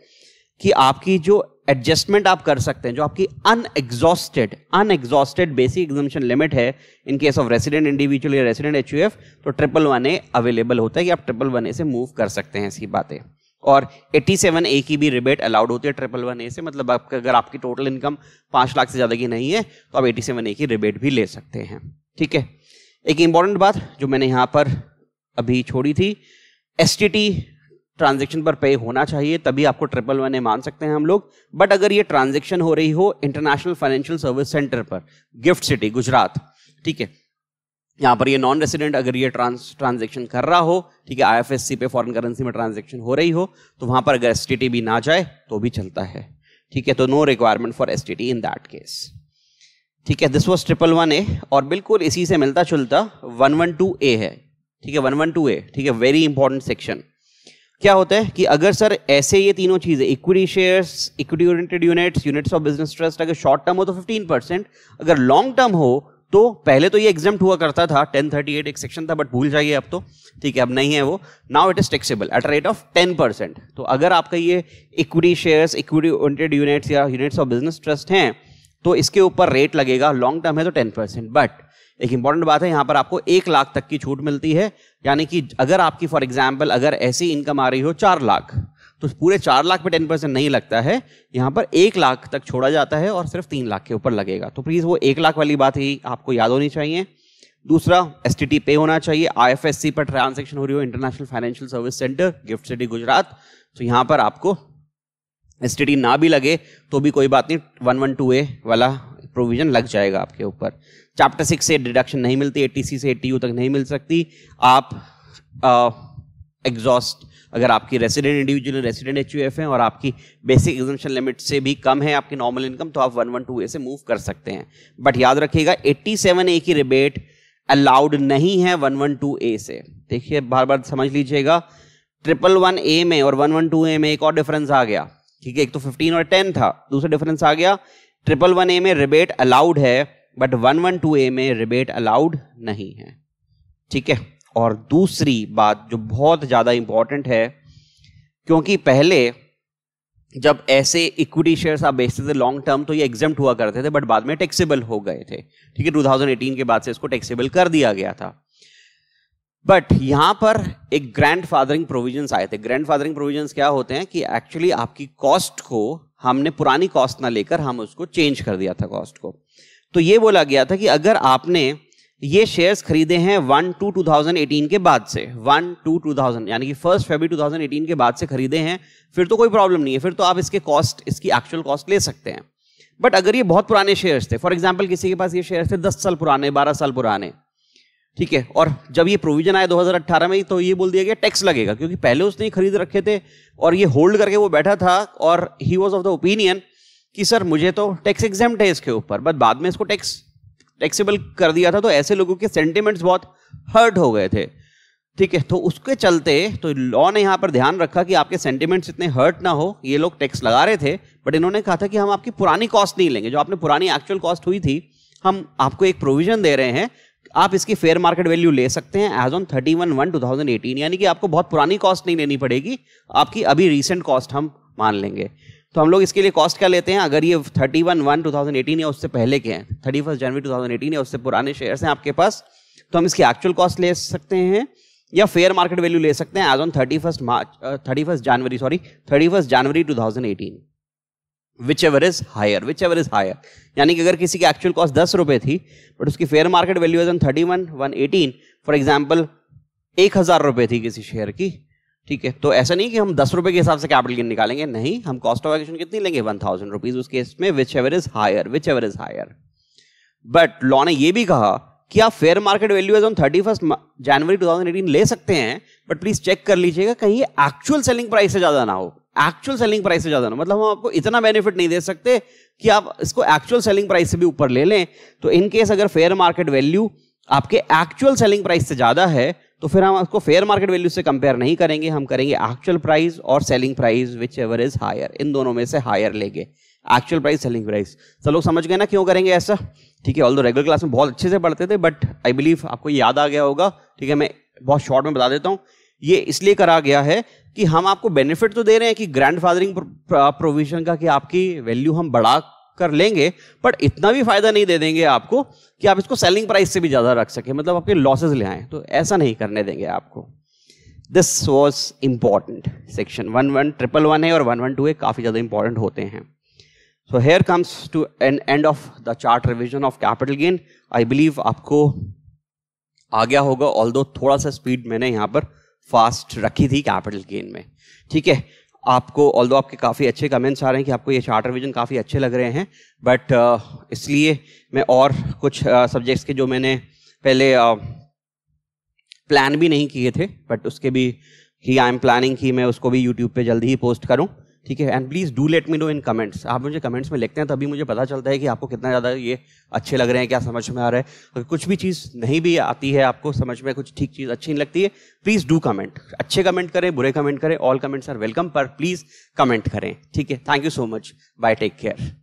कि आपकी जो एडजस्टमेंट आप कर सकते हैं जो आपकी unexhausted unexhausted basic exemption limit है in case of resident individual या रेसिडेंट एच तो ट्रिपल वन ए अवेलेबल होता है कि आप ट्रिपल वन ए से मूव कर सकते हैं ऐसी बातें और 87 ए की भी रिबेट अलाउड होती है ट्रिपल वन ए से मतलब आप अगर आपकी टोटल इनकम पाँच लाख से ज़्यादा की नहीं है तो आप 87 ए की रिबेट भी ले सकते हैं ठीक है एक इम्पॉर्टेंट बात जो मैंने यहाँ पर अभी छोड़ी थी एस ट्रांजेक्शन पर पे होना चाहिए तभी आपको ट्रिपल वन ए मान सकते हैं हम लोग बट अगर ये ट्रांजेक्शन हो रही हो इंटरनेशनल फाइनेंशियल सर्विस सेंटर पर गिफ्ट सिटी गुजरात ठीक है यहाँ पर ये नॉन रेसिडेंट अगर ये ट्रांस ट्रांजेक्शन कर रहा हो ठीक है आईएफएससी पे फॉरेन करेंसी में ट्रांजेक्शन हो रही हो तो वहां पर अगर एस भी ना जाए तो भी चलता है ठीक है तो no requirement for S in that case ठीक है this was triple one A और बिल्कुल इसी से मिलता जुलता वन वन टू ए है ठीक है वन वन टू ए ठीक है वेरी इंपॉर्टेंट सेक्शन क्या होता है कि अगर सर ऐसे ये तीनों चीज़ें equity shares equity oriented units units of business trust अगर शॉर्ट टर्म हो तो 15 परसेंट अगर लॉन्ग टर्म हो तो पहले तो ये एग्जाम हुआ करता था टेन थर्टी एट एक सेक्शन था बट भूल जाइए अब तो ठीक है अब नहीं है वो now it is taxable at rate of ten percent तो अगर आपका ये equity shares equity oriented units या यूनिट्स ऑफ बिजनेस ट्रस्ट हैं तो इसके ऊपर रेट लगेगा लॉन्ग टर्म है तो टेन परसेंट बट एक इंपॉर्टेंट बात है यहाँ पर आपको एक लाख तक की छूट मिलती है यानी कि अगर आपकी फॉर एग्जाम्पल अगर ऐसी इनकम आ रही हो चार लाख तो पूरे चार लाख पे टेन परसेंट नहीं लगता है यहाँ पर एक लाख तक छोड़ा जाता है और सिर्फ तीन लाख के ऊपर लगेगा तो प्लीज़ वो एक लाख वाली बात ही आपको याद होनी चाहिए दूसरा एस पे होना चाहिए आई पर ट्रांजेक्शन हो रही हो international financial service centre gift city Gujarat तो यहाँ पर आपको एस ना भी लगे तो भी कोई बात नहीं वन वन टू ए वाला प्रोविजन लग जाएगा आपके ऊपर चैप्टर सिक्स से डिडक्शन नहीं मिलती सी से ए तक नहीं मिल सकती आप एग्जॉस्ट अगर आपकी रेसिडेंट इंडिविजुअल रेसिडेंट एच हैं और आपकी बेसिक एग्जामेशन लिमिट से भी कम है आपकी नॉर्मल इनकम तो आप वन वन टू ए से मूव कर सकते हैं बट याद रखिएगा एट्टी सेवन ए की रिबेट अलाउड नहीं है वन वन टू ए से देखिए बार बार समझ लीजिएगा ट्रिपल वन ए में और वन वन टू ए में एक और डिफरेंस आ गया ठीक है एक तो फिफ्टीन और टेन था दूसरा डिफरेंस आ गया ट्रिपल वन ए में रिबेट अलाउड है but one one two A में रिबेट अलाउड नहीं है ठीक है और दूसरी बात जो बहुत ज़्यादा इम्पॉर्टेंट है क्योंकि पहले जब ऐसे इक्विटी शेयर्स आप बेचते थे लॉन्ग टर्म तो ये एग्जाम हुआ करते थे बट बाद में टैक्सेबल हो गए थे ठीक है 2018 के बाद से इसको टैक्सेबल कर दिया गया था बट यहां पर एक ग्रैंड फादरिंग प्रोविजन आए थे ग्रैंड फादरिंग प्रोविजन क्या होते हैं कि एक्चुअली आपकी कॉस्ट को हमने पुरानी कॉस्ट ना लेकर हम उसको चेंज कर दिया था कॉस्ट को तो ये बोला गया था कि अगर आपने ये शेयर्स खरीदे हैं one two two thousand eighteen के बाद से वन टू टू थाउजेंड यानी कि फर्स्ट फेबरी एटीन के बाद से खरीदे हैं फिर तो कोई प्रॉब्लम नहीं है फिर तो आप इसके कॉस्ट इसकी एक्चुअल कॉस्ट ले सकते हैं बट अगर ये बहुत पुराने शेयर्स थे फॉर एग्जाम्पल किसी के पास ये शेयर थे दस साल पुराने बारह साल पुराने ठीक है और जब ये प्रोविजन आया 2018 में तो ये बोल दिया गया टैक्स लगेगा क्योंकि पहले उसने ही खरीद रखे थे और ये होल्ड करके वो बैठा था और he was of the opinion कि सर मुझे तो टैक्स एग्जाम है इसके ऊपर बट बाद में इसको टैक्स टैक्सीबल कर दिया था तो ऐसे लोगों के सेंटिमेंट्स बहुत हर्ट हो गए थे ठीक है तो उसके चलते तो लॉ ने यहाँ पर ध्यान रखा कि आपके सेंटिमेंट्स इतने हर्ट ना हो ये लोग टैक्स लगा रहे थे बट इन्होंने कहा था कि हम आपकी पुरानी कॉस्ट नहीं लेंगे जो आपने पुरानी एक्चुअल कॉस्ट हुई थी हम आपको एक प्रोविजन दे रहे हैं आप इसकी फेयर मार्केट वैल्यू ले सकते हैं as on thirty one one two thousand eighteen यानी कि आपको बहुत पुरानी कॉस्ट नहीं लेनी पड़ेगी आपकी अभी रिसेंट कॉस्ट हम मान लेंगे तो हम लोग इसके लिए कॉस्ट क्या लेते हैं अगर ये thirty one one two thousand eighteen या उससे पहले के हैं thirty first January two thousand eighteen या उससे पुराने शेयर्स हैं आपके पास तो हम इसकी एक्चुअल कॉस्ट ले सकते हैं या फेयर मार्केट वैल्यू ले सकते हैं as on thirty first March thirty first January sorry thirty first January two thousand eighteen whichever is higher whichever is higher यानी कि अगर किसी की एक्चुअल कॉस्ट दस रुपये थी बट उसकी fair market value as on thirty one one eighteen for example एक हज़ार रुपये थी किसी शेयर की ठीक है तो ऐसा नहीं कि हम दस रुपए के हिसाब से कैपिटल गेन निकालेंगे नहीं हम कॉस्ट ऑफ एक्शन कितनी लेंगे वन थाउजेंड रुपीज उस केस में whichever is higher whichever is higher but law ने यह भी कहा कि आप fair market value as on thirty first January two thousand eighteen ले सकते हैं बट प्लीज चेक कर लीजिएगा कहीं एक्चुअल सेलिंग प्राइस से ज्यादा ना हो एक्चुअल सेलिंग प्राइस से ज्यादा ना मतलब हम आपको इतना बेनिफिट नहीं दे सकते कि आप इसको एक्चुअल सेलिंग प्राइस से भी ऊपर ले लें तो इन केस अगर फेयर मार्केट वैल्यू आपके एक्चुअल सेलिंग प्राइस से ज्यादा है तो फिर हम उसको फेयर मार्केट वैल्यू से कंपेयर नहीं करेंगे हम करेंगे एक्चुअल प्राइस और selling price whichever is higher इन दोनों में से हायर लेंगे एक्चुअल प्राइस सेलिंग प्राइस सब लोग समझ गए ना क्यों करेंगे ऐसा ठीक है ऑल दो रेगुलर क्लास में बहुत अच्छे से पढ़ते थे बट आई बिलीव आपको याद आ गया होगा ठीक है मैं बहुत शॉर्ट में बता देता हूँ ये इसलिए करा गया है कि हम आपको बेनिफिट तो दे रहे हैं कि ग्रैंड फादरिंग प्रोविजन का कि आपकी वैल्यू हम बढ़ा कर लेंगे बट इतना भी फायदा नहीं दे देंगे आपको कि आप इसको सेलिंग प्राइस से भी ज़्यादा रख सके मतलब आपके लॉसेस ले आए तो ऐसा नहीं करने देंगे आपको this was important section one one triple one है और वन वन टू है काफ़ी ज़्यादा इंपॉर्टेंट होते हैं so here comes to an end of the chart revision of capital gain I believe आपको आ गया होगा ऑल थोड़ा सा स्पीड मैंने यहाँ पर फास्ट रखी थी कैपिटल गेन में ठीक है आपको ऑल आपके काफ़ी अच्छे कमेंट्स आ रहे हैं कि आपको ये चार्टर विजन काफ़ी अच्छे लग रहे हैं बट uh, इसलिए मैं और कुछ सब्जेक्ट्स uh, के जो मैंने पहले प्लान uh, भी नहीं किए थे बट उसके भी ही आई एम प्लानिंग कि मैं उसको भी यूट्यूब पे जल्दी ही पोस्ट करूं ठीक है and please do let me know in comments आप मुझे कमेंट्स में लिखते हैं तभी मुझे पता चलता है कि आपको कितना ज़्यादा ये अच्छे लग रहे हैं क्या समझ में आ रहा है अगर कुछ भी चीज़ नहीं भी आती है आपको समझ में कुछ ठीक चीज़ अच्छी नहीं लगती है प्लीज़ डू कमेंट अच्छे कमेंट करें बुरे कमेंट करें ऑल कमेंट्स आर वेलकम पर प्लीज़ कमेंट करें ठीक है thank you so much bye take care